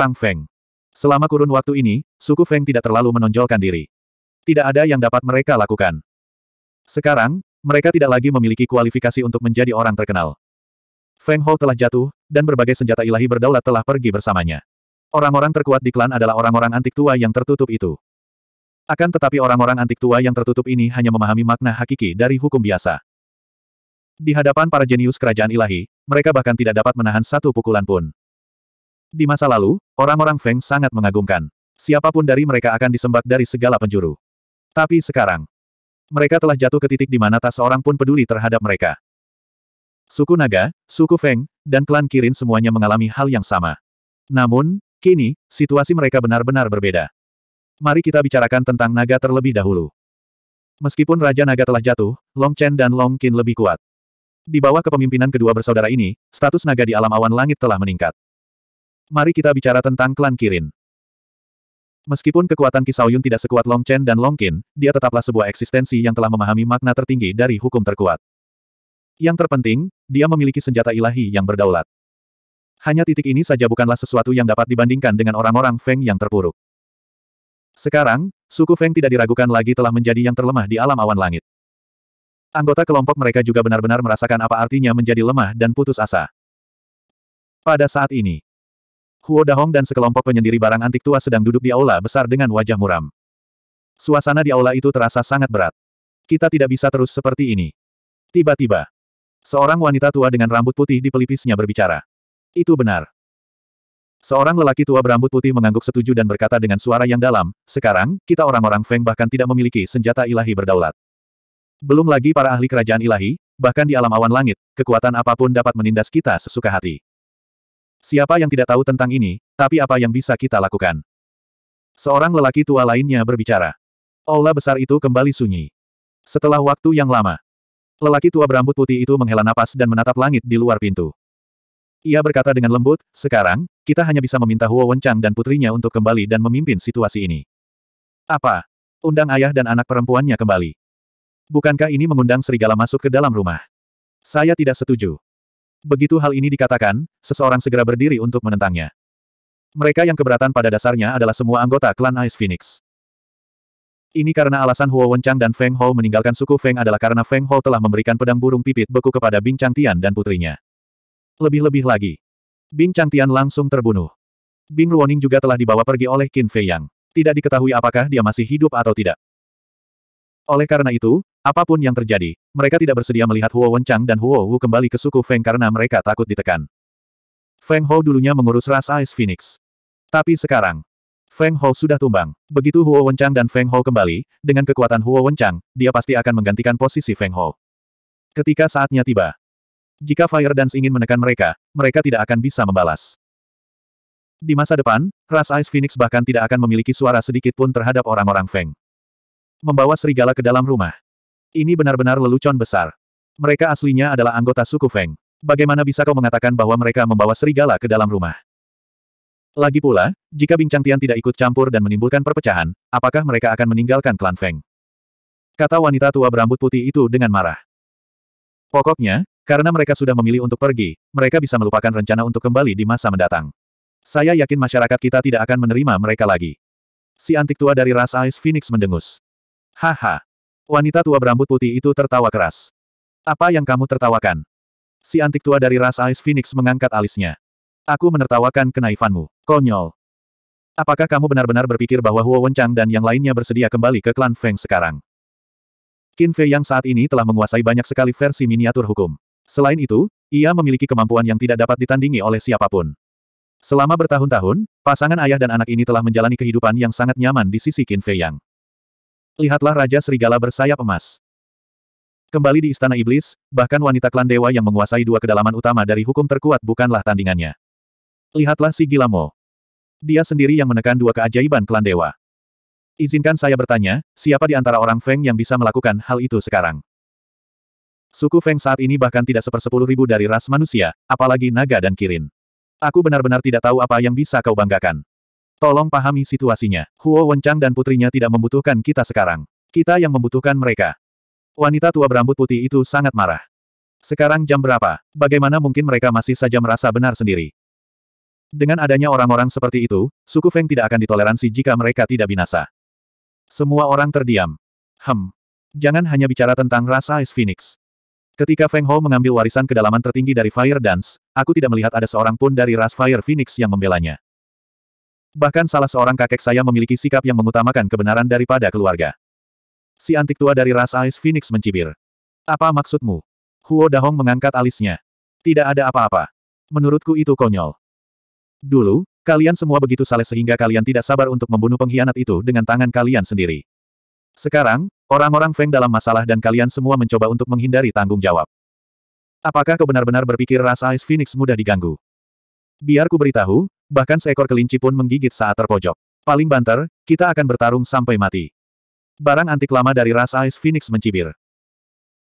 Tang Feng. Selama kurun waktu ini, suku Feng tidak terlalu menonjolkan diri. Tidak ada yang dapat mereka lakukan. Sekarang, mereka tidak lagi memiliki kualifikasi untuk menjadi orang terkenal. Feng Hou telah jatuh, dan berbagai senjata ilahi berdaulat telah pergi bersamanya. Orang-orang terkuat di klan adalah orang-orang antik tua yang tertutup itu. Akan tetapi orang-orang antik tua yang tertutup ini hanya memahami makna hakiki dari hukum biasa. Di hadapan para jenius kerajaan ilahi, mereka bahkan tidak dapat menahan satu pukulan pun. Di masa lalu, orang-orang Feng sangat mengagumkan. Siapapun dari mereka akan disembah dari segala penjuru. Tapi sekarang, mereka telah jatuh ke titik di mana tak seorang pun peduli terhadap mereka. Suku Naga, suku Feng, dan klan Kirin semuanya mengalami hal yang sama. Namun, kini, situasi mereka benar-benar berbeda. Mari kita bicarakan tentang naga terlebih dahulu. Meskipun Raja Naga telah jatuh, Long Chen dan Long Qin lebih kuat. Di bawah kepemimpinan kedua bersaudara ini, status naga di alam awan langit telah meningkat. Mari kita bicara tentang klan Kirin. Meskipun kekuatan Kisauyun tidak sekuat Long Chen dan Long Qin, dia tetaplah sebuah eksistensi yang telah memahami makna tertinggi dari hukum terkuat. Yang terpenting, dia memiliki senjata ilahi yang berdaulat. Hanya titik ini saja bukanlah sesuatu yang dapat dibandingkan dengan orang-orang Feng yang terpuruk. Sekarang, suku Feng tidak diragukan lagi telah menjadi yang terlemah di alam awan langit. Anggota kelompok mereka juga benar-benar merasakan apa artinya menjadi lemah dan putus asa. Pada saat ini, Huo Dahong dan sekelompok penyendiri barang antik tua sedang duduk di aula besar dengan wajah muram. Suasana di aula itu terasa sangat berat. Kita tidak bisa terus seperti ini. Tiba-tiba, seorang wanita tua dengan rambut putih di pelipisnya berbicara. Itu benar. Seorang lelaki tua berambut putih mengangguk setuju dan berkata dengan suara yang dalam, sekarang, kita orang-orang Feng bahkan tidak memiliki senjata ilahi berdaulat. Belum lagi para ahli kerajaan ilahi, bahkan di alam awan langit, kekuatan apapun dapat menindas kita sesuka hati. Siapa yang tidak tahu tentang ini, tapi apa yang bisa kita lakukan? Seorang lelaki tua lainnya berbicara. Aula besar itu kembali sunyi. Setelah waktu yang lama, lelaki tua berambut putih itu menghela napas dan menatap langit di luar pintu. Ia berkata dengan lembut, sekarang, kita hanya bisa meminta Huo Wenchang dan putrinya untuk kembali dan memimpin situasi ini. Apa? Undang ayah dan anak perempuannya kembali. Bukankah ini mengundang serigala masuk ke dalam rumah? Saya tidak setuju. Begitu hal ini dikatakan, seseorang segera berdiri untuk menentangnya. Mereka yang keberatan pada dasarnya adalah semua anggota klan Ice Phoenix. Ini karena alasan Huo Wenchang dan Feng Hou meninggalkan suku Feng adalah karena Feng Hou telah memberikan pedang burung pipit beku kepada Bing Changtian dan putrinya. Lebih-lebih lagi. Bing Changtian langsung terbunuh. Bing Ruoning juga telah dibawa pergi oleh Qin Fei Yang. Tidak diketahui apakah dia masih hidup atau tidak. Oleh karena itu, apapun yang terjadi, mereka tidak bersedia melihat Huo Wenchang dan Huo Wu kembali ke suku Feng karena mereka takut ditekan. Feng Hou dulunya mengurus ras Ice Phoenix. Tapi sekarang, Feng Hou sudah tumbang. Begitu Huo Wenchang dan Feng Hou kembali, dengan kekuatan Huo Wenchang, dia pasti akan menggantikan posisi Feng Hou. Ketika saatnya tiba, jika Fire Dance ingin menekan mereka, mereka tidak akan bisa membalas. Di masa depan, ras Ice Phoenix bahkan tidak akan memiliki suara sedikit pun terhadap orang-orang Feng. Membawa serigala ke dalam rumah. Ini benar-benar lelucon besar. Mereka aslinya adalah anggota suku Feng. Bagaimana bisa kau mengatakan bahwa mereka membawa serigala ke dalam rumah? Lagi pula, jika Bing Tian tidak ikut campur dan menimbulkan perpecahan, apakah mereka akan meninggalkan klan Feng? Kata wanita tua berambut putih itu dengan marah. Pokoknya, karena mereka sudah memilih untuk pergi, mereka bisa melupakan rencana untuk kembali di masa mendatang. Saya yakin masyarakat kita tidak akan menerima mereka lagi. Si antik tua dari ras Ice Phoenix mendengus. Haha. Wanita tua berambut putih itu tertawa keras. Apa yang kamu tertawakan? Si antik tua dari ras Ice Phoenix mengangkat alisnya. Aku menertawakan kenaifanmu. Konyol. Apakah kamu benar-benar berpikir bahwa Huo Wenchang dan yang lainnya bersedia kembali ke klan Feng sekarang? Qin Fei yang saat ini telah menguasai banyak sekali versi miniatur hukum. Selain itu, ia memiliki kemampuan yang tidak dapat ditandingi oleh siapapun. Selama bertahun-tahun, pasangan ayah dan anak ini telah menjalani kehidupan yang sangat nyaman di sisi Qin Fei Yang lihatlah Raja Serigala bersayap emas. Kembali di Istana Iblis, bahkan wanita klan dewa yang menguasai dua kedalaman utama dari hukum terkuat bukanlah tandingannya. Lihatlah si Gilamo. Dia sendiri yang menekan dua keajaiban klan dewa. Izinkan saya bertanya, siapa di antara orang Feng yang bisa melakukan hal itu sekarang? Suku Feng saat ini bahkan tidak sepersepuluh ribu dari ras manusia, apalagi naga dan kirin. Aku benar-benar tidak tahu apa yang bisa kau banggakan. Tolong pahami situasinya. Huo Wenchang dan putrinya tidak membutuhkan kita sekarang. Kita yang membutuhkan mereka. Wanita tua berambut putih itu sangat marah. Sekarang jam berapa? Bagaimana mungkin mereka masih saja merasa benar sendiri? Dengan adanya orang-orang seperti itu, suku Feng tidak akan ditoleransi jika mereka tidak binasa. Semua orang terdiam. Hem. Jangan hanya bicara tentang rasa Ice Phoenix. Ketika Feng Ho mengambil warisan kedalaman tertinggi dari Fire Dance, aku tidak melihat ada seorang pun dari ras Fire Phoenix yang membelanya. Bahkan salah seorang kakek saya memiliki sikap yang mengutamakan kebenaran daripada keluarga. Si antik tua dari ras Ais Phoenix mencibir. Apa maksudmu? Huo Dahong mengangkat alisnya. Tidak ada apa-apa. Menurutku itu konyol. Dulu, kalian semua begitu saleh sehingga kalian tidak sabar untuk membunuh pengkhianat itu dengan tangan kalian sendiri. Sekarang, orang-orang Feng dalam masalah dan kalian semua mencoba untuk menghindari tanggung jawab. Apakah kau benar-benar berpikir ras Ice Phoenix mudah diganggu? Biar ku beritahu, bahkan seekor kelinci pun menggigit saat terpojok. Paling banter, kita akan bertarung sampai mati. Barang antik lama dari ras Ice Phoenix mencibir.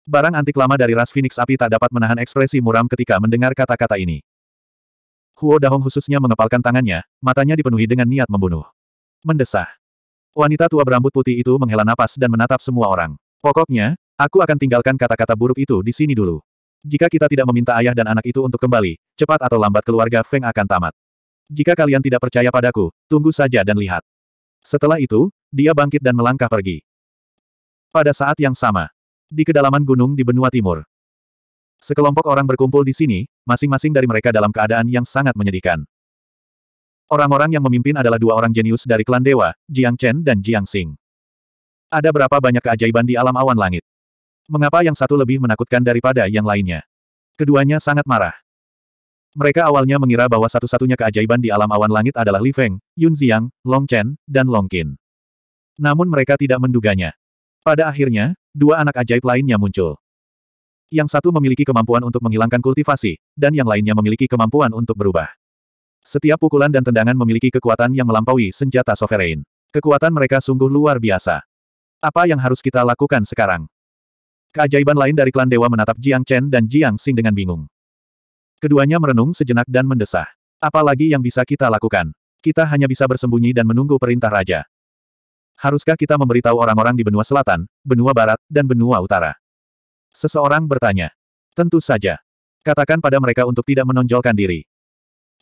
Barang antik lama dari ras Phoenix api tak dapat menahan ekspresi muram ketika mendengar kata-kata ini. Huo Dahong khususnya mengepalkan tangannya, matanya dipenuhi dengan niat membunuh. Mendesah. Wanita tua berambut putih itu menghela napas dan menatap semua orang. Pokoknya, aku akan tinggalkan kata-kata buruk itu di sini dulu. Jika kita tidak meminta ayah dan anak itu untuk kembali, cepat atau lambat keluarga Feng akan tamat. Jika kalian tidak percaya padaku, tunggu saja dan lihat. Setelah itu, dia bangkit dan melangkah pergi. Pada saat yang sama, di kedalaman gunung di benua timur, sekelompok orang berkumpul di sini, masing-masing dari mereka dalam keadaan yang sangat menyedihkan. Orang-orang yang memimpin adalah dua orang jenius dari klan dewa, Jiang Chen dan Jiang Xing. Ada berapa banyak keajaiban di alam awan langit? Mengapa yang satu lebih menakutkan daripada yang lainnya? Keduanya sangat marah. Mereka awalnya mengira bahwa satu-satunya keajaiban di alam awan langit adalah Li Feng, Yun Ziang, Long Chen, dan Long Qin. Namun mereka tidak menduganya. Pada akhirnya, dua anak ajaib lainnya muncul. Yang satu memiliki kemampuan untuk menghilangkan kultivasi, dan yang lainnya memiliki kemampuan untuk berubah. Setiap pukulan dan tendangan memiliki kekuatan yang melampaui senjata sovereign. Kekuatan mereka sungguh luar biasa. Apa yang harus kita lakukan sekarang? Keajaiban lain dari klan dewa menatap Jiang Chen dan Jiang Xing dengan bingung. Keduanya merenung sejenak dan mendesah. Apalagi yang bisa kita lakukan? Kita hanya bisa bersembunyi dan menunggu perintah raja. Haruskah kita memberitahu orang-orang di benua selatan, benua barat, dan benua utara? Seseorang bertanya. Tentu saja. Katakan pada mereka untuk tidak menonjolkan diri.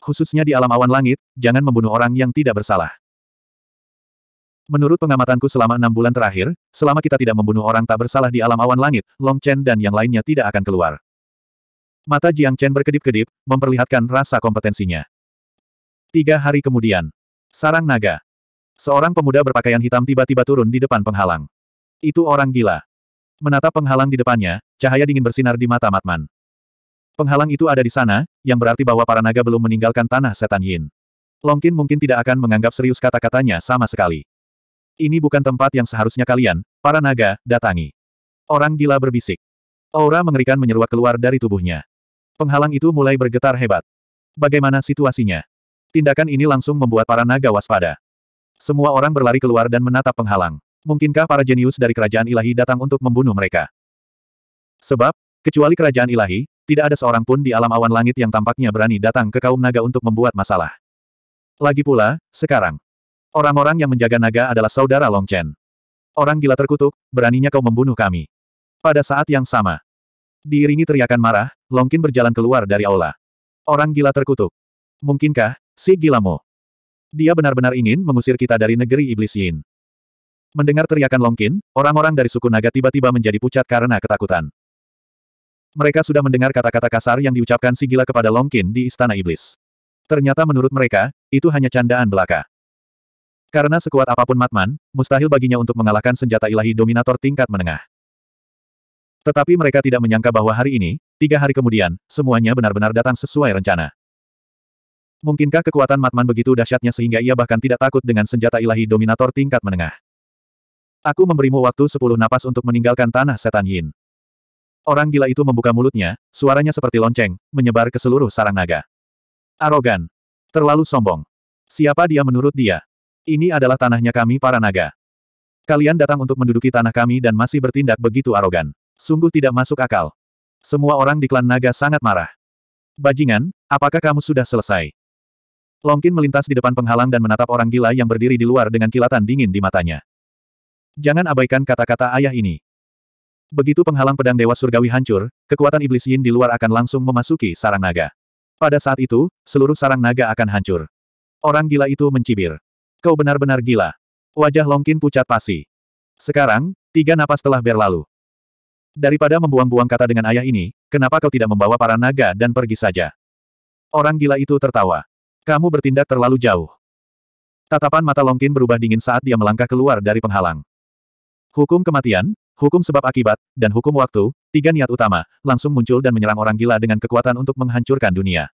Khususnya di alam awan langit, jangan membunuh orang yang tidak bersalah. Menurut pengamatanku selama enam bulan terakhir, selama kita tidak membunuh orang tak bersalah di alam awan langit, Long Chen dan yang lainnya tidak akan keluar. Mata Jiang Chen berkedip-kedip, memperlihatkan rasa kompetensinya. Tiga hari kemudian. Sarang naga. Seorang pemuda berpakaian hitam tiba-tiba turun di depan penghalang. Itu orang gila. Menatap penghalang di depannya, cahaya dingin bersinar di mata Matman. Penghalang itu ada di sana, yang berarti bahwa para naga belum meninggalkan tanah setan Yin. Longkin mungkin tidak akan menganggap serius kata-katanya sama sekali. Ini bukan tempat yang seharusnya kalian, para naga, datangi. Orang gila berbisik. Aura mengerikan menyeruak keluar dari tubuhnya. Penghalang itu mulai bergetar hebat. Bagaimana situasinya? Tindakan ini langsung membuat para naga waspada. Semua orang berlari keluar dan menatap penghalang. Mungkinkah para jenius dari kerajaan ilahi datang untuk membunuh mereka? Sebab, kecuali kerajaan ilahi, tidak ada seorang pun di alam awan langit yang tampaknya berani datang ke kaum naga untuk membuat masalah. Lagi pula, sekarang, orang-orang yang menjaga naga adalah saudara Long Chen. Orang gila terkutuk, beraninya kau membunuh kami. Pada saat yang sama, Diiringi teriakan marah, Longkin berjalan keluar dari aula. Orang gila terkutuk. Mungkinkah, si gila gilamu? Dia benar-benar ingin mengusir kita dari negeri iblis Yin. Mendengar teriakan Longkin, orang-orang dari suku naga tiba-tiba menjadi pucat karena ketakutan. Mereka sudah mendengar kata-kata kasar yang diucapkan si gila kepada Longkin di Istana Iblis. Ternyata menurut mereka, itu hanya candaan belaka. Karena sekuat apapun Matman, mustahil baginya untuk mengalahkan senjata ilahi dominator tingkat menengah. Tetapi mereka tidak menyangka bahwa hari ini, tiga hari kemudian, semuanya benar-benar datang sesuai rencana. Mungkinkah kekuatan Matman begitu dahsyatnya sehingga ia bahkan tidak takut dengan senjata ilahi dominator tingkat menengah? Aku memberimu waktu sepuluh napas untuk meninggalkan tanah setan Yin. Orang gila itu membuka mulutnya, suaranya seperti lonceng, menyebar ke seluruh sarang naga. Arogan. Terlalu sombong. Siapa dia menurut dia? Ini adalah tanahnya kami para naga. Kalian datang untuk menduduki tanah kami dan masih bertindak begitu arogan. Sungguh tidak masuk akal. Semua orang di klan naga sangat marah. Bajingan, apakah kamu sudah selesai? Longkin melintas di depan penghalang dan menatap orang gila yang berdiri di luar dengan kilatan dingin di matanya. Jangan abaikan kata-kata ayah ini. Begitu penghalang pedang Dewa Surgawi hancur, kekuatan Iblis Yin di luar akan langsung memasuki sarang naga. Pada saat itu, seluruh sarang naga akan hancur. Orang gila itu mencibir. Kau benar-benar gila. Wajah Longkin pucat pasi. Sekarang, tiga napas telah berlalu. Daripada membuang-buang kata dengan ayah ini, kenapa kau tidak membawa para naga dan pergi saja? Orang gila itu tertawa. Kamu bertindak terlalu jauh. Tatapan mata Longkin berubah dingin saat dia melangkah keluar dari penghalang. Hukum kematian, hukum sebab akibat, dan hukum waktu, tiga niat utama, langsung muncul dan menyerang orang gila dengan kekuatan untuk menghancurkan dunia.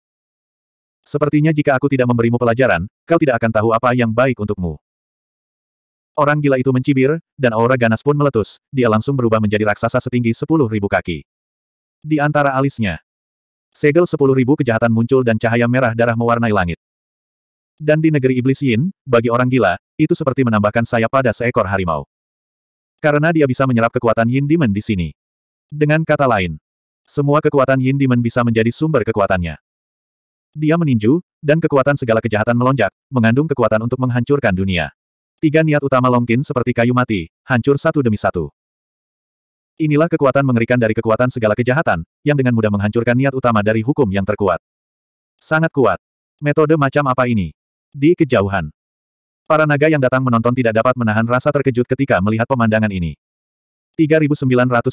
Sepertinya jika aku tidak memberimu pelajaran, kau tidak akan tahu apa yang baik untukmu. Orang gila itu mencibir, dan aura ganas pun meletus, dia langsung berubah menjadi raksasa setinggi sepuluh ribu kaki. Di antara alisnya, segel sepuluh ribu kejahatan muncul dan cahaya merah darah mewarnai langit. Dan di negeri iblis Yin, bagi orang gila, itu seperti menambahkan sayap pada seekor harimau. Karena dia bisa menyerap kekuatan Yin Demon di sini. Dengan kata lain, semua kekuatan Yin Demon bisa menjadi sumber kekuatannya. Dia meninju, dan kekuatan segala kejahatan melonjak, mengandung kekuatan untuk menghancurkan dunia. Tiga niat utama Longkin seperti kayu mati, hancur satu demi satu. Inilah kekuatan mengerikan dari kekuatan segala kejahatan, yang dengan mudah menghancurkan niat utama dari hukum yang terkuat. Sangat kuat. Metode macam apa ini? Di kejauhan. Para naga yang datang menonton tidak dapat menahan rasa terkejut ketika melihat pemandangan ini. 3922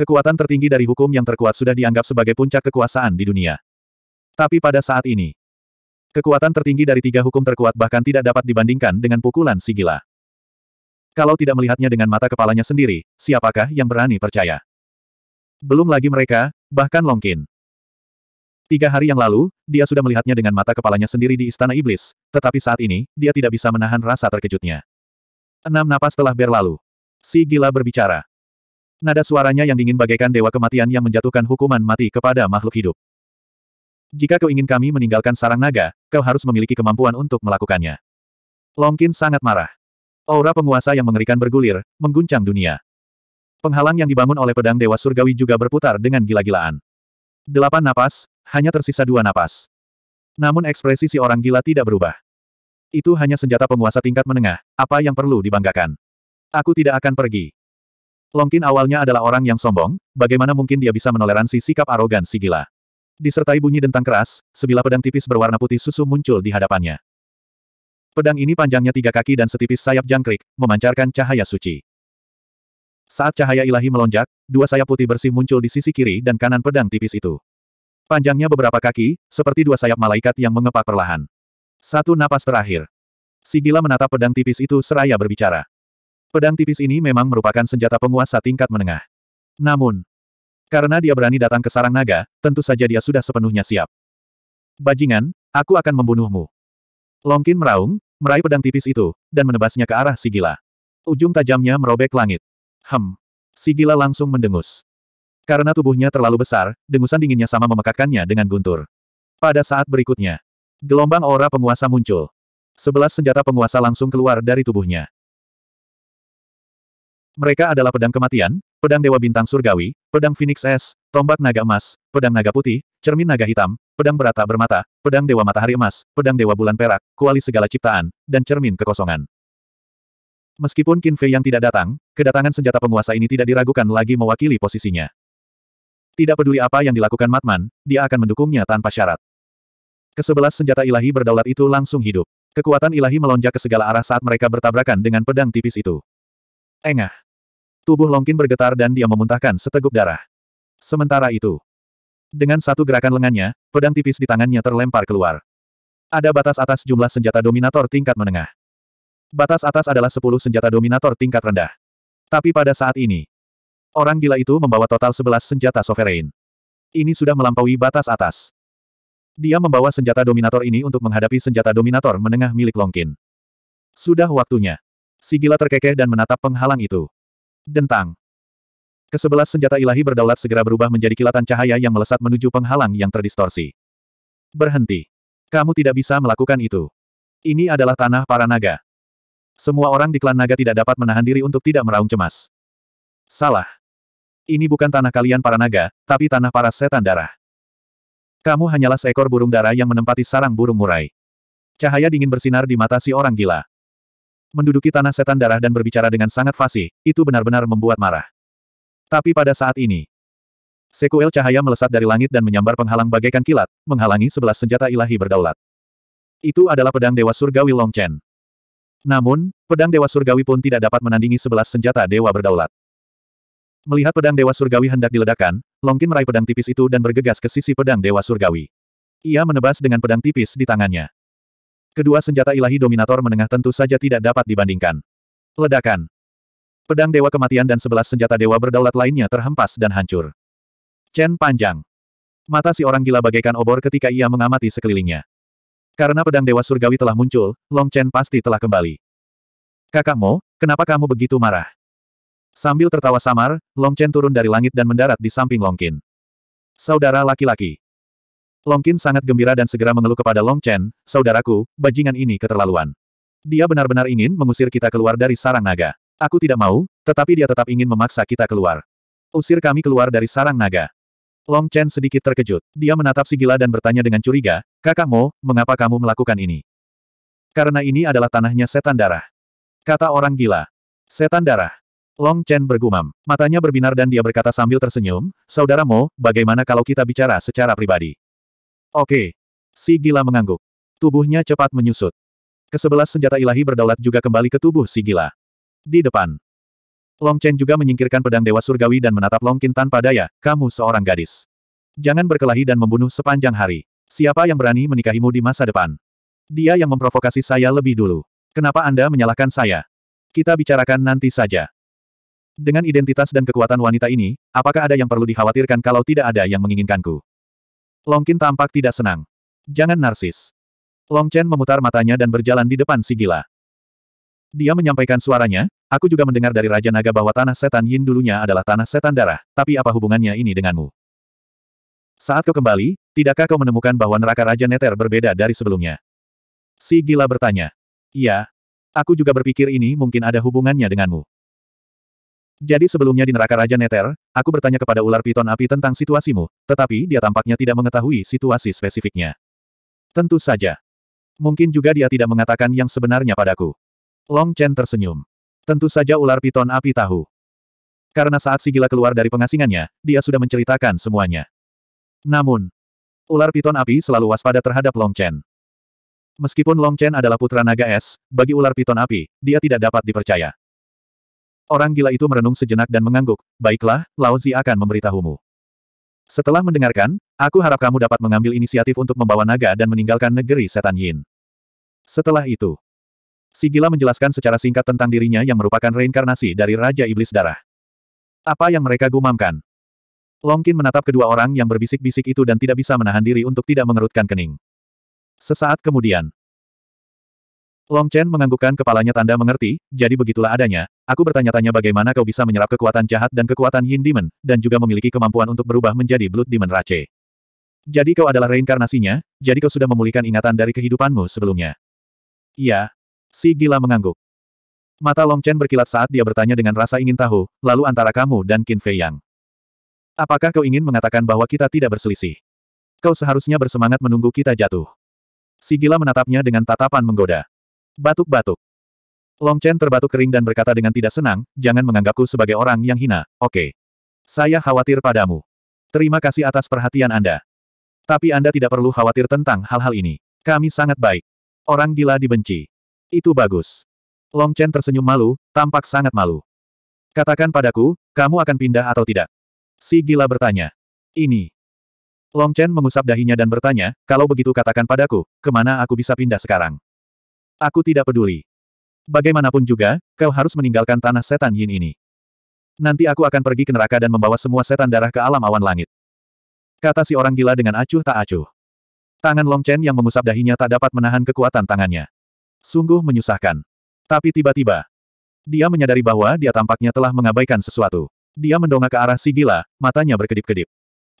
Kekuatan tertinggi dari hukum yang terkuat sudah dianggap sebagai puncak kekuasaan di dunia. Tapi pada saat ini, Kekuatan tertinggi dari tiga hukum terkuat bahkan tidak dapat dibandingkan dengan pukulan si gila. Kalau tidak melihatnya dengan mata kepalanya sendiri, siapakah yang berani percaya? Belum lagi mereka, bahkan Longkin. Tiga hari yang lalu, dia sudah melihatnya dengan mata kepalanya sendiri di Istana Iblis, tetapi saat ini, dia tidak bisa menahan rasa terkejutnya. Enam napas telah berlalu. Si gila berbicara. Nada suaranya yang dingin bagaikan dewa kematian yang menjatuhkan hukuman mati kepada makhluk hidup. Jika kau ingin kami meninggalkan sarang naga, kau harus memiliki kemampuan untuk melakukannya. Longkin sangat marah. Aura penguasa yang mengerikan bergulir, mengguncang dunia. Penghalang yang dibangun oleh pedang Dewa Surgawi juga berputar dengan gila-gilaan. Delapan napas, hanya tersisa dua napas. Namun ekspresi si orang gila tidak berubah. Itu hanya senjata penguasa tingkat menengah, apa yang perlu dibanggakan. Aku tidak akan pergi. Longkin awalnya adalah orang yang sombong, bagaimana mungkin dia bisa menoleransi sikap arogan si gila disertai bunyi dentang keras, sebilah pedang tipis berwarna putih susu muncul di hadapannya. Pedang ini panjangnya tiga kaki dan setipis sayap jangkrik, memancarkan cahaya suci. Saat cahaya ilahi melonjak, dua sayap putih bersih muncul di sisi kiri dan kanan pedang tipis itu. Panjangnya beberapa kaki, seperti dua sayap malaikat yang mengepak perlahan. Satu napas terakhir. Sigila menatap pedang tipis itu seraya berbicara. Pedang tipis ini memang merupakan senjata penguasa tingkat menengah. Namun, karena dia berani datang ke sarang naga, tentu saja dia sudah sepenuhnya siap. Bajingan, aku akan membunuhmu. Longkin meraung, meraih pedang tipis itu, dan menebasnya ke arah Sigila. Ujung tajamnya merobek langit. Hem. Sigila langsung mendengus. Karena tubuhnya terlalu besar, dengusan dinginnya sama memekakkannya dengan guntur. Pada saat berikutnya, gelombang aura penguasa muncul. Sebelas senjata penguasa langsung keluar dari tubuhnya. Mereka adalah pedang kematian, pedang dewa bintang surgawi, pedang phoenix es, tombak naga emas, pedang naga putih, cermin naga hitam, pedang berata bermata, pedang dewa matahari emas, pedang dewa bulan perak, kuali segala ciptaan, dan cermin kekosongan. Meskipun Qin Fei yang tidak datang, kedatangan senjata penguasa ini tidak diragukan lagi mewakili posisinya. Tidak peduli apa yang dilakukan Matman, dia akan mendukungnya tanpa syarat. Kesebelas senjata ilahi berdaulat itu langsung hidup. Kekuatan ilahi melonjak ke segala arah saat mereka bertabrakan dengan pedang tipis itu. Engah. Tubuh Longkin bergetar dan dia memuntahkan seteguk darah. Sementara itu, dengan satu gerakan lengannya, pedang tipis di tangannya terlempar keluar. Ada batas atas jumlah senjata dominator tingkat menengah. Batas atas adalah 10 senjata dominator tingkat rendah. Tapi pada saat ini, orang gila itu membawa total 11 senjata sovereign. Ini sudah melampaui batas atas. Dia membawa senjata dominator ini untuk menghadapi senjata dominator menengah milik Longkin. Sudah waktunya. Si gila terkekeh dan menatap penghalang itu. Dentang. Kesebelas senjata ilahi berdaulat segera berubah menjadi kilatan cahaya yang melesat menuju penghalang yang terdistorsi. Berhenti. Kamu tidak bisa melakukan itu. Ini adalah tanah para naga. Semua orang di klan naga tidak dapat menahan diri untuk tidak meraung cemas. Salah. Ini bukan tanah kalian para naga, tapi tanah para setan darah. Kamu hanyalah seekor burung darah yang menempati sarang burung murai. Cahaya dingin bersinar di mata si orang gila menduduki tanah setan darah dan berbicara dengan sangat fasih, itu benar-benar membuat marah. Tapi pada saat ini, sekuel cahaya melesat dari langit dan menyambar penghalang bagaikan kilat, menghalangi sebelas senjata ilahi berdaulat. Itu adalah pedang Dewa Surgawi Long Chen. Namun, pedang Dewa Surgawi pun tidak dapat menandingi sebelas senjata Dewa berdaulat. Melihat pedang Dewa Surgawi hendak diledakkan, Long Qin meraih pedang tipis itu dan bergegas ke sisi pedang Dewa Surgawi. Ia menebas dengan pedang tipis di tangannya. Kedua senjata ilahi dominator menengah tentu saja tidak dapat dibandingkan. Ledakan. Pedang Dewa Kematian dan sebelas senjata Dewa berdaulat lainnya terhempas dan hancur. Chen panjang. Mata si orang gila bagaikan obor ketika ia mengamati sekelilingnya. Karena pedang Dewa Surgawi telah muncul, Long Chen pasti telah kembali. Kakak Mo, kenapa kamu begitu marah? Sambil tertawa samar, Long Chen turun dari langit dan mendarat di samping Long Qin. Saudara laki-laki. Long Longkin sangat gembira dan segera mengeluh kepada Long Chen, saudaraku, bajingan ini keterlaluan. Dia benar-benar ingin mengusir kita keluar dari sarang naga. Aku tidak mau, tetapi dia tetap ingin memaksa kita keluar. Usir kami keluar dari sarang naga. Long Chen sedikit terkejut. Dia menatap si gila dan bertanya dengan curiga, Kakak Mo, mengapa kamu melakukan ini? Karena ini adalah tanahnya setan darah. Kata orang gila. Setan darah. Long Chen bergumam. Matanya berbinar dan dia berkata sambil tersenyum, Saudara Mo, bagaimana kalau kita bicara secara pribadi? Oke. Si gila mengangguk. Tubuhnya cepat menyusut. Kesebelas senjata ilahi berdaulat juga kembali ke tubuh si gila. Di depan. Long Chen juga menyingkirkan pedang Dewa Surgawi dan menatap Long Qin tanpa daya, kamu seorang gadis. Jangan berkelahi dan membunuh sepanjang hari. Siapa yang berani menikahimu di masa depan? Dia yang memprovokasi saya lebih dulu. Kenapa Anda menyalahkan saya? Kita bicarakan nanti saja. Dengan identitas dan kekuatan wanita ini, apakah ada yang perlu dikhawatirkan kalau tidak ada yang menginginkanku? Longkin tampak tidak senang. Jangan narsis. Longchen memutar matanya dan berjalan di depan si gila. Dia menyampaikan suaranya, aku juga mendengar dari Raja Naga bahwa tanah setan Yin dulunya adalah tanah setan darah, tapi apa hubungannya ini denganmu? Saat kau kembali, tidakkah kau menemukan bahwa neraka Raja Neter berbeda dari sebelumnya? Si gila bertanya. Iya. Aku juga berpikir ini mungkin ada hubungannya denganmu. Jadi sebelumnya di neraka Raja Neter, aku bertanya kepada ular piton api tentang situasimu, tetapi dia tampaknya tidak mengetahui situasi spesifiknya. Tentu saja. Mungkin juga dia tidak mengatakan yang sebenarnya padaku. Long Chen tersenyum. Tentu saja ular piton api tahu. Karena saat si gila keluar dari pengasingannya, dia sudah menceritakan semuanya. Namun, ular piton api selalu waspada terhadap Long Chen. Meskipun Long Chen adalah putra naga es, bagi ular piton api, dia tidak dapat dipercaya. Orang gila itu merenung sejenak dan mengangguk, baiklah, Laozi akan memberitahumu. Setelah mendengarkan, aku harap kamu dapat mengambil inisiatif untuk membawa naga dan meninggalkan negeri setan Yin. Setelah itu, si gila menjelaskan secara singkat tentang dirinya yang merupakan reinkarnasi dari Raja Iblis Darah. Apa yang mereka gumamkan? Longkin menatap kedua orang yang berbisik-bisik itu dan tidak bisa menahan diri untuk tidak mengerutkan kening. Sesaat kemudian, Long Chen menganggukkan kepalanya tanda mengerti, jadi begitulah adanya. Aku bertanya-tanya bagaimana kau bisa menyerap kekuatan jahat dan kekuatan Yin Demon, dan juga memiliki kemampuan untuk berubah menjadi Blood Demon Rache. Jadi kau adalah reinkarnasinya, jadi kau sudah memulihkan ingatan dari kehidupanmu sebelumnya. Iya. Si gila mengangguk. Mata Long Chen berkilat saat dia bertanya dengan rasa ingin tahu, lalu antara kamu dan Qin Fei Yang. Apakah kau ingin mengatakan bahwa kita tidak berselisih? Kau seharusnya bersemangat menunggu kita jatuh. Si gila menatapnya dengan tatapan menggoda. Batuk-batuk. Long Chen terbatuk kering dan berkata dengan tidak senang, jangan menganggapku sebagai orang yang hina, oke. Okay. Saya khawatir padamu. Terima kasih atas perhatian Anda. Tapi Anda tidak perlu khawatir tentang hal-hal ini. Kami sangat baik. Orang gila dibenci. Itu bagus. Long Chen tersenyum malu, tampak sangat malu. Katakan padaku, kamu akan pindah atau tidak? Si gila bertanya. Ini. Long Chen mengusap dahinya dan bertanya, kalau begitu katakan padaku, kemana aku bisa pindah sekarang? Aku tidak peduli. Bagaimanapun juga, kau harus meninggalkan tanah setan yin ini. Nanti aku akan pergi ke neraka dan membawa semua setan darah ke alam awan langit. Kata si orang gila dengan acuh tak acuh. Tangan Long Chen yang mengusap dahinya tak dapat menahan kekuatan tangannya. Sungguh menyusahkan. Tapi tiba-tiba, dia menyadari bahwa dia tampaknya telah mengabaikan sesuatu. Dia mendongak ke arah si gila, matanya berkedip-kedip.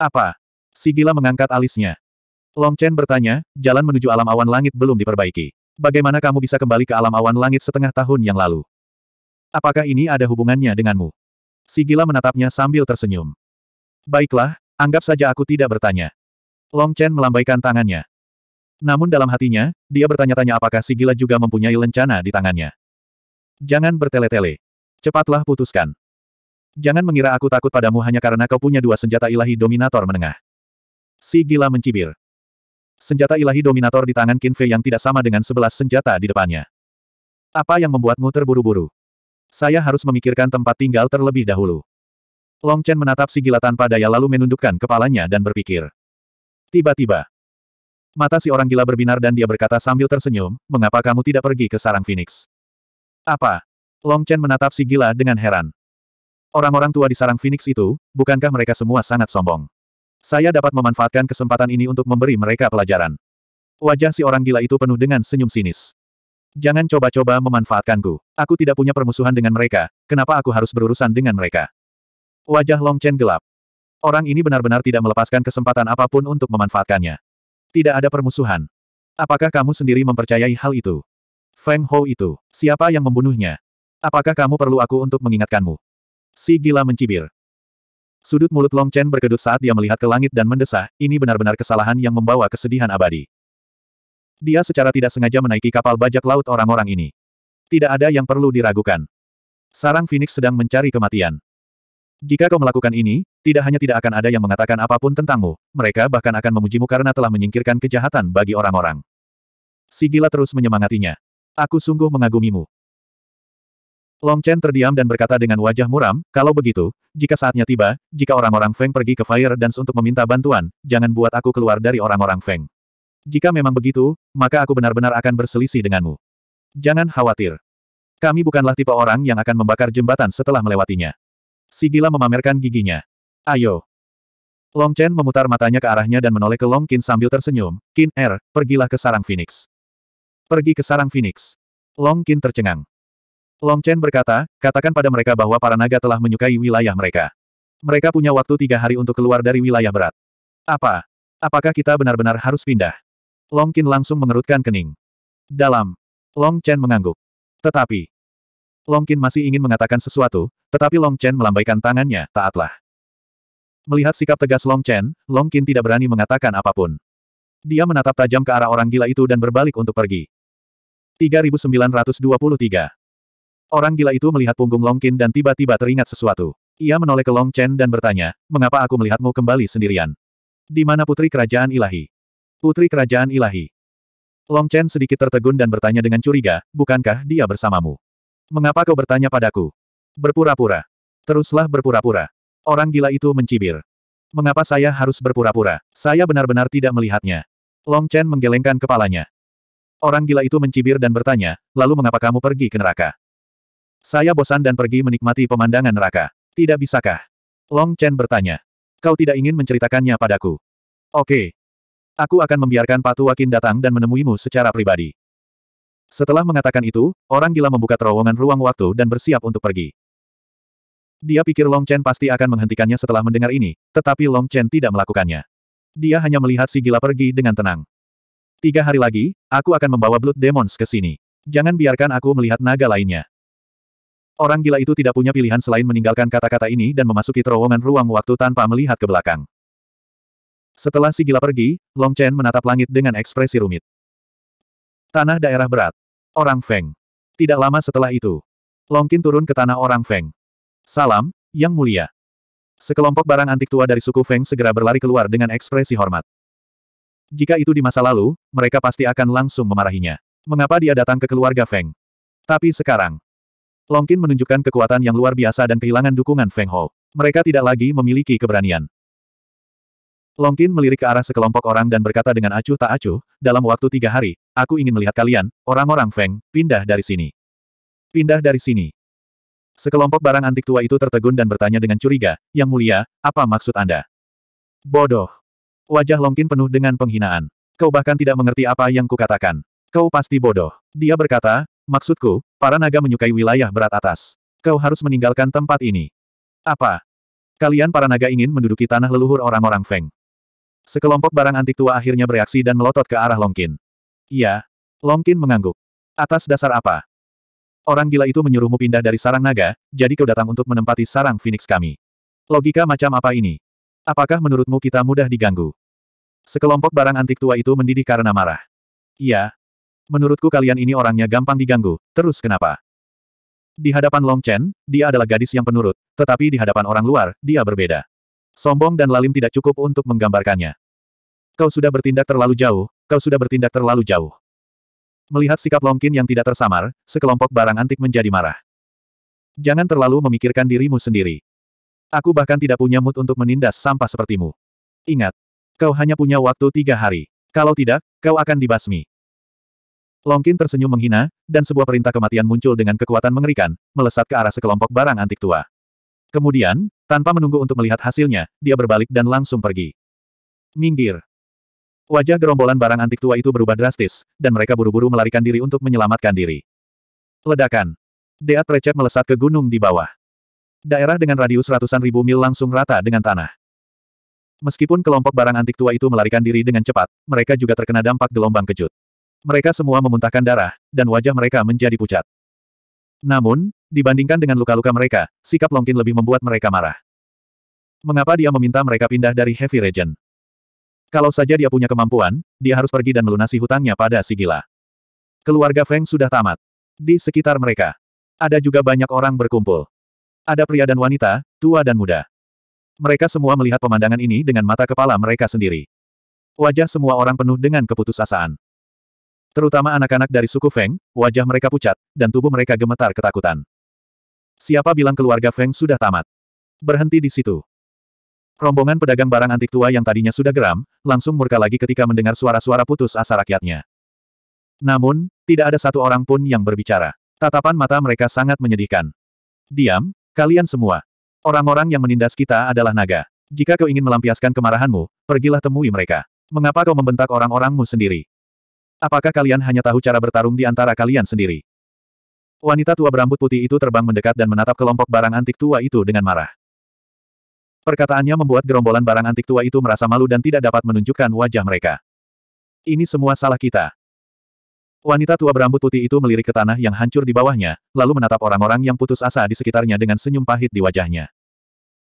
Apa? Si gila mengangkat alisnya. Long Chen bertanya, jalan menuju alam awan langit belum diperbaiki. Bagaimana kamu bisa kembali ke alam awan langit setengah tahun yang lalu? Apakah ini ada hubungannya denganmu? Sigila menatapnya sambil tersenyum. Baiklah, anggap saja aku tidak bertanya. Long Chen melambaikan tangannya. Namun dalam hatinya, dia bertanya-tanya apakah Sigila juga mempunyai lencana di tangannya. Jangan bertele-tele. Cepatlah putuskan. Jangan mengira aku takut padamu hanya karena kau punya dua senjata ilahi dominator menengah. Sigila mencibir senjata ilahi dominator di tangan Qin Fei yang tidak sama dengan sebelas senjata di depannya. Apa yang membuatmu terburu-buru? Saya harus memikirkan tempat tinggal terlebih dahulu. Long Chen menatap si gila tanpa daya lalu menundukkan kepalanya dan berpikir. Tiba-tiba, mata si orang gila berbinar dan dia berkata sambil tersenyum, mengapa kamu tidak pergi ke sarang Phoenix? Apa? Long Chen menatap si gila dengan heran. Orang-orang tua di sarang Phoenix itu, bukankah mereka semua sangat sombong? Saya dapat memanfaatkan kesempatan ini untuk memberi mereka pelajaran. Wajah si orang gila itu penuh dengan senyum sinis. Jangan coba-coba memanfaatkanku. Aku tidak punya permusuhan dengan mereka, kenapa aku harus berurusan dengan mereka? Wajah Long Chen gelap. Orang ini benar-benar tidak melepaskan kesempatan apapun untuk memanfaatkannya. Tidak ada permusuhan. Apakah kamu sendiri mempercayai hal itu? Feng Hou itu, siapa yang membunuhnya? Apakah kamu perlu aku untuk mengingatkanmu? Si gila mencibir. Sudut mulut Long Chen berkedut saat dia melihat ke langit dan mendesah, ini benar-benar kesalahan yang membawa kesedihan abadi. Dia secara tidak sengaja menaiki kapal bajak laut orang-orang ini. Tidak ada yang perlu diragukan. Sarang Phoenix sedang mencari kematian. Jika kau melakukan ini, tidak hanya tidak akan ada yang mengatakan apapun tentangmu, mereka bahkan akan memujimu karena telah menyingkirkan kejahatan bagi orang-orang. Sigila terus menyemangatinya. Aku sungguh mengagumimu. Long Chen terdiam dan berkata dengan wajah muram, kalau begitu, jika saatnya tiba, jika orang-orang Feng pergi ke Fire Dance untuk meminta bantuan, jangan buat aku keluar dari orang-orang Feng. Jika memang begitu, maka aku benar-benar akan berselisih denganmu. Jangan khawatir. Kami bukanlah tipe orang yang akan membakar jembatan setelah melewatinya. Si gila memamerkan giginya. Ayo. Long Chen memutar matanya ke arahnya dan menoleh ke Long Qin sambil tersenyum, Qin Er, pergilah ke sarang Phoenix. Pergi ke sarang Phoenix. Long Qin tercengang. Long Chen berkata, katakan pada mereka bahwa para naga telah menyukai wilayah mereka. Mereka punya waktu tiga hari untuk keluar dari wilayah berat. Apa? Apakah kita benar-benar harus pindah? Long Qin langsung mengerutkan kening. Dalam. Long Chen mengangguk. Tetapi. Long Qin masih ingin mengatakan sesuatu, tetapi Long Chen melambaikan tangannya, taatlah. Melihat sikap tegas Long Chen, Long Qin tidak berani mengatakan apapun. Dia menatap tajam ke arah orang gila itu dan berbalik untuk pergi. 3923 Orang gila itu melihat punggung Long Qin dan tiba-tiba teringat sesuatu. Ia menoleh ke Long Chen dan bertanya, mengapa aku melihatmu kembali sendirian? Di mana putri kerajaan ilahi? Putri kerajaan ilahi. Long Chen sedikit tertegun dan bertanya dengan curiga, bukankah dia bersamamu? Mengapa kau bertanya padaku? Berpura-pura. Teruslah berpura-pura. Orang gila itu mencibir. Mengapa saya harus berpura-pura? Saya benar-benar tidak melihatnya. Long Chen menggelengkan kepalanya. Orang gila itu mencibir dan bertanya, lalu mengapa kamu pergi ke neraka? Saya bosan dan pergi menikmati pemandangan neraka. Tidak bisakah? Long Chen bertanya. Kau tidak ingin menceritakannya padaku. Oke. Aku akan membiarkan Patu Wakin datang dan menemuimu secara pribadi. Setelah mengatakan itu, orang gila membuka terowongan ruang waktu dan bersiap untuk pergi. Dia pikir Long Chen pasti akan menghentikannya setelah mendengar ini, tetapi Long Chen tidak melakukannya. Dia hanya melihat si gila pergi dengan tenang. Tiga hari lagi, aku akan membawa Blood Demons ke sini. Jangan biarkan aku melihat naga lainnya. Orang gila itu tidak punya pilihan selain meninggalkan kata-kata ini dan memasuki terowongan ruang waktu tanpa melihat ke belakang. Setelah si gila pergi, Long Chen menatap langit dengan ekspresi rumit. Tanah daerah berat. Orang Feng. Tidak lama setelah itu, Long Qin turun ke tanah orang Feng. Salam, Yang Mulia. Sekelompok barang antik tua dari suku Feng segera berlari keluar dengan ekspresi hormat. Jika itu di masa lalu, mereka pasti akan langsung memarahinya. Mengapa dia datang ke keluarga Feng? Tapi sekarang, Longkin menunjukkan kekuatan yang luar biasa dan kehilangan dukungan Feng Hou. Mereka tidak lagi memiliki keberanian. Longkin melirik ke arah sekelompok orang dan berkata dengan acuh tak acuh, dalam waktu tiga hari, aku ingin melihat kalian, orang-orang Feng, pindah dari sini. Pindah dari sini. Sekelompok barang antik tua itu tertegun dan bertanya dengan curiga, yang mulia, apa maksud Anda? Bodoh. Wajah Longkin penuh dengan penghinaan. Kau bahkan tidak mengerti apa yang kukatakan. Kau pasti bodoh. Dia berkata, Maksudku, para naga menyukai wilayah berat atas. Kau harus meninggalkan tempat ini. Apa? Kalian para naga ingin menduduki tanah leluhur orang-orang Feng. Sekelompok barang antik tua akhirnya bereaksi dan melotot ke arah Longkin. Iya. Longkin mengangguk. Atas dasar apa? Orang gila itu menyuruhmu pindah dari sarang naga, jadi kau datang untuk menempati sarang Phoenix kami. Logika macam apa ini? Apakah menurutmu kita mudah diganggu? Sekelompok barang antik tua itu mendidih karena marah. Iya, menurutku kalian ini orangnya gampang diganggu, terus kenapa? Di hadapan Long Chen, dia adalah gadis yang penurut, tetapi di hadapan orang luar, dia berbeda. Sombong dan lalim tidak cukup untuk menggambarkannya. Kau sudah bertindak terlalu jauh, kau sudah bertindak terlalu jauh. Melihat sikap Long Qin yang tidak tersamar, sekelompok barang antik menjadi marah. Jangan terlalu memikirkan dirimu sendiri. Aku bahkan tidak punya mood untuk menindas sampah sepertimu. Ingat, kau hanya punya waktu tiga hari. Kalau tidak, kau akan dibasmi. Longkin tersenyum menghina, dan sebuah perintah kematian muncul dengan kekuatan mengerikan, melesat ke arah sekelompok barang antik tua. Kemudian, tanpa menunggu untuk melihat hasilnya, dia berbalik dan langsung pergi. Minggir. Wajah gerombolan barang antik tua itu berubah drastis, dan mereka buru-buru melarikan diri untuk menyelamatkan diri. Ledakan. Deat recep melesat ke gunung di bawah. Daerah dengan radius ratusan ribu mil langsung rata dengan tanah. Meskipun kelompok barang antik tua itu melarikan diri dengan cepat, mereka juga terkena dampak gelombang kejut. Mereka semua memuntahkan darah, dan wajah mereka menjadi pucat. Namun, dibandingkan dengan luka-luka mereka, sikap Longkin lebih membuat mereka marah. Mengapa dia meminta mereka pindah dari Heavy Region? Kalau saja dia punya kemampuan, dia harus pergi dan melunasi hutangnya pada si gila. Keluarga Feng sudah tamat. Di sekitar mereka, ada juga banyak orang berkumpul. Ada pria dan wanita, tua dan muda. Mereka semua melihat pemandangan ini dengan mata kepala mereka sendiri. Wajah semua orang penuh dengan keputusasaan. Terutama anak-anak dari suku Feng, wajah mereka pucat, dan tubuh mereka gemetar ketakutan. Siapa bilang keluarga Feng sudah tamat? Berhenti di situ. Rombongan pedagang barang antik tua yang tadinya sudah geram, langsung murka lagi ketika mendengar suara-suara putus asa rakyatnya. Namun, tidak ada satu orang pun yang berbicara. Tatapan mata mereka sangat menyedihkan. Diam, kalian semua. Orang-orang yang menindas kita adalah naga. Jika kau ingin melampiaskan kemarahanmu, pergilah temui mereka. Mengapa kau membentak orang-orangmu sendiri? Apakah kalian hanya tahu cara bertarung di antara kalian sendiri? Wanita tua berambut putih itu terbang mendekat dan menatap kelompok barang antik tua itu dengan marah. Perkataannya membuat gerombolan barang antik tua itu merasa malu dan tidak dapat menunjukkan wajah mereka. Ini semua salah kita. Wanita tua berambut putih itu melirik ke tanah yang hancur di bawahnya, lalu menatap orang-orang yang putus asa di sekitarnya dengan senyum pahit di wajahnya.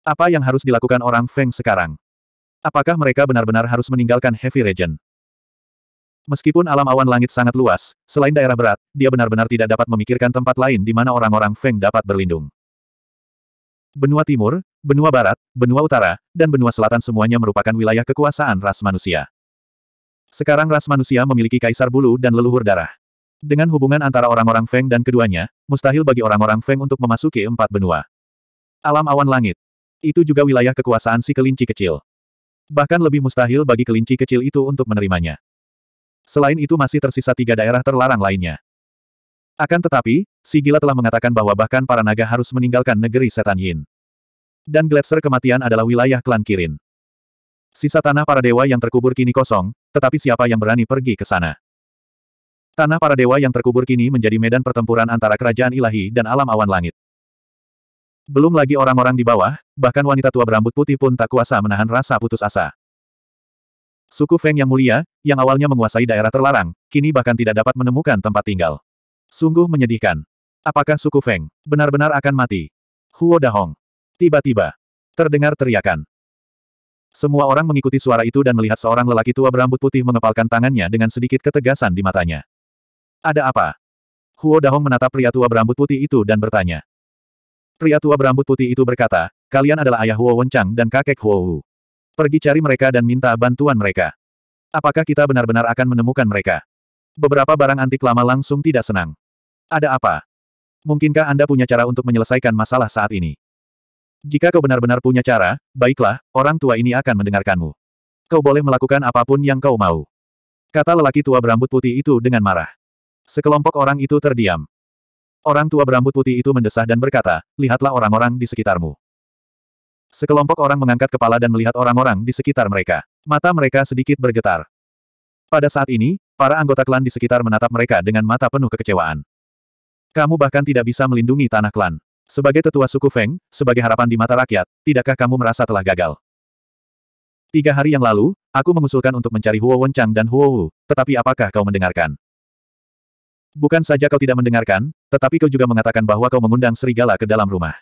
Apa yang harus dilakukan orang Feng sekarang? Apakah mereka benar-benar harus meninggalkan Heavy Region? Meskipun alam awan langit sangat luas, selain daerah berat, dia benar-benar tidak dapat memikirkan tempat lain di mana orang-orang Feng dapat berlindung. Benua Timur, Benua Barat, Benua Utara, dan Benua Selatan semuanya merupakan wilayah kekuasaan ras manusia. Sekarang ras manusia memiliki kaisar bulu dan leluhur darah. Dengan hubungan antara orang-orang Feng dan keduanya, mustahil bagi orang-orang Feng untuk memasuki empat benua. Alam awan langit. Itu juga wilayah kekuasaan si kelinci kecil. Bahkan lebih mustahil bagi kelinci kecil itu untuk menerimanya. Selain itu masih tersisa tiga daerah terlarang lainnya. Akan tetapi, Sigila telah mengatakan bahwa bahkan para naga harus meninggalkan negeri setan Yin. Dan gletser kematian adalah wilayah klan Kirin. Sisa tanah para dewa yang terkubur kini kosong, tetapi siapa yang berani pergi ke sana? Tanah para dewa yang terkubur kini menjadi medan pertempuran antara kerajaan ilahi dan alam awan langit. Belum lagi orang-orang di bawah, bahkan wanita tua berambut putih pun tak kuasa menahan rasa putus asa. Suku Feng yang mulia, yang awalnya menguasai daerah terlarang, kini bahkan tidak dapat menemukan tempat tinggal. Sungguh menyedihkan. Apakah suku Feng benar-benar akan mati? Huo Dahong. Tiba-tiba. Terdengar teriakan. Semua orang mengikuti suara itu dan melihat seorang lelaki tua berambut putih mengepalkan tangannya dengan sedikit ketegasan di matanya. Ada apa? Huo Dahong menatap pria tua berambut putih itu dan bertanya. Pria tua berambut putih itu berkata, kalian adalah ayah Huo Wencang dan kakek Huo Wu. Pergi cari mereka dan minta bantuan mereka. Apakah kita benar-benar akan menemukan mereka? Beberapa barang antik lama langsung tidak senang. Ada apa? Mungkinkah Anda punya cara untuk menyelesaikan masalah saat ini? Jika kau benar-benar punya cara, baiklah, orang tua ini akan mendengarkanmu. Kau boleh melakukan apapun yang kau mau. Kata lelaki tua berambut putih itu dengan marah. Sekelompok orang itu terdiam. Orang tua berambut putih itu mendesah dan berkata, lihatlah orang-orang di sekitarmu. Sekelompok orang mengangkat kepala dan melihat orang-orang di sekitar mereka. Mata mereka sedikit bergetar. Pada saat ini, para anggota klan di sekitar menatap mereka dengan mata penuh kekecewaan. Kamu bahkan tidak bisa melindungi tanah klan. Sebagai tetua suku Feng, sebagai harapan di mata rakyat, tidakkah kamu merasa telah gagal? Tiga hari yang lalu, aku mengusulkan untuk mencari Huo Wenchang dan Huo Wu, tetapi apakah kau mendengarkan? Bukan saja kau tidak mendengarkan, tetapi kau juga mengatakan bahwa kau mengundang serigala ke dalam rumah.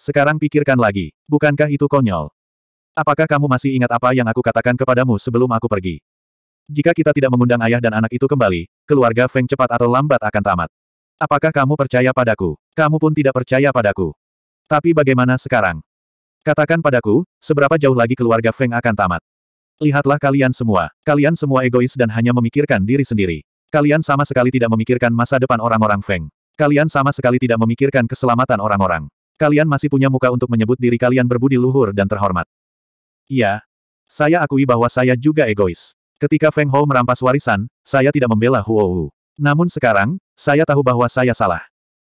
Sekarang pikirkan lagi, bukankah itu konyol? Apakah kamu masih ingat apa yang aku katakan kepadamu sebelum aku pergi? Jika kita tidak mengundang ayah dan anak itu kembali, keluarga Feng cepat atau lambat akan tamat. Apakah kamu percaya padaku? Kamu pun tidak percaya padaku. Tapi bagaimana sekarang? Katakan padaku, seberapa jauh lagi keluarga Feng akan tamat? Lihatlah kalian semua. Kalian semua egois dan hanya memikirkan diri sendiri. Kalian sama sekali tidak memikirkan masa depan orang-orang Feng. Kalian sama sekali tidak memikirkan keselamatan orang-orang. Kalian masih punya muka untuk menyebut diri kalian berbudi luhur dan terhormat. Iya. Saya akui bahwa saya juga egois. Ketika Feng Hou merampas warisan, saya tidak membela Huo Wu. Namun sekarang, saya tahu bahwa saya salah.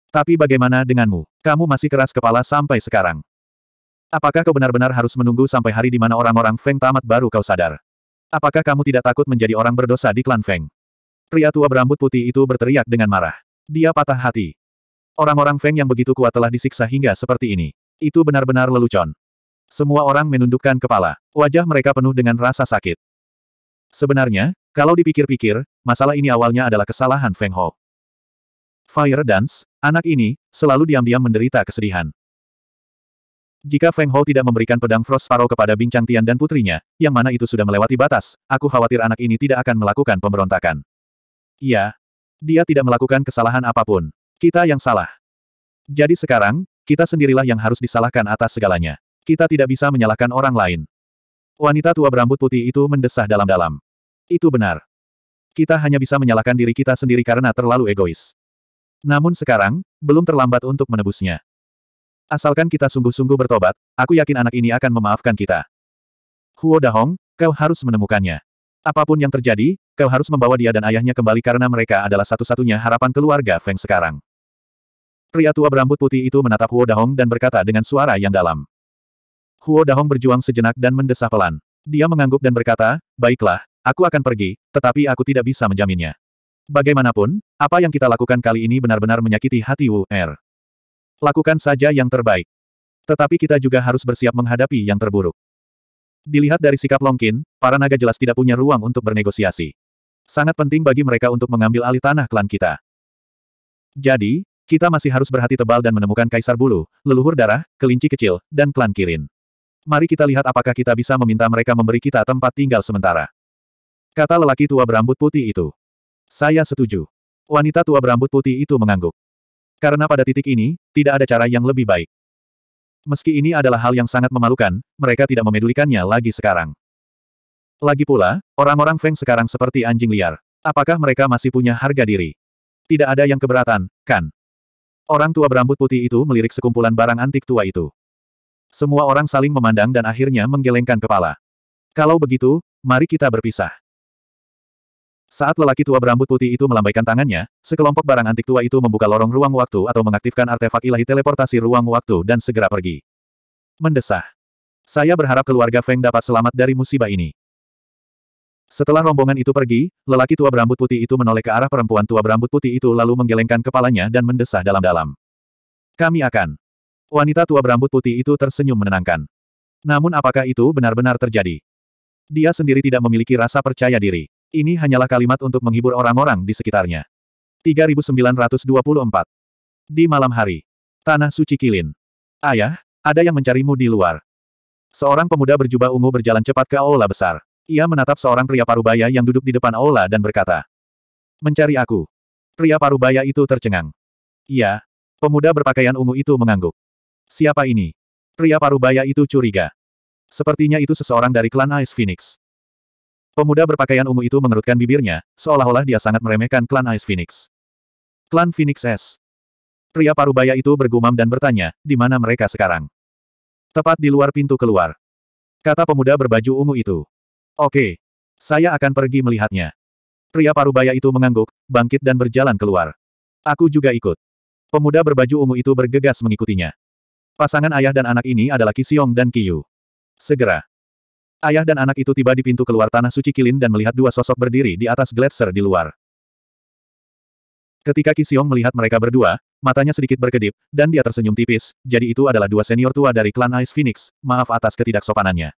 Tapi bagaimana denganmu? Kamu masih keras kepala sampai sekarang. Apakah kau benar-benar harus menunggu sampai hari di mana orang-orang Feng tamat baru kau sadar? Apakah kamu tidak takut menjadi orang berdosa di klan Feng? Pria tua berambut putih itu berteriak dengan marah. Dia patah hati. Orang-orang Feng yang begitu kuat telah disiksa hingga seperti ini. Itu benar-benar lelucon. Semua orang menundukkan kepala. Wajah mereka penuh dengan rasa sakit. Sebenarnya, kalau dipikir-pikir, masalah ini awalnya adalah kesalahan Feng Ho. Fire Dance, anak ini, selalu diam-diam menderita kesedihan. Jika Feng Ho tidak memberikan pedang Frost Sparrow kepada Bincang Tian dan putrinya, yang mana itu sudah melewati batas, aku khawatir anak ini tidak akan melakukan pemberontakan. Iya. Dia tidak melakukan kesalahan apapun. Kita yang salah. Jadi sekarang, kita sendirilah yang harus disalahkan atas segalanya. Kita tidak bisa menyalahkan orang lain. Wanita tua berambut putih itu mendesah dalam-dalam. Itu benar. Kita hanya bisa menyalahkan diri kita sendiri karena terlalu egois. Namun sekarang, belum terlambat untuk menebusnya. Asalkan kita sungguh-sungguh bertobat, aku yakin anak ini akan memaafkan kita. Huo Dahong, kau harus menemukannya. Apapun yang terjadi, kau harus membawa dia dan ayahnya kembali karena mereka adalah satu-satunya harapan keluarga Feng sekarang. Pria tua berambut putih itu menatap Huo Dahong dan berkata dengan suara yang dalam. Huo Dahong berjuang sejenak dan mendesah pelan. Dia mengangguk dan berkata, baiklah, aku akan pergi, tetapi aku tidak bisa menjaminnya. Bagaimanapun, apa yang kita lakukan kali ini benar-benar menyakiti hati Wu Er. Lakukan saja yang terbaik. Tetapi kita juga harus bersiap menghadapi yang terburuk. Dilihat dari sikap Longkin, para naga jelas tidak punya ruang untuk bernegosiasi. Sangat penting bagi mereka untuk mengambil alih tanah klan kita. Jadi, kita masih harus berhati tebal dan menemukan Kaisar Bulu, leluhur darah, kelinci kecil, dan klan Kirin. Mari kita lihat apakah kita bisa meminta mereka memberi kita tempat tinggal sementara. Kata lelaki tua berambut putih itu. Saya setuju. Wanita tua berambut putih itu mengangguk. Karena pada titik ini, tidak ada cara yang lebih baik. Meski ini adalah hal yang sangat memalukan, mereka tidak memedulikannya lagi sekarang. Lagi pula, orang-orang Feng sekarang seperti anjing liar. Apakah mereka masih punya harga diri? Tidak ada yang keberatan, kan? Orang tua berambut putih itu melirik sekumpulan barang antik tua itu. Semua orang saling memandang dan akhirnya menggelengkan kepala. Kalau begitu, mari kita berpisah. Saat lelaki tua berambut putih itu melambaikan tangannya, sekelompok barang antik tua itu membuka lorong ruang waktu atau mengaktifkan artefak ilahi teleportasi ruang waktu dan segera pergi. Mendesah. Saya berharap keluarga Feng dapat selamat dari musibah ini. Setelah rombongan itu pergi, lelaki tua berambut putih itu menoleh ke arah perempuan tua berambut putih itu lalu menggelengkan kepalanya dan mendesah dalam-dalam. Kami akan. Wanita tua berambut putih itu tersenyum menenangkan. Namun apakah itu benar-benar terjadi? Dia sendiri tidak memiliki rasa percaya diri. Ini hanyalah kalimat untuk menghibur orang-orang di sekitarnya. 3924 Di malam hari. Tanah suci Kilin. Ayah, ada yang mencarimu di luar. Seorang pemuda berjubah ungu berjalan cepat ke aula besar. Ia menatap seorang pria parubaya yang duduk di depan aula dan berkata. Mencari aku. Pria parubaya itu tercengang. Iya. Pemuda berpakaian ungu itu mengangguk. Siapa ini? Pria parubaya itu curiga. Sepertinya itu seseorang dari klan Ice Phoenix. Pemuda berpakaian ungu itu mengerutkan bibirnya, seolah-olah dia sangat meremehkan klan Ice Phoenix. Klan Phoenix S. Pria parubaya itu bergumam dan bertanya, di mana mereka sekarang? Tepat di luar pintu keluar. Kata pemuda berbaju ungu itu. Oke. Saya akan pergi melihatnya. Pria parubaya itu mengangguk, bangkit dan berjalan keluar. Aku juga ikut. Pemuda berbaju ungu itu bergegas mengikutinya. Pasangan ayah dan anak ini adalah Kisiong dan Kiyu. Segera. Ayah dan anak itu tiba di pintu keluar tanah suci Kilin dan melihat dua sosok berdiri di atas gletser di luar. Ketika Kisiong melihat mereka berdua, matanya sedikit berkedip, dan dia tersenyum tipis, jadi itu adalah dua senior tua dari klan Ice Phoenix, maaf atas ketidaksopanannya.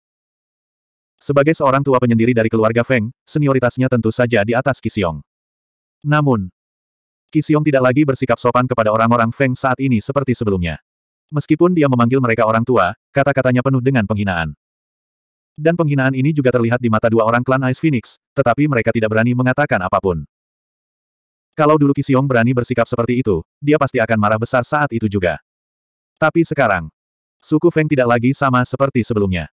Sebagai seorang tua penyendiri dari keluarga Feng, senioritasnya tentu saja di atas Kisiong. Namun, Kisiong tidak lagi bersikap sopan kepada orang-orang Feng saat ini seperti sebelumnya. Meskipun dia memanggil mereka orang tua, kata-katanya penuh dengan penghinaan. Dan penghinaan ini juga terlihat di mata dua orang klan Ice Phoenix, tetapi mereka tidak berani mengatakan apapun. Kalau dulu Kisiong berani bersikap seperti itu, dia pasti akan marah besar saat itu juga. Tapi sekarang, suku Feng tidak lagi sama seperti sebelumnya.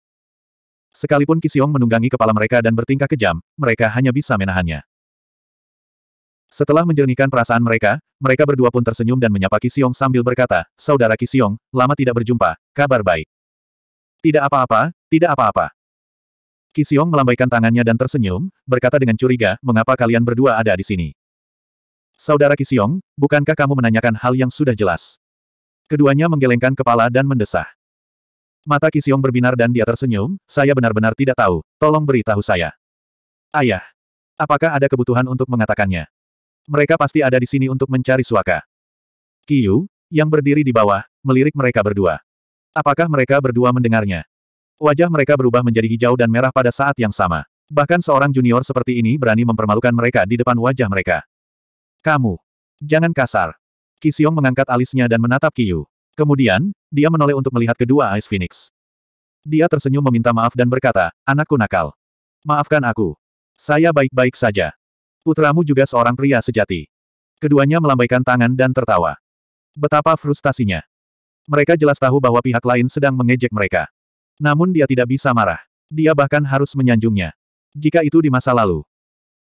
Sekalipun Kisiong menunggangi kepala mereka dan bertingkah kejam, mereka hanya bisa menahannya. Setelah menjernihkan perasaan mereka, mereka berdua pun tersenyum dan menyapa Kisiong sambil berkata, Saudara Kisiong, lama tidak berjumpa, kabar baik. Tidak apa-apa, tidak apa-apa. Kisiong melambaikan tangannya dan tersenyum, berkata dengan curiga, mengapa kalian berdua ada di sini? Saudara Kisiong, bukankah kamu menanyakan hal yang sudah jelas? Keduanya menggelengkan kepala dan mendesah. Mata Kisiong berbinar dan dia tersenyum, saya benar-benar tidak tahu, tolong beritahu saya. Ayah. Apakah ada kebutuhan untuk mengatakannya? Mereka pasti ada di sini untuk mencari suaka. Kiyu, yang berdiri di bawah, melirik mereka berdua. Apakah mereka berdua mendengarnya? Wajah mereka berubah menjadi hijau dan merah pada saat yang sama. Bahkan seorang junior seperti ini berani mempermalukan mereka di depan wajah mereka. Kamu. Jangan kasar. Kisiong mengangkat alisnya dan menatap Kiyu. Kemudian, dia menoleh untuk melihat kedua Ice Phoenix. Dia tersenyum meminta maaf dan berkata, anakku nakal. Maafkan aku. Saya baik-baik saja. Putramu juga seorang pria sejati. Keduanya melambaikan tangan dan tertawa. Betapa frustasinya. Mereka jelas tahu bahwa pihak lain sedang mengejek mereka. Namun dia tidak bisa marah. Dia bahkan harus menyanjungnya. Jika itu di masa lalu.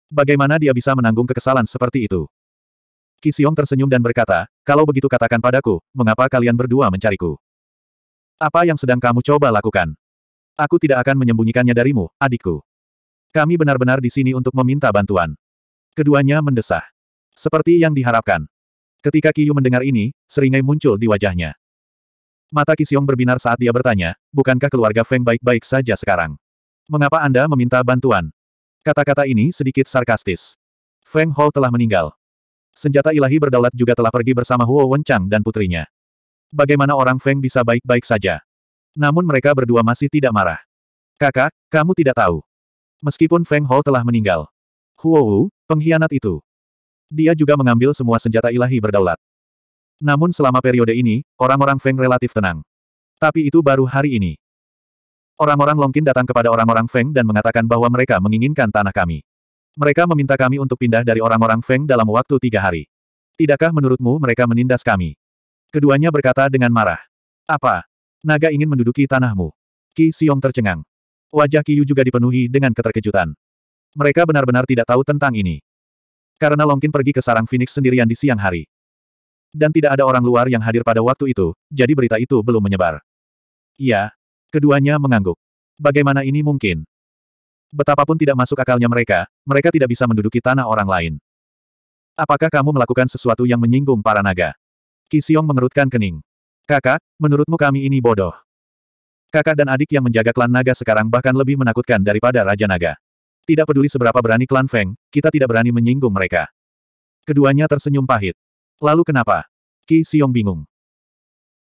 Bagaimana dia bisa menanggung kekesalan seperti itu? Kisiong tersenyum dan berkata, kalau begitu katakan padaku, mengapa kalian berdua mencariku? Apa yang sedang kamu coba lakukan? Aku tidak akan menyembunyikannya darimu, adikku. Kami benar-benar di sini untuk meminta bantuan. Keduanya mendesah. Seperti yang diharapkan. Ketika Kiyu mendengar ini, seringai muncul di wajahnya. Mata Kisiong berbinar saat dia bertanya, bukankah keluarga Feng baik-baik saja sekarang? Mengapa Anda meminta bantuan? Kata-kata ini sedikit sarkastis. Feng Hou telah meninggal. Senjata ilahi berdaulat juga telah pergi bersama Huo Wenchang dan putrinya. Bagaimana orang Feng bisa baik-baik saja? Namun mereka berdua masih tidak marah. Kakak, kamu tidak tahu. Meskipun Feng Ho telah meninggal. Huo Wu, pengkhianat itu. Dia juga mengambil semua senjata ilahi berdaulat. Namun selama periode ini, orang-orang Feng relatif tenang. Tapi itu baru hari ini. Orang-orang Longkin datang kepada orang-orang Feng dan mengatakan bahwa mereka menginginkan tanah kami. Mereka meminta kami untuk pindah dari orang-orang Feng dalam waktu tiga hari. Tidakkah menurutmu mereka menindas kami? Keduanya berkata dengan marah. Apa? Naga ingin menduduki tanahmu. Ki Xiong tercengang. Wajah Qiyu juga dipenuhi dengan keterkejutan. Mereka benar-benar tidak tahu tentang ini. Karena Longkin pergi ke sarang Phoenix sendirian di siang hari. Dan tidak ada orang luar yang hadir pada waktu itu, jadi berita itu belum menyebar. Iya. Keduanya mengangguk. Bagaimana ini mungkin? Betapapun tidak masuk akalnya mereka, mereka tidak bisa menduduki tanah orang lain. Apakah kamu melakukan sesuatu yang menyinggung para naga? Kisiong mengerutkan kening. Kakak, menurutmu kami ini bodoh. Kakak dan adik yang menjaga klan naga sekarang bahkan lebih menakutkan daripada Raja Naga. Tidak peduli seberapa berani klan Feng, kita tidak berani menyinggung mereka. Keduanya tersenyum pahit. Lalu kenapa? Qi Xiong bingung.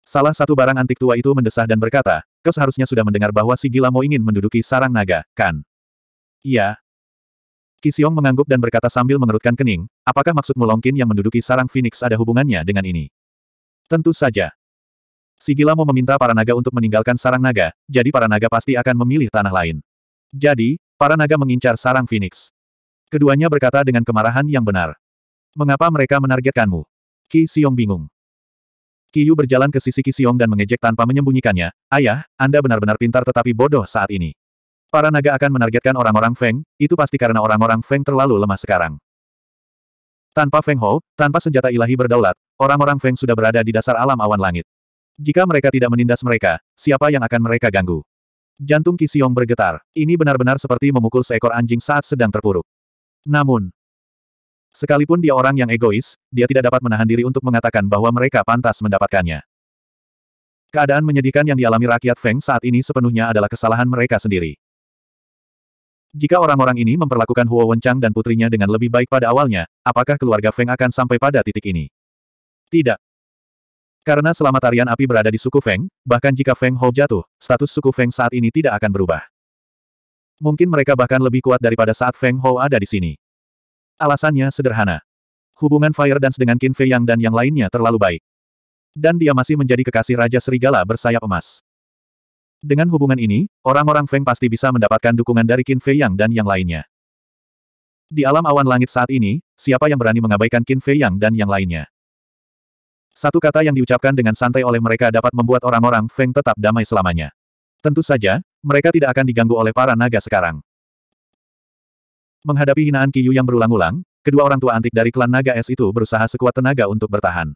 Salah satu barang antik tua itu mendesah dan berkata, kau seharusnya sudah mendengar bahwa si gila mau ingin menduduki sarang naga, kan? Iya. Kisiong mengangguk dan berkata sambil mengerutkan kening, apakah maksud Mulongkin yang menduduki sarang Phoenix ada hubungannya dengan ini? Tentu saja. Sigilamo meminta para naga untuk meninggalkan sarang naga, jadi para naga pasti akan memilih tanah lain. Jadi, para naga mengincar sarang Phoenix. Keduanya berkata dengan kemarahan yang benar. Mengapa mereka menargetkanmu? Ki Siong bingung. Yu berjalan ke sisi Ki Siong dan mengejek tanpa menyembunyikannya, Ayah, Anda benar-benar pintar tetapi bodoh saat ini. Para naga akan menargetkan orang-orang Feng, itu pasti karena orang-orang Feng terlalu lemah sekarang. Tanpa Feng Ho, tanpa senjata ilahi berdaulat, orang-orang Feng sudah berada di dasar alam awan langit. Jika mereka tidak menindas mereka, siapa yang akan mereka ganggu? Jantung Kisiong bergetar. Ini benar-benar seperti memukul seekor anjing saat sedang terpuruk. Namun, sekalipun dia orang yang egois, dia tidak dapat menahan diri untuk mengatakan bahwa mereka pantas mendapatkannya. Keadaan menyedihkan yang dialami rakyat Feng saat ini sepenuhnya adalah kesalahan mereka sendiri. Jika orang-orang ini memperlakukan Huo Wenchang dan putrinya dengan lebih baik pada awalnya, apakah keluarga Feng akan sampai pada titik ini? Tidak. Karena selama tarian api berada di suku Feng, bahkan jika Feng Hou jatuh, status suku Feng saat ini tidak akan berubah. Mungkin mereka bahkan lebih kuat daripada saat Feng Hou ada di sini. Alasannya sederhana. Hubungan Fire Dance dengan Qin Fei Yang dan yang lainnya terlalu baik. Dan dia masih menjadi kekasih Raja Serigala bersayap emas. Dengan hubungan ini, orang-orang Feng pasti bisa mendapatkan dukungan dari Qin Fei Yang dan yang lainnya. Di alam awan langit saat ini, siapa yang berani mengabaikan Qin Fei Yang dan yang lainnya? Satu kata yang diucapkan dengan santai oleh mereka dapat membuat orang-orang Feng tetap damai selamanya. Tentu saja, mereka tidak akan diganggu oleh para naga sekarang. Menghadapi hinaan Qiyu yang berulang-ulang, kedua orang tua antik dari klan naga es itu berusaha sekuat tenaga untuk bertahan.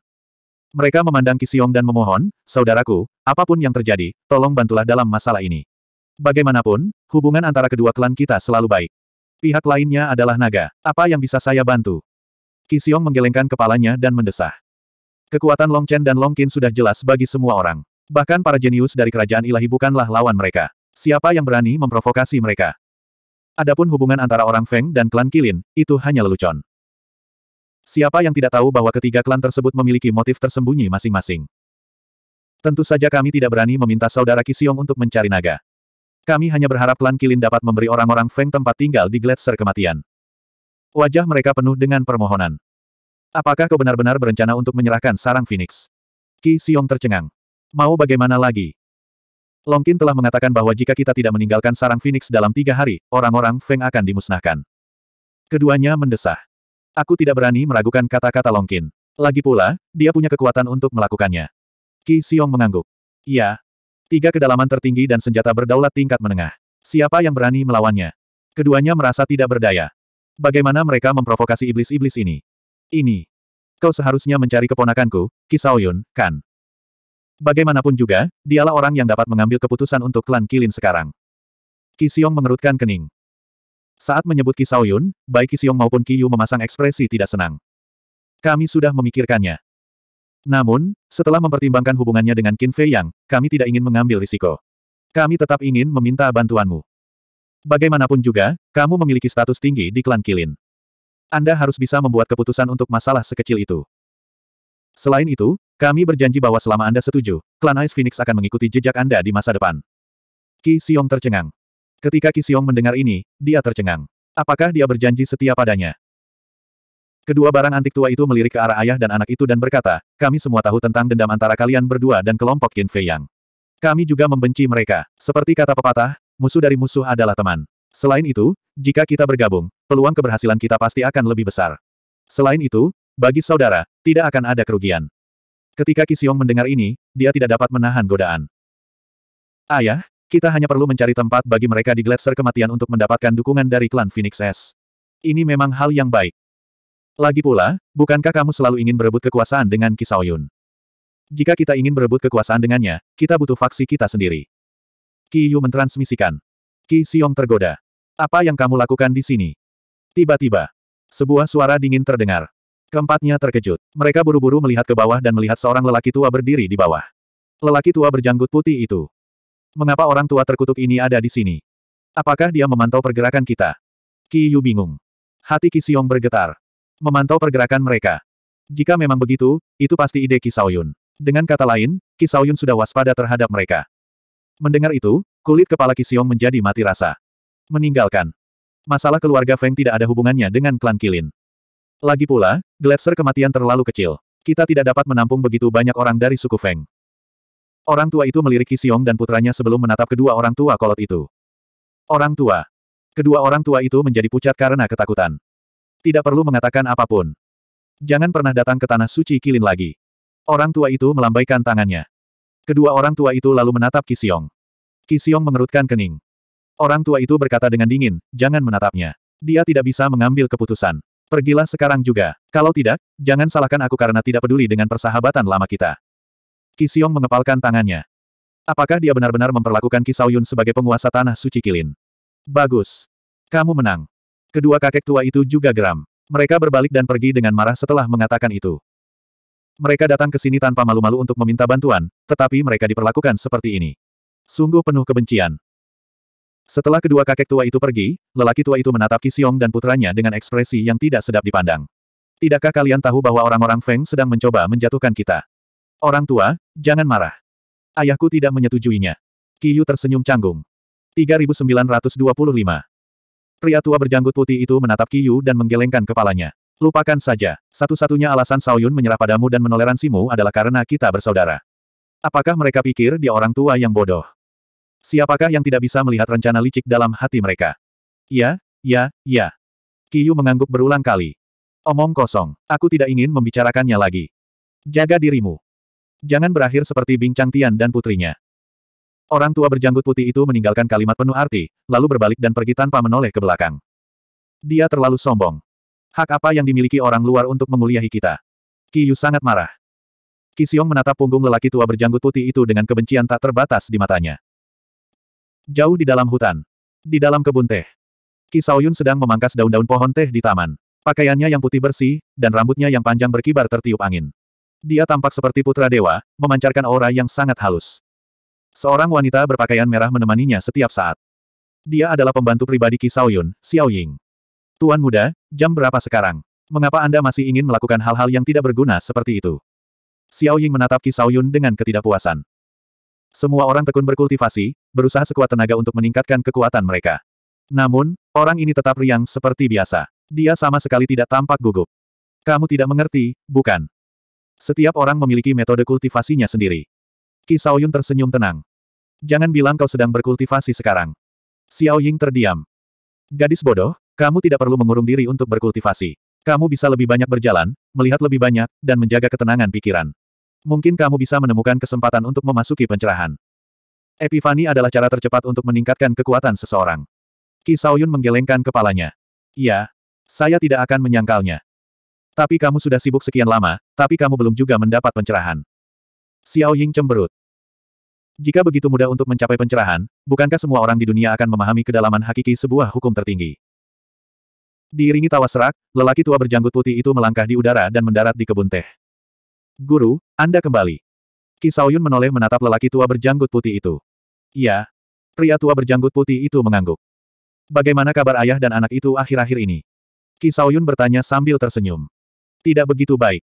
Mereka memandang Kisiong dan memohon, saudaraku, apapun yang terjadi, tolong bantulah dalam masalah ini. Bagaimanapun, hubungan antara kedua klan kita selalu baik. Pihak lainnya adalah naga. Apa yang bisa saya bantu? Kisiong menggelengkan kepalanya dan mendesah. Kekuatan Long Chen dan Long Qin sudah jelas bagi semua orang. Bahkan para jenius dari kerajaan ilahi bukanlah lawan mereka. Siapa yang berani memprovokasi mereka? Adapun hubungan antara orang Feng dan klan Kilin, itu hanya lelucon. Siapa yang tidak tahu bahwa ketiga klan tersebut memiliki motif tersembunyi masing-masing? Tentu saja kami tidak berani meminta saudara Kisiong untuk mencari naga. Kami hanya berharap klan Kilin dapat memberi orang-orang Feng tempat tinggal di gletser kematian. Wajah mereka penuh dengan permohonan. Apakah kau benar-benar berencana untuk menyerahkan sarang Phoenix? Ki Siong tercengang. Mau bagaimana lagi? Longkin telah mengatakan bahwa jika kita tidak meninggalkan sarang Phoenix dalam tiga hari, orang-orang Feng akan dimusnahkan. Keduanya mendesah. Aku tidak berani meragukan kata-kata Longkin. Lagi pula, dia punya kekuatan untuk melakukannya. Ki Xiong mengangguk. Ya. Tiga kedalaman tertinggi dan senjata berdaulat tingkat menengah. Siapa yang berani melawannya? Keduanya merasa tidak berdaya. Bagaimana mereka memprovokasi iblis-iblis ini? Ini. Kau seharusnya mencari keponakanku, Ki Saoyun, kan? Bagaimanapun juga, dialah orang yang dapat mengambil keputusan untuk klan Kilin sekarang. Ki Xiong mengerutkan kening. Saat menyebut Ki Saoyun, baik Ki Siong maupun Ki Yu memasang ekspresi tidak senang. Kami sudah memikirkannya. Namun, setelah mempertimbangkan hubungannya dengan Qin Fei Yang, kami tidak ingin mengambil risiko. Kami tetap ingin meminta bantuanmu. Bagaimanapun juga, kamu memiliki status tinggi di klan Kilin. Anda harus bisa membuat keputusan untuk masalah sekecil itu. Selain itu, kami berjanji bahwa selama Anda setuju, klan Ice Phoenix akan mengikuti jejak Anda di masa depan. Ki Siong tercengang. Ketika Kisiong mendengar ini, dia tercengang. Apakah dia berjanji setia padanya? Kedua barang antik tua itu melirik ke arah ayah dan anak itu dan berkata, kami semua tahu tentang dendam antara kalian berdua dan kelompok Qin Fei Yang. Kami juga membenci mereka. Seperti kata pepatah, musuh dari musuh adalah teman. Selain itu, jika kita bergabung, peluang keberhasilan kita pasti akan lebih besar. Selain itu, bagi saudara, tidak akan ada kerugian. Ketika Kisiong mendengar ini, dia tidak dapat menahan godaan. Ayah, kita hanya perlu mencari tempat bagi mereka di gletser kematian untuk mendapatkan dukungan dari klan Phoenix S. Ini memang hal yang baik. Lagi pula, bukankah kamu selalu ingin berebut kekuasaan dengan Kisaoyun? Jika kita ingin berebut kekuasaan dengannya, kita butuh faksi kita sendiri. Ki Yu mentransmisikan. Ki Xiong tergoda. Apa yang kamu lakukan di sini? Tiba-tiba, sebuah suara dingin terdengar. Keempatnya terkejut. Mereka buru-buru melihat ke bawah dan melihat seorang lelaki tua berdiri di bawah. Lelaki tua berjanggut putih itu. Mengapa orang tua terkutuk ini ada di sini? Apakah dia memantau pergerakan kita? Ki Yu bingung. Hati Ki Xiong bergetar. Memantau pergerakan mereka. Jika memang begitu, itu pasti ide Ki Saoyun. Dengan kata lain, Ki Saoyun sudah waspada terhadap mereka. Mendengar itu, kulit kepala Ki Xiong menjadi mati rasa. Meninggalkan. Masalah keluarga Feng tidak ada hubungannya dengan klan Kilin. Lagi pula, gletser kematian terlalu kecil. Kita tidak dapat menampung begitu banyak orang dari suku Feng. Orang tua itu melirik Kisiong dan putranya sebelum menatap kedua orang tua kolot itu. Orang tua. Kedua orang tua itu menjadi pucat karena ketakutan. Tidak perlu mengatakan apapun. Jangan pernah datang ke tanah suci Kilin lagi. Orang tua itu melambaikan tangannya. Kedua orang tua itu lalu menatap Kisiong. Kisiong mengerutkan kening. Orang tua itu berkata dengan dingin, jangan menatapnya. Dia tidak bisa mengambil keputusan. Pergilah sekarang juga. Kalau tidak, jangan salahkan aku karena tidak peduli dengan persahabatan lama kita. Kisiong mengepalkan tangannya. Apakah dia benar-benar memperlakukan Kisao Yun sebagai penguasa tanah suci Kilin? Bagus. Kamu menang. Kedua kakek tua itu juga geram. Mereka berbalik dan pergi dengan marah setelah mengatakan itu. Mereka datang ke sini tanpa malu-malu untuk meminta bantuan, tetapi mereka diperlakukan seperti ini. Sungguh penuh kebencian. Setelah kedua kakek tua itu pergi, lelaki tua itu menatap Kisiong dan putranya dengan ekspresi yang tidak sedap dipandang. Tidakkah kalian tahu bahwa orang-orang Feng sedang mencoba menjatuhkan kita? Orang tua, jangan marah. Ayahku tidak menyetujuinya. Kiyu tersenyum canggung. 3925. Pria tua berjanggut putih itu menatap Kiyu dan menggelengkan kepalanya. Lupakan saja, satu-satunya alasan Saoyun menyerah padamu dan menoleransimu adalah karena kita bersaudara. Apakah mereka pikir dia orang tua yang bodoh? Siapakah yang tidak bisa melihat rencana licik dalam hati mereka? Ya, ya, ya. Kiyu mengangguk berulang kali. Omong kosong, aku tidak ingin membicarakannya lagi. Jaga dirimu. Jangan berakhir seperti Bing Tian dan putrinya. Orang tua berjanggut putih itu meninggalkan kalimat penuh arti, lalu berbalik dan pergi tanpa menoleh ke belakang. Dia terlalu sombong. Hak apa yang dimiliki orang luar untuk menguliahi kita? Yu sangat marah. Kisiong menatap punggung lelaki tua berjanggut putih itu dengan kebencian tak terbatas di matanya. Jauh di dalam hutan. Di dalam kebun teh. Kisaoyun sedang memangkas daun-daun pohon teh di taman. Pakaiannya yang putih bersih, dan rambutnya yang panjang berkibar tertiup angin. Dia tampak seperti putra dewa, memancarkan aura yang sangat halus. Seorang wanita berpakaian merah menemaninya setiap saat. Dia adalah pembantu pribadi Qi Xiao Ying. Tuan muda, jam berapa sekarang? Mengapa Anda masih ingin melakukan hal-hal yang tidak berguna seperti itu? Xiaoying menatap Qi Xiaoyun dengan ketidakpuasan. Semua orang tekun berkultivasi, berusaha sekuat tenaga untuk meningkatkan kekuatan mereka. Namun, orang ini tetap riang seperti biasa. Dia sama sekali tidak tampak gugup. Kamu tidak mengerti, bukan? Setiap orang memiliki metode kultivasinya sendiri. Qi Xiaoyun tersenyum tenang. Jangan bilang kau sedang berkultivasi sekarang. Xiao Ying terdiam. Gadis bodoh, kamu tidak perlu mengurung diri untuk berkultivasi. Kamu bisa lebih banyak berjalan, melihat lebih banyak, dan menjaga ketenangan pikiran. Mungkin kamu bisa menemukan kesempatan untuk memasuki pencerahan. Epifani adalah cara tercepat untuk meningkatkan kekuatan seseorang. Qi Xiaoyun menggelengkan kepalanya. Ya, saya tidak akan menyangkalnya. Tapi kamu sudah sibuk sekian lama, tapi kamu belum juga mendapat pencerahan. Xiao Ying cemberut. Jika begitu mudah untuk mencapai pencerahan, bukankah semua orang di dunia akan memahami kedalaman hakiki sebuah hukum tertinggi? Diiringi tawa serak, lelaki tua berjanggut putih itu melangkah di udara dan mendarat di kebun teh. Guru, Anda kembali. Xiaoyun menoleh menatap lelaki tua berjanggut putih itu. Ya, Pria tua berjanggut putih itu mengangguk. Bagaimana kabar ayah dan anak itu akhir-akhir ini? Xiaoyun bertanya sambil tersenyum. Tidak begitu baik.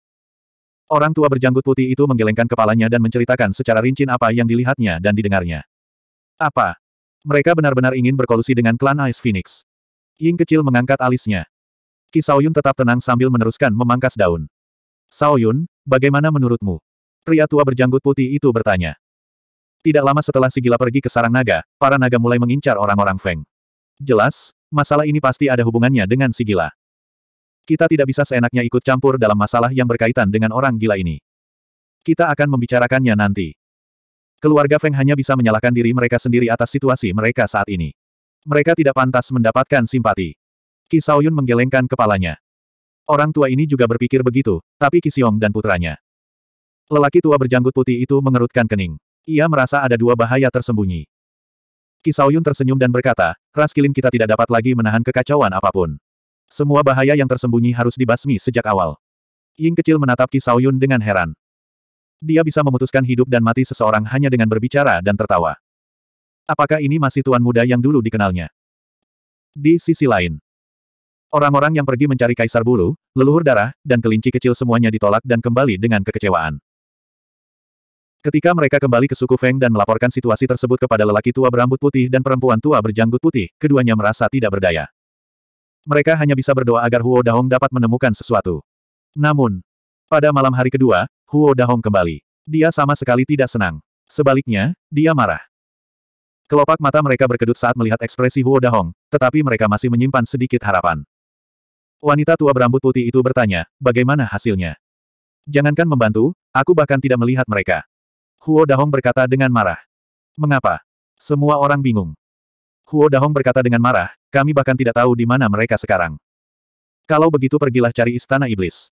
Orang tua berjanggut putih itu menggelengkan kepalanya dan menceritakan secara rinci apa yang dilihatnya dan didengarnya. Apa? Mereka benar-benar ingin berkolusi dengan klan Ice Phoenix. Ying kecil mengangkat alisnya. Kisaoyun tetap tenang sambil meneruskan memangkas daun. Saoyun, bagaimana menurutmu? Pria tua berjanggut putih itu bertanya. Tidak lama setelah si gila pergi ke sarang naga, para naga mulai mengincar orang-orang Feng. Jelas, masalah ini pasti ada hubungannya dengan si gila. Kita tidak bisa seenaknya ikut campur dalam masalah yang berkaitan dengan orang gila ini. Kita akan membicarakannya nanti. Keluarga Feng hanya bisa menyalahkan diri mereka sendiri atas situasi mereka saat ini. Mereka tidak pantas mendapatkan simpati. Kisaoyun menggelengkan kepalanya. Orang tua ini juga berpikir begitu, tapi Kisiong dan putranya. Lelaki tua berjanggut putih itu mengerutkan kening. Ia merasa ada dua bahaya tersembunyi. Kisaoyun tersenyum dan berkata, ras kilin kita tidak dapat lagi menahan kekacauan apapun. Semua bahaya yang tersembunyi harus dibasmi sejak awal. Ying kecil menatap Ki Saoyun dengan heran. Dia bisa memutuskan hidup dan mati seseorang hanya dengan berbicara dan tertawa. Apakah ini masih tuan muda yang dulu dikenalnya? Di sisi lain, orang-orang yang pergi mencari kaisar bulu, leluhur darah, dan kelinci kecil semuanya ditolak dan kembali dengan kekecewaan. Ketika mereka kembali ke suku Feng dan melaporkan situasi tersebut kepada lelaki tua berambut putih dan perempuan tua berjanggut putih, keduanya merasa tidak berdaya. Mereka hanya bisa berdoa agar Huo Dahong dapat menemukan sesuatu. Namun, pada malam hari kedua, Huo Dahong kembali. Dia sama sekali tidak senang. Sebaliknya, dia marah. Kelopak mata mereka berkedut saat melihat ekspresi Huo Dahong, tetapi mereka masih menyimpan sedikit harapan. Wanita tua berambut putih itu bertanya, bagaimana hasilnya? Jangankan membantu, aku bahkan tidak melihat mereka. Huo Dahong berkata dengan marah. Mengapa? Semua orang bingung. Huo Dahong berkata dengan marah, kami bahkan tidak tahu di mana mereka sekarang. Kalau begitu pergilah cari Istana Iblis.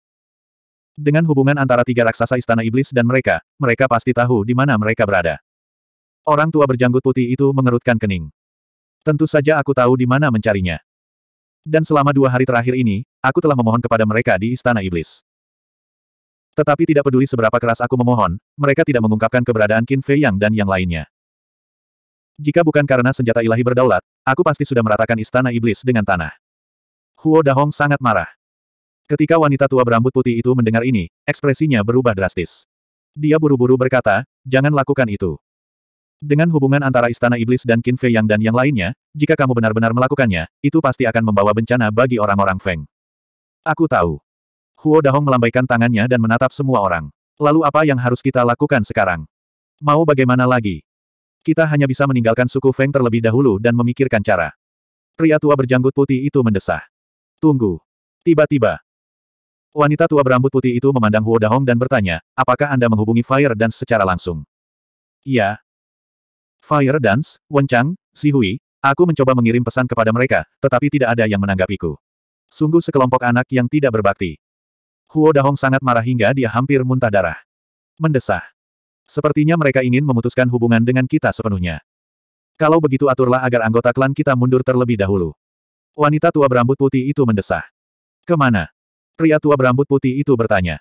Dengan hubungan antara tiga raksasa Istana Iblis dan mereka, mereka pasti tahu di mana mereka berada. Orang tua berjanggut putih itu mengerutkan kening. Tentu saja aku tahu di mana mencarinya. Dan selama dua hari terakhir ini, aku telah memohon kepada mereka di Istana Iblis. Tetapi tidak peduli seberapa keras aku memohon, mereka tidak mengungkapkan keberadaan Qin Fei Yang dan yang lainnya. Jika bukan karena senjata ilahi berdaulat, Aku pasti sudah meratakan istana iblis dengan tanah. Huo Dahong sangat marah. Ketika wanita tua berambut putih itu mendengar ini, ekspresinya berubah drastis. Dia buru-buru berkata, jangan lakukan itu. Dengan hubungan antara istana iblis dan Qin Fei Yang dan yang lainnya, jika kamu benar-benar melakukannya, itu pasti akan membawa bencana bagi orang-orang Feng. Aku tahu. Huo Dahong melambaikan tangannya dan menatap semua orang. Lalu apa yang harus kita lakukan sekarang? Mau bagaimana lagi? Kita hanya bisa meninggalkan suku Feng terlebih dahulu dan memikirkan cara. Pria tua berjanggut putih itu mendesah. Tunggu. Tiba-tiba. Wanita tua berambut putih itu memandang Huo Dahong dan bertanya, apakah Anda menghubungi Fire Dance secara langsung? Iya. Fire Dance, Wenchang, Hui, aku mencoba mengirim pesan kepada mereka, tetapi tidak ada yang menanggapiku. Sungguh sekelompok anak yang tidak berbakti. Huo Dahong sangat marah hingga dia hampir muntah darah. Mendesah. Sepertinya mereka ingin memutuskan hubungan dengan kita sepenuhnya. Kalau begitu aturlah agar anggota klan kita mundur terlebih dahulu. Wanita tua berambut putih itu mendesah. Kemana? Pria tua berambut putih itu bertanya.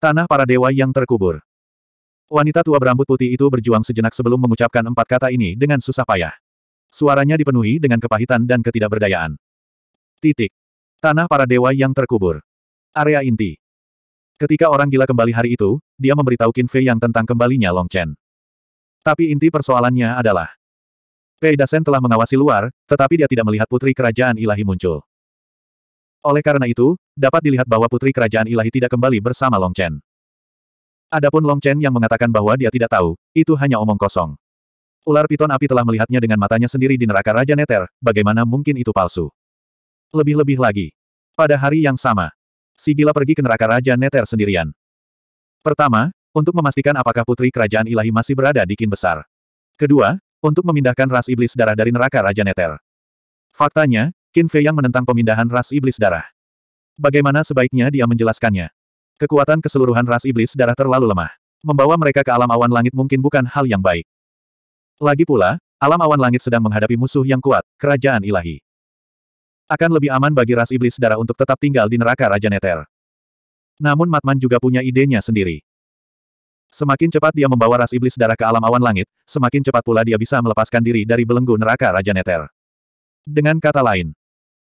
Tanah para dewa yang terkubur. Wanita tua berambut putih itu berjuang sejenak sebelum mengucapkan empat kata ini dengan susah payah. Suaranya dipenuhi dengan kepahitan dan ketidakberdayaan. Titik. Tanah para dewa yang terkubur. Area inti. Ketika orang gila kembali hari itu, dia memberitahu Qin Fei Yang tentang kembalinya Long Chen. Tapi inti persoalannya adalah, Pei Dasen telah mengawasi luar, tetapi dia tidak melihat putri kerajaan ilahi muncul. Oleh karena itu, dapat dilihat bahwa putri kerajaan ilahi tidak kembali bersama Long Chen. Adapun Long Chen yang mengatakan bahwa dia tidak tahu, itu hanya omong kosong. Ular piton api telah melihatnya dengan matanya sendiri di neraka Raja Neter, bagaimana mungkin itu palsu? Lebih-lebih lagi. Pada hari yang sama, si gila pergi ke neraka Raja Neter sendirian. Pertama, untuk memastikan apakah putri kerajaan ilahi masih berada di kin besar. Kedua, untuk memindahkan ras iblis darah dari neraka Raja Neter. Faktanya, Qin Fei yang menentang pemindahan ras iblis darah. Bagaimana sebaiknya dia menjelaskannya? Kekuatan keseluruhan ras iblis darah terlalu lemah. Membawa mereka ke alam awan langit mungkin bukan hal yang baik. Lagi pula, alam awan langit sedang menghadapi musuh yang kuat, kerajaan ilahi. Akan lebih aman bagi ras iblis darah untuk tetap tinggal di neraka Raja Neter. Namun Matman juga punya idenya sendiri. Semakin cepat dia membawa ras iblis darah ke alam awan langit, semakin cepat pula dia bisa melepaskan diri dari belenggu neraka Raja Neter. Dengan kata lain,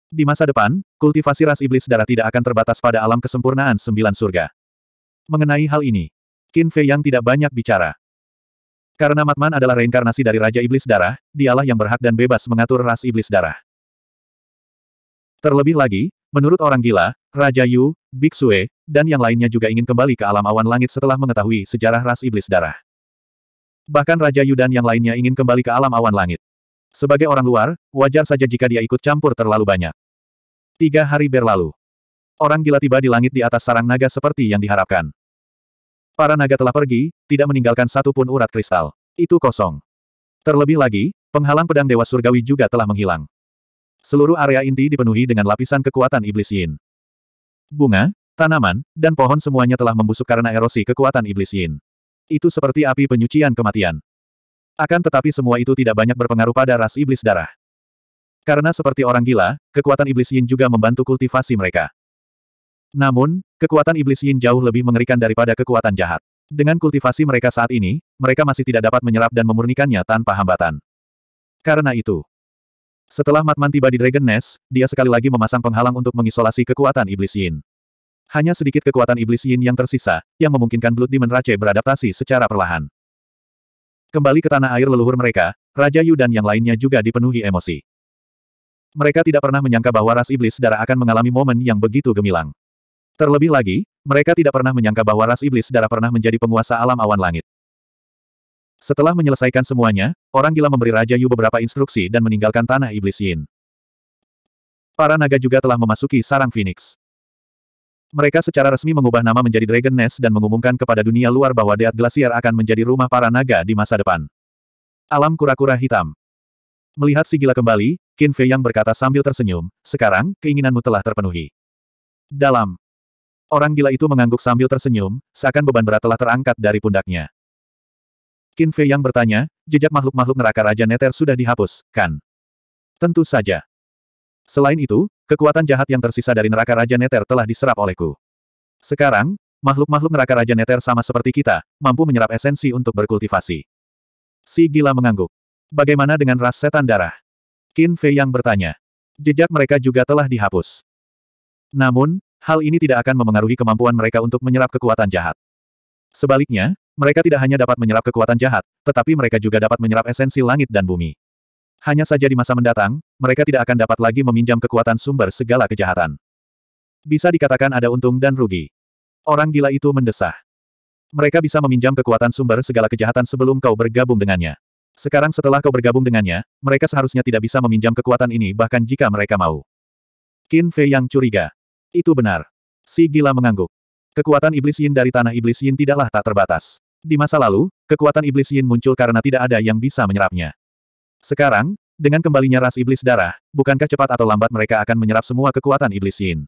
di masa depan, kultivasi ras iblis darah tidak akan terbatas pada alam kesempurnaan sembilan surga. Mengenai hal ini, Qin Fei yang tidak banyak bicara. Karena Matman adalah reinkarnasi dari Raja Iblis Darah, dialah yang berhak dan bebas mengatur ras iblis darah. Terlebih lagi, menurut orang gila, Raja Yu, Biksue, dan yang lainnya juga ingin kembali ke alam awan langit setelah mengetahui sejarah ras iblis darah. Bahkan Raja Yu dan yang lainnya ingin kembali ke alam awan langit. Sebagai orang luar, wajar saja jika dia ikut campur terlalu banyak. Tiga hari berlalu. Orang gila tiba di langit di atas sarang naga seperti yang diharapkan. Para naga telah pergi, tidak meninggalkan satu pun urat kristal. Itu kosong. Terlebih lagi, penghalang pedang Dewa Surgawi juga telah menghilang. Seluruh area inti dipenuhi dengan lapisan kekuatan iblis Yin. Bunga, tanaman, dan pohon semuanya telah membusuk karena erosi kekuatan iblis Yin. Itu seperti api penyucian kematian. Akan tetapi semua itu tidak banyak berpengaruh pada ras iblis darah. Karena seperti orang gila, kekuatan iblis Yin juga membantu kultivasi mereka. Namun, kekuatan iblis Yin jauh lebih mengerikan daripada kekuatan jahat. Dengan kultivasi mereka saat ini, mereka masih tidak dapat menyerap dan memurnikannya tanpa hambatan. Karena itu, setelah Matman tiba di Dragon Nest, dia sekali lagi memasang penghalang untuk mengisolasi kekuatan Iblis Yin. Hanya sedikit kekuatan Iblis Yin yang tersisa, yang memungkinkan Blood Demon Rache beradaptasi secara perlahan. Kembali ke tanah air leluhur mereka, Raja Yu dan yang lainnya juga dipenuhi emosi. Mereka tidak pernah menyangka bahwa ras iblis darah akan mengalami momen yang begitu gemilang. Terlebih lagi, mereka tidak pernah menyangka bahwa ras iblis darah pernah menjadi penguasa alam awan langit. Setelah menyelesaikan semuanya, orang gila memberi Raja Yu beberapa instruksi dan meninggalkan tanah iblis Yin. Para naga juga telah memasuki sarang Phoenix. Mereka secara resmi mengubah nama menjadi Dragon Nest dan mengumumkan kepada dunia luar bahwa Deat Glacier akan menjadi rumah para naga di masa depan. Alam kura-kura hitam. Melihat si gila kembali, Qin Fei yang berkata sambil tersenyum, sekarang, keinginanmu telah terpenuhi. Dalam. Orang gila itu mengangguk sambil tersenyum, seakan beban berat telah terangkat dari pundaknya. Qin Fei yang bertanya, jejak makhluk-makhluk neraka Raja Neter sudah dihapus, kan? Tentu saja. Selain itu, kekuatan jahat yang tersisa dari neraka Raja Neter telah diserap olehku. Sekarang, makhluk-makhluk neraka Raja Neter sama seperti kita, mampu menyerap esensi untuk berkultivasi. Si gila mengangguk. Bagaimana dengan ras setan darah? Qin Fei yang bertanya. Jejak mereka juga telah dihapus. Namun, hal ini tidak akan memengaruhi kemampuan mereka untuk menyerap kekuatan jahat. Sebaliknya, mereka tidak hanya dapat menyerap kekuatan jahat, tetapi mereka juga dapat menyerap esensi langit dan bumi. Hanya saja di masa mendatang, mereka tidak akan dapat lagi meminjam kekuatan sumber segala kejahatan. Bisa dikatakan ada untung dan rugi. Orang gila itu mendesah. Mereka bisa meminjam kekuatan sumber segala kejahatan sebelum kau bergabung dengannya. Sekarang setelah kau bergabung dengannya, mereka seharusnya tidak bisa meminjam kekuatan ini bahkan jika mereka mau. Qin Fei yang curiga. Itu benar. Si gila mengangguk. Kekuatan iblis yin dari tanah iblis yin tidaklah tak terbatas. Di masa lalu, kekuatan iblis Yin muncul karena tidak ada yang bisa menyerapnya. Sekarang, dengan kembalinya ras iblis darah, bukankah cepat atau lambat mereka akan menyerap semua kekuatan iblis Yin?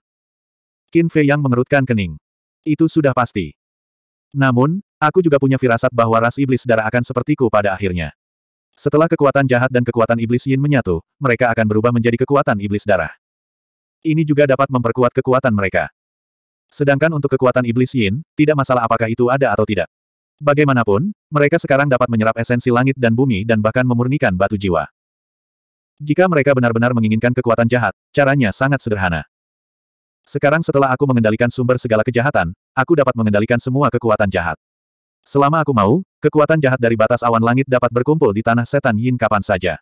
Qin Fei yang mengerutkan kening. Itu sudah pasti. Namun, aku juga punya firasat bahwa ras iblis darah akan sepertiku pada akhirnya. Setelah kekuatan jahat dan kekuatan iblis Yin menyatu, mereka akan berubah menjadi kekuatan iblis darah. Ini juga dapat memperkuat kekuatan mereka. Sedangkan untuk kekuatan iblis Yin, tidak masalah apakah itu ada atau tidak. Bagaimanapun, mereka sekarang dapat menyerap esensi langit dan bumi dan bahkan memurnikan batu jiwa. Jika mereka benar-benar menginginkan kekuatan jahat, caranya sangat sederhana. Sekarang setelah aku mengendalikan sumber segala kejahatan, aku dapat mengendalikan semua kekuatan jahat. Selama aku mau, kekuatan jahat dari batas awan langit dapat berkumpul di tanah setan Yin kapan saja.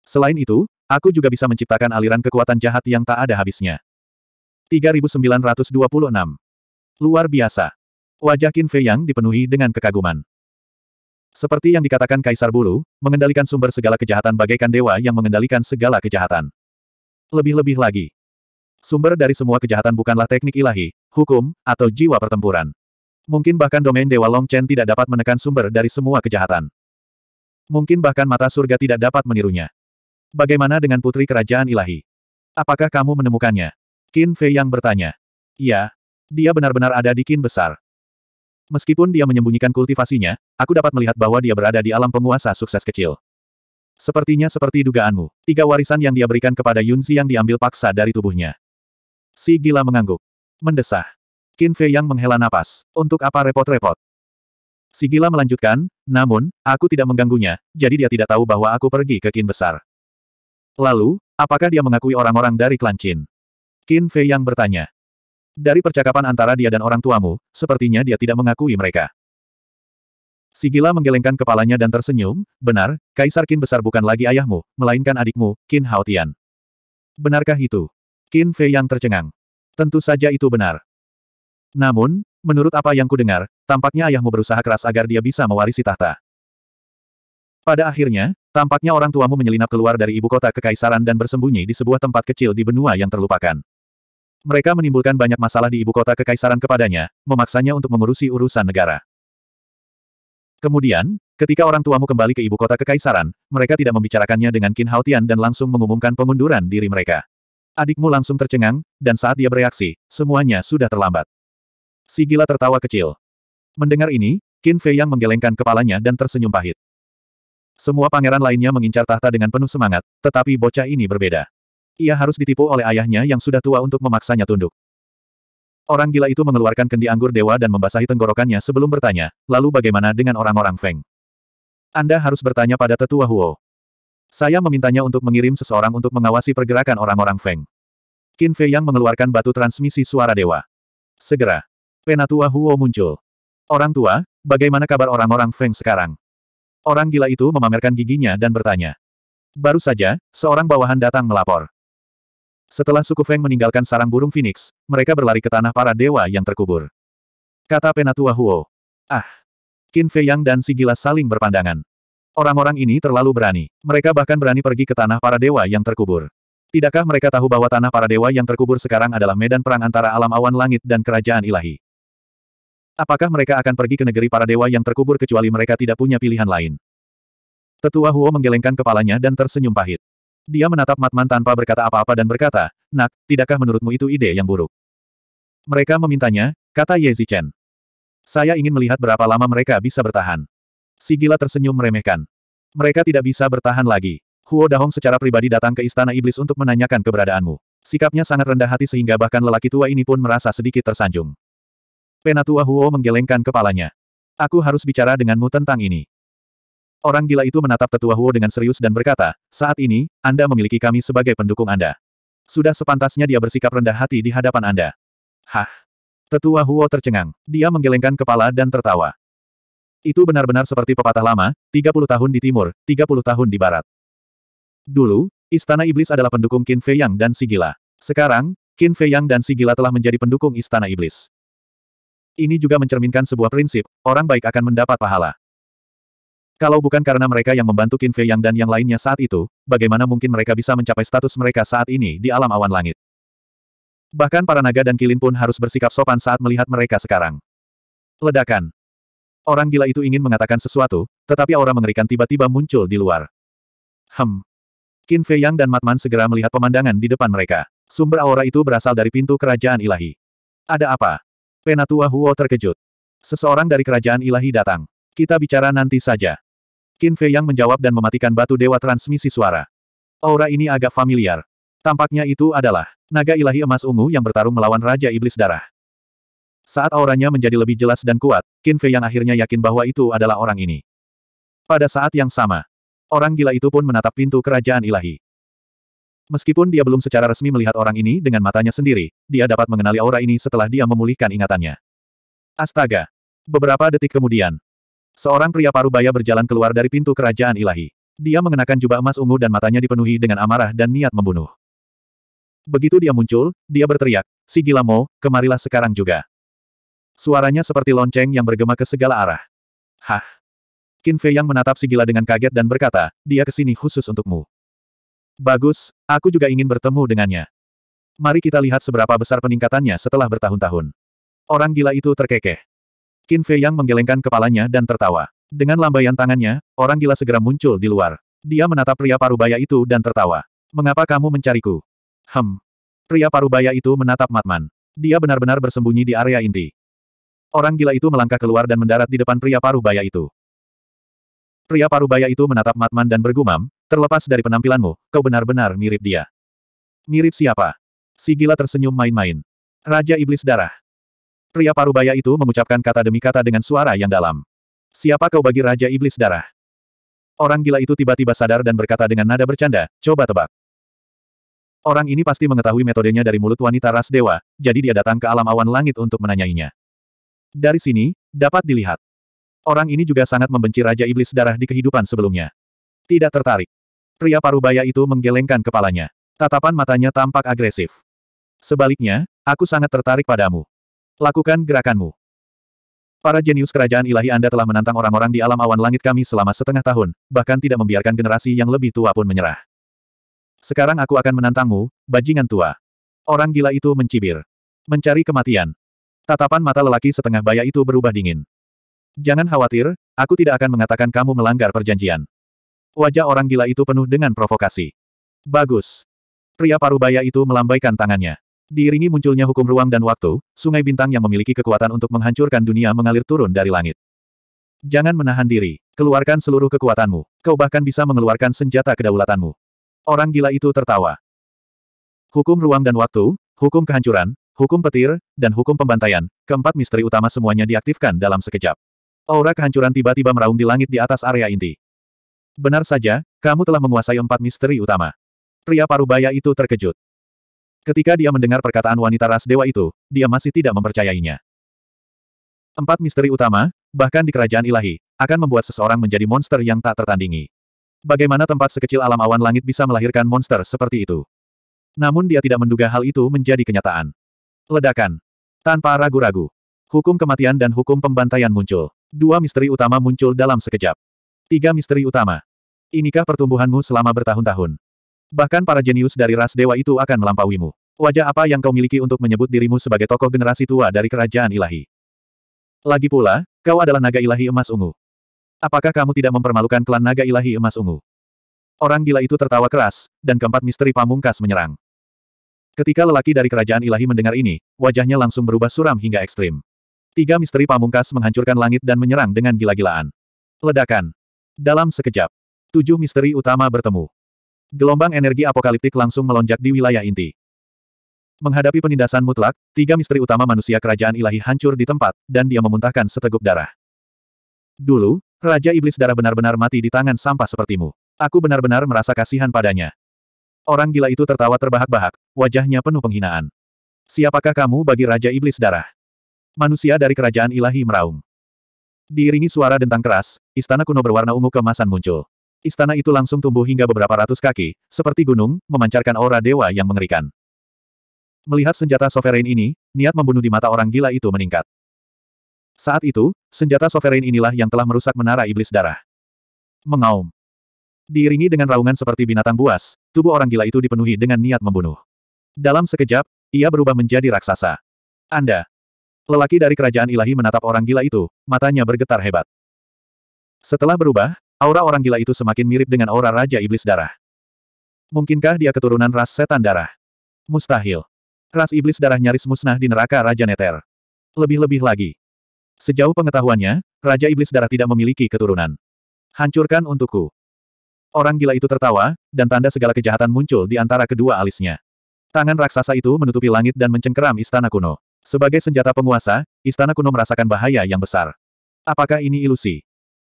Selain itu, aku juga bisa menciptakan aliran kekuatan jahat yang tak ada habisnya. 3926. Luar biasa. Wajah Qin Fei Yang dipenuhi dengan kekaguman. Seperti yang dikatakan Kaisar Bulu, mengendalikan sumber segala kejahatan bagaikan dewa yang mengendalikan segala kejahatan. Lebih-lebih lagi. Sumber dari semua kejahatan bukanlah teknik ilahi, hukum, atau jiwa pertempuran. Mungkin bahkan domain Dewa Long Chen tidak dapat menekan sumber dari semua kejahatan. Mungkin bahkan mata surga tidak dapat menirunya. Bagaimana dengan putri kerajaan ilahi? Apakah kamu menemukannya? Qin Fei yang bertanya. Ya, Dia benar-benar ada di Qin Besar. Meskipun dia menyembunyikan kultivasinya, aku dapat melihat bahwa dia berada di alam penguasa sukses kecil. Sepertinya seperti dugaanmu, tiga warisan yang dia berikan kepada Yun Zi yang diambil paksa dari tubuhnya. Si gila mengangguk. Mendesah. Qin Fei yang menghela napas. Untuk apa repot-repot? Si gila melanjutkan, namun, aku tidak mengganggunya, jadi dia tidak tahu bahwa aku pergi ke Qin Besar. Lalu, apakah dia mengakui orang-orang dari klan Qin? Qin Fei yang bertanya. Dari percakapan antara dia dan orang tuamu, sepertinya dia tidak mengakui mereka. Sigila menggelengkan kepalanya dan tersenyum, benar, Kaisar Qin besar bukan lagi ayahmu, melainkan adikmu, Qin Haotian. Benarkah itu? Qin Fei yang tercengang. Tentu saja itu benar. Namun, menurut apa yang kudengar, tampaknya ayahmu berusaha keras agar dia bisa mewarisi tahta. Pada akhirnya, tampaknya orang tuamu menyelinap keluar dari ibu kota kekaisaran dan bersembunyi di sebuah tempat kecil di benua yang terlupakan. Mereka menimbulkan banyak masalah di ibu kota kekaisaran kepadanya, memaksanya untuk mengurusi urusan negara. Kemudian, ketika orang tuamu kembali ke ibu kota kekaisaran, mereka tidak membicarakannya dengan Qin Haotian dan langsung mengumumkan pengunduran diri mereka. Adikmu langsung tercengang, dan saat dia bereaksi, semuanya sudah terlambat. Si gila tertawa kecil. Mendengar ini, Qin Fei yang menggelengkan kepalanya dan tersenyum pahit. Semua pangeran lainnya mengincar tahta dengan penuh semangat, tetapi bocah ini berbeda. Ia harus ditipu oleh ayahnya yang sudah tua untuk memaksanya tunduk. Orang gila itu mengeluarkan kendi anggur dewa dan membasahi tenggorokannya sebelum bertanya, lalu bagaimana dengan orang-orang Feng? Anda harus bertanya pada tetua Huo. Saya memintanya untuk mengirim seseorang untuk mengawasi pergerakan orang-orang Feng. Qin Fei yang mengeluarkan batu transmisi suara dewa. Segera, penatua Huo muncul. Orang tua, bagaimana kabar orang-orang Feng sekarang? Orang gila itu memamerkan giginya dan bertanya. Baru saja, seorang bawahan datang melapor. Setelah suku Feng meninggalkan sarang burung Phoenix, mereka berlari ke tanah para dewa yang terkubur. Kata Penatua Huo. Ah! Qin Fei Yang dan si gila saling berpandangan. Orang-orang ini terlalu berani. Mereka bahkan berani pergi ke tanah para dewa yang terkubur. Tidakkah mereka tahu bahwa tanah para dewa yang terkubur sekarang adalah medan perang antara alam awan langit dan kerajaan ilahi? Apakah mereka akan pergi ke negeri para dewa yang terkubur kecuali mereka tidak punya pilihan lain? Tetua Huo menggelengkan kepalanya dan tersenyum pahit. Dia menatap Matman tanpa berkata apa-apa dan berkata, Nak, tidakkah menurutmu itu ide yang buruk? Mereka memintanya, kata Ye Zichen. Saya ingin melihat berapa lama mereka bisa bertahan. Si gila tersenyum meremehkan. Mereka tidak bisa bertahan lagi. Huo Dahong secara pribadi datang ke Istana Iblis untuk menanyakan keberadaanmu. Sikapnya sangat rendah hati sehingga bahkan lelaki tua ini pun merasa sedikit tersanjung. Penatua Huo menggelengkan kepalanya. Aku harus bicara denganmu tentang ini. Orang gila itu menatap tetua Huo dengan serius dan berkata, saat ini, Anda memiliki kami sebagai pendukung Anda. Sudah sepantasnya dia bersikap rendah hati di hadapan Anda. Hah? Tetua Huo tercengang. Dia menggelengkan kepala dan tertawa. Itu benar-benar seperti pepatah lama, 30 tahun di timur, 30 tahun di barat. Dulu, Istana Iblis adalah pendukung Qin Fei Yang dan Sigila. Sekarang, Qin Fei Yang dan Sigila telah menjadi pendukung Istana Iblis. Ini juga mencerminkan sebuah prinsip, orang baik akan mendapat pahala. Kalau bukan karena mereka yang membantu Qin Fei Yang dan yang lainnya saat itu, bagaimana mungkin mereka bisa mencapai status mereka saat ini di alam awan langit? Bahkan para naga dan kilin pun harus bersikap sopan saat melihat mereka sekarang. Ledakan. Orang gila itu ingin mengatakan sesuatu, tetapi aura mengerikan tiba-tiba muncul di luar. Hem. Qin Fei Yang dan Matman segera melihat pemandangan di depan mereka. Sumber aura itu berasal dari pintu kerajaan ilahi. Ada apa? Penatua Huo terkejut. Seseorang dari kerajaan ilahi datang. Kita bicara nanti saja. Qin Fei Yang menjawab dan mematikan batu dewa transmisi suara. Aura ini agak familiar. Tampaknya itu adalah naga ilahi emas ungu yang bertarung melawan Raja Iblis Darah. Saat auranya menjadi lebih jelas dan kuat, Qin Fei Yang akhirnya yakin bahwa itu adalah orang ini. Pada saat yang sama, orang gila itu pun menatap pintu kerajaan ilahi. Meskipun dia belum secara resmi melihat orang ini dengan matanya sendiri, dia dapat mengenali aura ini setelah dia memulihkan ingatannya. Astaga! Beberapa detik kemudian, Seorang pria parubaya berjalan keluar dari pintu kerajaan ilahi. Dia mengenakan jubah emas ungu dan matanya dipenuhi dengan amarah dan niat membunuh. Begitu dia muncul, dia berteriak, Si Gilamo, kemarilah sekarang juga. Suaranya seperti lonceng yang bergema ke segala arah. Hah! Qin Fei yang menatap si gila dengan kaget dan berkata, dia kesini khusus untukmu. Bagus, aku juga ingin bertemu dengannya. Mari kita lihat seberapa besar peningkatannya setelah bertahun-tahun. Orang gila itu terkekeh. Qin Fei Yang menggelengkan kepalanya dan tertawa. Dengan lambaian tangannya, orang gila segera muncul di luar. Dia menatap pria parubaya itu dan tertawa. Mengapa kamu mencariku? Hem. Pria parubaya itu menatap Matman. Dia benar-benar bersembunyi di area inti. Orang gila itu melangkah keluar dan mendarat di depan pria parubaya itu. Pria parubaya itu menatap Matman dan bergumam, terlepas dari penampilanmu, kau benar-benar mirip dia. Mirip siapa? Si gila tersenyum main-main. Raja Iblis Darah. Pria parubaya itu mengucapkan kata demi kata dengan suara yang dalam. Siapa kau bagi Raja Iblis Darah? Orang gila itu tiba-tiba sadar dan berkata dengan nada bercanda, coba tebak. Orang ini pasti mengetahui metodenya dari mulut wanita ras dewa, jadi dia datang ke alam awan langit untuk menanyainya. Dari sini, dapat dilihat. Orang ini juga sangat membenci Raja Iblis Darah di kehidupan sebelumnya. Tidak tertarik. Pria parubaya itu menggelengkan kepalanya. Tatapan matanya tampak agresif. Sebaliknya, aku sangat tertarik padamu. Lakukan gerakanmu. Para jenius kerajaan ilahi Anda telah menantang orang-orang di alam awan langit kami selama setengah tahun, bahkan tidak membiarkan generasi yang lebih tua pun menyerah. Sekarang aku akan menantangmu, bajingan tua. Orang gila itu mencibir. Mencari kematian. Tatapan mata lelaki setengah baya itu berubah dingin. Jangan khawatir, aku tidak akan mengatakan kamu melanggar perjanjian. Wajah orang gila itu penuh dengan provokasi. Bagus. Pria parubaya itu melambaikan tangannya. Diiringi munculnya hukum ruang dan waktu, sungai bintang yang memiliki kekuatan untuk menghancurkan dunia mengalir turun dari langit. Jangan menahan diri. Keluarkan seluruh kekuatanmu. Kau bahkan bisa mengeluarkan senjata kedaulatanmu. Orang gila itu tertawa. Hukum ruang dan waktu, hukum kehancuran, hukum petir, dan hukum pembantaian, keempat misteri utama semuanya diaktifkan dalam sekejap. Aura kehancuran tiba-tiba meraung di langit di atas area inti. Benar saja, kamu telah menguasai empat misteri utama. Pria parubaya itu terkejut. Ketika dia mendengar perkataan wanita ras dewa itu, dia masih tidak mempercayainya. Empat misteri utama, bahkan di kerajaan ilahi, akan membuat seseorang menjadi monster yang tak tertandingi. Bagaimana tempat sekecil alam awan langit bisa melahirkan monster seperti itu? Namun dia tidak menduga hal itu menjadi kenyataan. Ledakan. Tanpa ragu-ragu. Hukum kematian dan hukum pembantaian muncul. Dua misteri utama muncul dalam sekejap. Tiga misteri utama. Inikah pertumbuhanmu selama bertahun-tahun? Bahkan para jenius dari ras dewa itu akan melampauimu. Wajah apa yang kau miliki untuk menyebut dirimu sebagai tokoh generasi tua dari kerajaan ilahi? Lagi pula, kau adalah naga ilahi emas ungu. Apakah kamu tidak mempermalukan klan naga ilahi emas ungu? Orang gila itu tertawa keras, dan keempat misteri pamungkas menyerang. Ketika lelaki dari kerajaan ilahi mendengar ini, wajahnya langsung berubah suram hingga ekstrim. Tiga misteri pamungkas menghancurkan langit dan menyerang dengan gila-gilaan. Ledakan. Dalam sekejap, tujuh misteri utama bertemu. Gelombang energi apokaliptik langsung melonjak di wilayah inti. Menghadapi penindasan mutlak, tiga misteri utama manusia kerajaan ilahi hancur di tempat, dan dia memuntahkan seteguk darah. Dulu, Raja Iblis Darah benar-benar mati di tangan sampah sepertimu. Aku benar-benar merasa kasihan padanya. Orang gila itu tertawa terbahak-bahak, wajahnya penuh penghinaan. Siapakah kamu bagi Raja Iblis Darah? Manusia dari kerajaan ilahi meraung. Diiringi suara dentang keras, istana kuno berwarna ungu kemasan muncul. Istana itu langsung tumbuh hingga beberapa ratus kaki, seperti gunung, memancarkan aura dewa yang mengerikan. Melihat senjata sovereign ini, niat membunuh di mata orang gila itu meningkat. Saat itu, senjata sovereign inilah yang telah merusak menara iblis darah. Mengaum. Diiringi dengan raungan seperti binatang buas, tubuh orang gila itu dipenuhi dengan niat membunuh. Dalam sekejap, ia berubah menjadi raksasa. Anda. Lelaki dari kerajaan ilahi menatap orang gila itu, matanya bergetar hebat. Setelah berubah, Aura orang gila itu semakin mirip dengan aura Raja Iblis Darah. Mungkinkah dia keturunan ras setan darah? Mustahil. Ras Iblis Darah nyaris musnah di neraka Raja Neter. Lebih-lebih lagi. Sejauh pengetahuannya, Raja Iblis Darah tidak memiliki keturunan. Hancurkan untukku. Orang gila itu tertawa, dan tanda segala kejahatan muncul di antara kedua alisnya. Tangan raksasa itu menutupi langit dan mencengkeram istana kuno. Sebagai senjata penguasa, istana kuno merasakan bahaya yang besar. Apakah ini ilusi?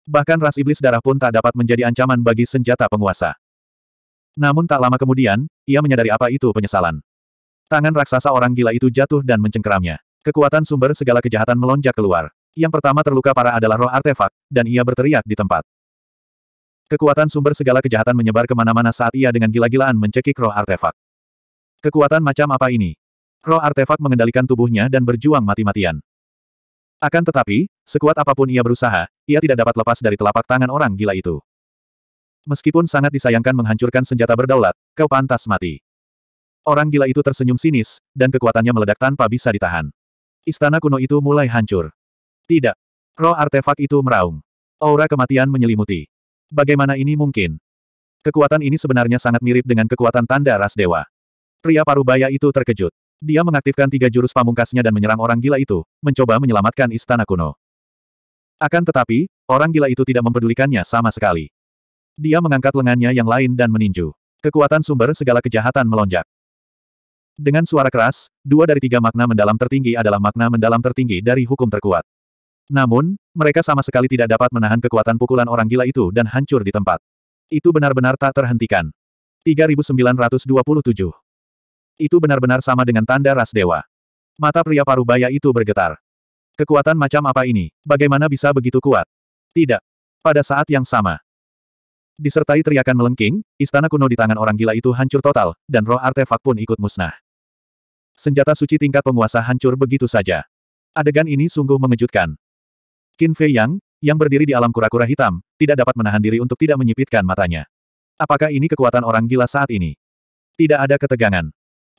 Bahkan ras iblis darah pun tak dapat menjadi ancaman bagi senjata penguasa. Namun tak lama kemudian, ia menyadari apa itu penyesalan. Tangan raksasa orang gila itu jatuh dan mencengkeramnya. Kekuatan sumber segala kejahatan melonjak keluar. Yang pertama terluka parah adalah roh artefak, dan ia berteriak di tempat. Kekuatan sumber segala kejahatan menyebar kemana-mana saat ia dengan gila-gilaan mencekik roh artefak. Kekuatan macam apa ini? Roh artefak mengendalikan tubuhnya dan berjuang mati-matian. Akan tetapi, sekuat apapun ia berusaha, ia tidak dapat lepas dari telapak tangan orang gila itu. Meskipun sangat disayangkan menghancurkan senjata berdaulat, kau pantas mati. Orang gila itu tersenyum sinis, dan kekuatannya meledak tanpa bisa ditahan. Istana kuno itu mulai hancur. Tidak. Roh artefak itu meraung. Aura kematian menyelimuti. Bagaimana ini mungkin? Kekuatan ini sebenarnya sangat mirip dengan kekuatan tanda ras dewa. Pria parubaya itu terkejut. Dia mengaktifkan tiga jurus pamungkasnya dan menyerang orang gila itu, mencoba menyelamatkan istana kuno. Akan tetapi, orang gila itu tidak mempedulikannya sama sekali. Dia mengangkat lengannya yang lain dan meninju. Kekuatan sumber segala kejahatan melonjak. Dengan suara keras, dua dari tiga makna mendalam tertinggi adalah makna mendalam tertinggi dari hukum terkuat. Namun, mereka sama sekali tidak dapat menahan kekuatan pukulan orang gila itu dan hancur di tempat. Itu benar-benar tak terhentikan. 3927 itu benar-benar sama dengan tanda ras dewa. Mata pria parubaya itu bergetar. Kekuatan macam apa ini? Bagaimana bisa begitu kuat? Tidak. Pada saat yang sama. Disertai teriakan melengking, istana kuno di tangan orang gila itu hancur total, dan roh artefak pun ikut musnah. Senjata suci tingkat penguasa hancur begitu saja. Adegan ini sungguh mengejutkan. Qin Fei Yang, yang berdiri di alam kura-kura hitam, tidak dapat menahan diri untuk tidak menyipitkan matanya. Apakah ini kekuatan orang gila saat ini? Tidak ada ketegangan.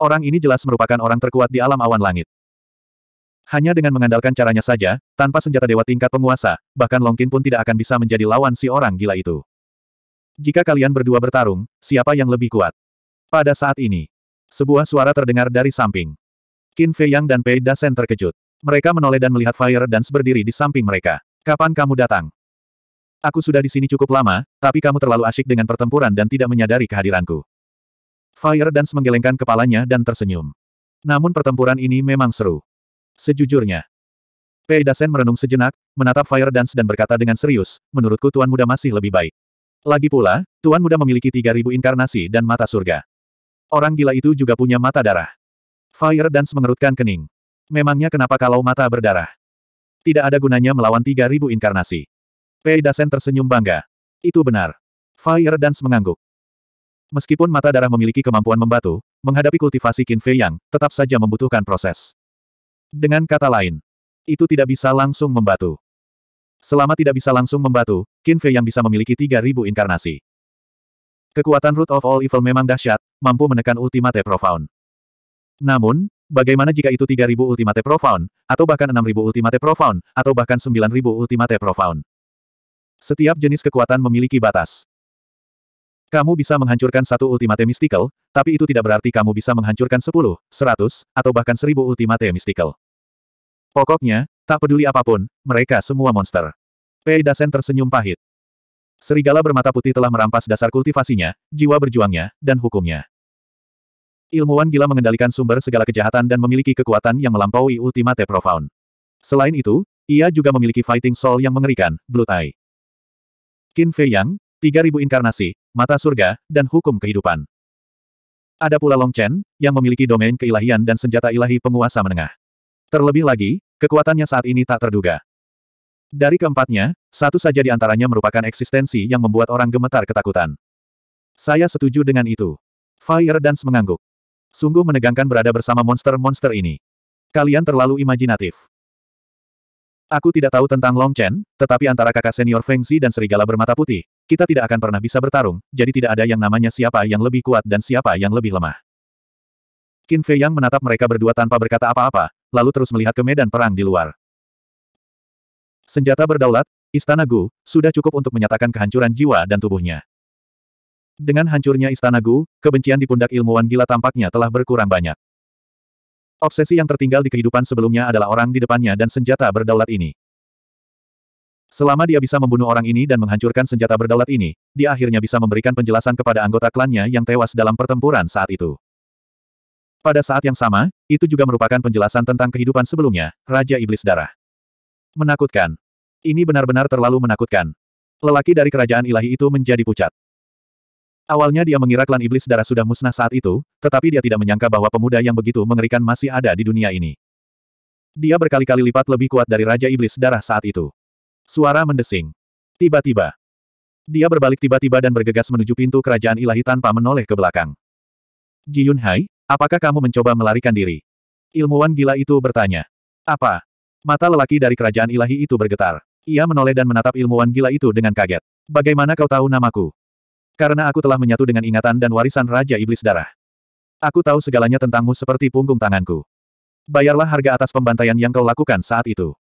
Orang ini jelas merupakan orang terkuat di alam awan langit. Hanya dengan mengandalkan caranya saja, tanpa senjata dewa tingkat penguasa, bahkan Longkin pun tidak akan bisa menjadi lawan si orang gila itu. Jika kalian berdua bertarung, siapa yang lebih kuat? Pada saat ini, sebuah suara terdengar dari samping. Qin Fei Yang dan Pei Dasen terkejut. Mereka menoleh dan melihat Fire dan berdiri di samping mereka. Kapan kamu datang? Aku sudah di sini cukup lama, tapi kamu terlalu asyik dengan pertempuran dan tidak menyadari kehadiranku. Fire Dance menggelengkan kepalanya dan tersenyum. Namun pertempuran ini memang seru. Sejujurnya. Pei Dasen merenung sejenak, menatap Fire Dance dan berkata dengan serius, menurutku Tuan Muda masih lebih baik. Lagi pula, Tuan Muda memiliki 3000 inkarnasi dan mata surga. Orang gila itu juga punya mata darah. Fire Dance mengerutkan kening. Memangnya kenapa kalau mata berdarah? Tidak ada gunanya melawan 3000 inkarnasi. Pei Dasen tersenyum bangga. Itu benar. Fire Dance mengangguk. Meskipun mata darah memiliki kemampuan membatu, menghadapi kultivasi Qin Fei Yang, tetap saja membutuhkan proses. Dengan kata lain, itu tidak bisa langsung membatu. Selama tidak bisa langsung membatu, Qin Fei Yang bisa memiliki 3.000 inkarnasi. Kekuatan Root of All Evil memang dahsyat, mampu menekan Ultimate Profound. Namun, bagaimana jika itu 3000 Ultimate Profound, atau bahkan 6000 Ultimate Profound, atau bahkan 9000 Ultimate Profound? Setiap jenis kekuatan memiliki batas. Kamu bisa menghancurkan satu ultimate mystical, tapi itu tidak berarti kamu bisa menghancurkan sepuluh, seratus, atau bahkan seribu ultimate mystical. Pokoknya, tak peduli apapun, mereka semua monster. Pei Dasen tersenyum pahit. Serigala bermata putih telah merampas dasar kultivasinya, jiwa berjuangnya, dan hukumnya. Ilmuwan gila mengendalikan sumber segala kejahatan dan memiliki kekuatan yang melampaui ultimate profound. Selain itu, ia juga memiliki fighting soul yang mengerikan, Blue Eye. Qin Fei Yang, 3000 inkarnasi, mata surga, dan hukum kehidupan. Ada pula Long Chen, yang memiliki domain keilahian dan senjata ilahi penguasa menengah. Terlebih lagi, kekuatannya saat ini tak terduga. Dari keempatnya, satu saja di antaranya merupakan eksistensi yang membuat orang gemetar ketakutan. Saya setuju dengan itu. Fire Dance mengangguk. Sungguh menegangkan berada bersama monster-monster ini. Kalian terlalu imajinatif. Aku tidak tahu tentang Long Chen, tetapi antara kakak senior Feng Xi dan serigala bermata putih, kita tidak akan pernah bisa bertarung, jadi tidak ada yang namanya siapa yang lebih kuat dan siapa yang lebih lemah. Qin Fei Yang menatap mereka berdua tanpa berkata apa-apa, lalu terus melihat ke medan perang di luar. Senjata berdaulat, Istana Gu, sudah cukup untuk menyatakan kehancuran jiwa dan tubuhnya. Dengan hancurnya Istana Gu, kebencian di pundak ilmuwan gila tampaknya telah berkurang banyak. Obsesi yang tertinggal di kehidupan sebelumnya adalah orang di depannya dan senjata berdaulat ini. Selama dia bisa membunuh orang ini dan menghancurkan senjata berdaulat ini, dia akhirnya bisa memberikan penjelasan kepada anggota klannya yang tewas dalam pertempuran saat itu. Pada saat yang sama, itu juga merupakan penjelasan tentang kehidupan sebelumnya, Raja Iblis Darah. Menakutkan. Ini benar-benar terlalu menakutkan. Lelaki dari kerajaan ilahi itu menjadi pucat. Awalnya dia mengira klan Iblis Darah sudah musnah saat itu, tetapi dia tidak menyangka bahwa pemuda yang begitu mengerikan masih ada di dunia ini. Dia berkali-kali lipat lebih kuat dari Raja Iblis Darah saat itu. Suara mendesing. Tiba-tiba. Dia berbalik tiba-tiba dan bergegas menuju pintu kerajaan ilahi tanpa menoleh ke belakang. Ji Yunhai, apakah kamu mencoba melarikan diri? Ilmuwan gila itu bertanya. Apa? Mata lelaki dari kerajaan ilahi itu bergetar. Ia menoleh dan menatap ilmuwan gila itu dengan kaget. Bagaimana kau tahu namaku? Karena aku telah menyatu dengan ingatan dan warisan Raja Iblis Darah. Aku tahu segalanya tentangmu seperti punggung tanganku. Bayarlah harga atas pembantaian yang kau lakukan saat itu.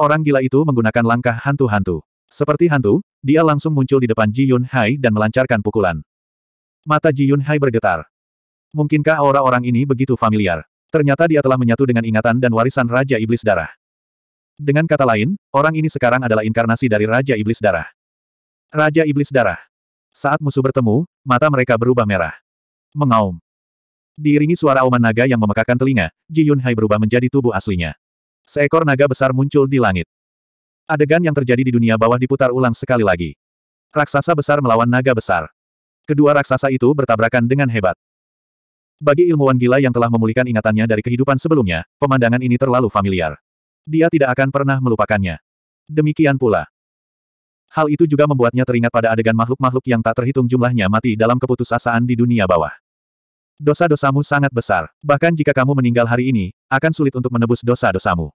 Orang gila itu menggunakan langkah hantu-hantu. Seperti hantu, dia langsung muncul di depan Ji Yun Hai dan melancarkan pukulan. Mata Ji Yun Hai bergetar. Mungkinkah aura orang ini begitu familiar? Ternyata dia telah menyatu dengan ingatan dan warisan Raja Iblis Darah. Dengan kata lain, orang ini sekarang adalah inkarnasi dari Raja Iblis Darah. Raja Iblis Darah. Saat musuh bertemu, mata mereka berubah merah. Mengaum. Diiringi suara auman naga yang memekakan telinga, Ji Yun Hai berubah menjadi tubuh aslinya. Seekor naga besar muncul di langit. Adegan yang terjadi di dunia bawah diputar ulang sekali lagi. Raksasa besar melawan naga besar. Kedua raksasa itu bertabrakan dengan hebat. Bagi ilmuwan gila yang telah memulihkan ingatannya dari kehidupan sebelumnya, pemandangan ini terlalu familiar. Dia tidak akan pernah melupakannya. Demikian pula. Hal itu juga membuatnya teringat pada adegan makhluk-makhluk yang tak terhitung jumlahnya mati dalam keputusasaan di dunia bawah. Dosa-dosamu sangat besar. Bahkan jika kamu meninggal hari ini, akan sulit untuk menebus dosa-dosamu.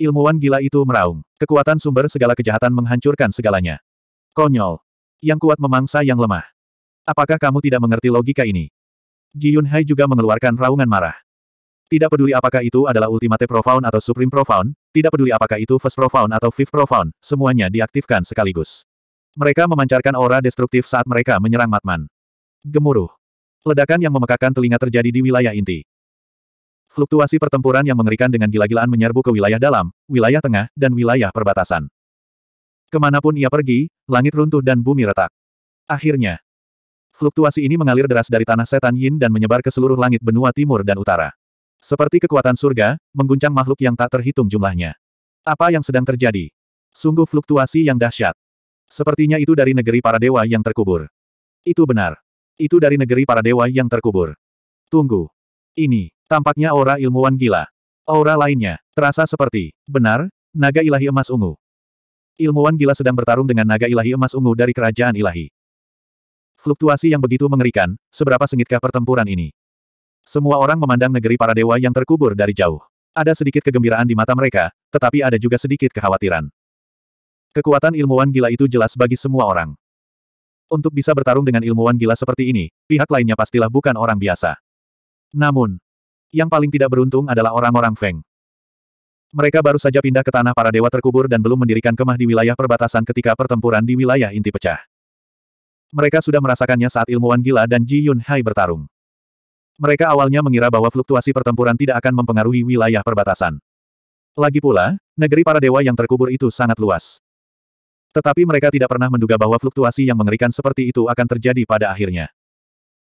Ilmuwan gila itu meraung. Kekuatan sumber segala kejahatan menghancurkan segalanya. Konyol. Yang kuat memangsa yang lemah. Apakah kamu tidak mengerti logika ini? Ji Yunhai juga mengeluarkan raungan marah. Tidak peduli apakah itu adalah Ultimate Profound atau Supreme Profound, tidak peduli apakah itu First Profound atau Fifth Profound, semuanya diaktifkan sekaligus. Mereka memancarkan aura destruktif saat mereka menyerang Matman. Gemuruh. Ledakan yang memekakan telinga terjadi di wilayah inti. Fluktuasi pertempuran yang mengerikan dengan gila-gilaan menyerbu ke wilayah dalam, wilayah tengah, dan wilayah perbatasan. Kemanapun ia pergi, langit runtuh dan bumi retak. Akhirnya, fluktuasi ini mengalir deras dari tanah setan Yin dan menyebar ke seluruh langit benua timur dan utara. Seperti kekuatan surga, mengguncang makhluk yang tak terhitung jumlahnya. Apa yang sedang terjadi? Sungguh fluktuasi yang dahsyat. Sepertinya itu dari negeri para dewa yang terkubur. Itu benar. Itu dari negeri para dewa yang terkubur. Tunggu. Ini, tampaknya aura ilmuwan gila. Aura lainnya, terasa seperti, benar, naga ilahi emas ungu. Ilmuwan gila sedang bertarung dengan naga ilahi emas ungu dari kerajaan ilahi. Fluktuasi yang begitu mengerikan, seberapa sengitkah pertempuran ini? Semua orang memandang negeri para dewa yang terkubur dari jauh. Ada sedikit kegembiraan di mata mereka, tetapi ada juga sedikit kekhawatiran. Kekuatan ilmuwan gila itu jelas bagi semua orang. Untuk bisa bertarung dengan ilmuwan gila seperti ini, pihak lainnya pastilah bukan orang biasa. Namun, yang paling tidak beruntung adalah orang-orang Feng. Mereka baru saja pindah ke tanah para dewa terkubur dan belum mendirikan kemah di wilayah perbatasan ketika pertempuran di wilayah inti pecah. Mereka sudah merasakannya saat ilmuwan gila dan Ji Yun Hai bertarung. Mereka awalnya mengira bahwa fluktuasi pertempuran tidak akan mempengaruhi wilayah perbatasan. Lagi pula, negeri para dewa yang terkubur itu sangat luas. Tetapi mereka tidak pernah menduga bahwa fluktuasi yang mengerikan seperti itu akan terjadi pada akhirnya.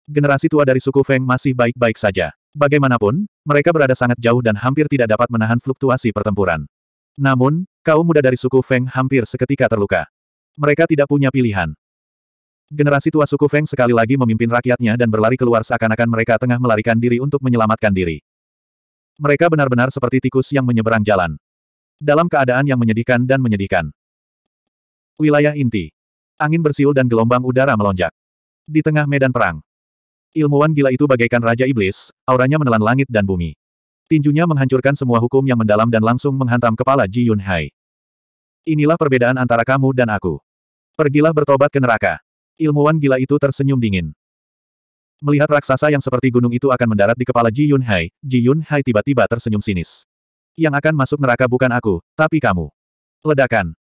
Generasi tua dari suku Feng masih baik-baik saja. Bagaimanapun, mereka berada sangat jauh dan hampir tidak dapat menahan fluktuasi pertempuran. Namun, kaum muda dari suku Feng hampir seketika terluka. Mereka tidak punya pilihan. Generasi tua suku Feng sekali lagi memimpin rakyatnya dan berlari keluar seakan-akan mereka tengah melarikan diri untuk menyelamatkan diri. Mereka benar-benar seperti tikus yang menyeberang jalan. Dalam keadaan yang menyedihkan dan menyedihkan. Wilayah inti. Angin bersiul dan gelombang udara melonjak. Di tengah medan perang. Ilmuwan gila itu bagaikan Raja Iblis, auranya menelan langit dan bumi. Tinjunya menghancurkan semua hukum yang mendalam dan langsung menghantam kepala Ji Yun Hai. Inilah perbedaan antara kamu dan aku. Pergilah bertobat ke neraka. Ilmuwan gila itu tersenyum dingin. Melihat raksasa yang seperti gunung itu akan mendarat di kepala Ji Yun Hai, Ji Yun Hai tiba-tiba tersenyum sinis. Yang akan masuk neraka bukan aku, tapi kamu. Ledakan.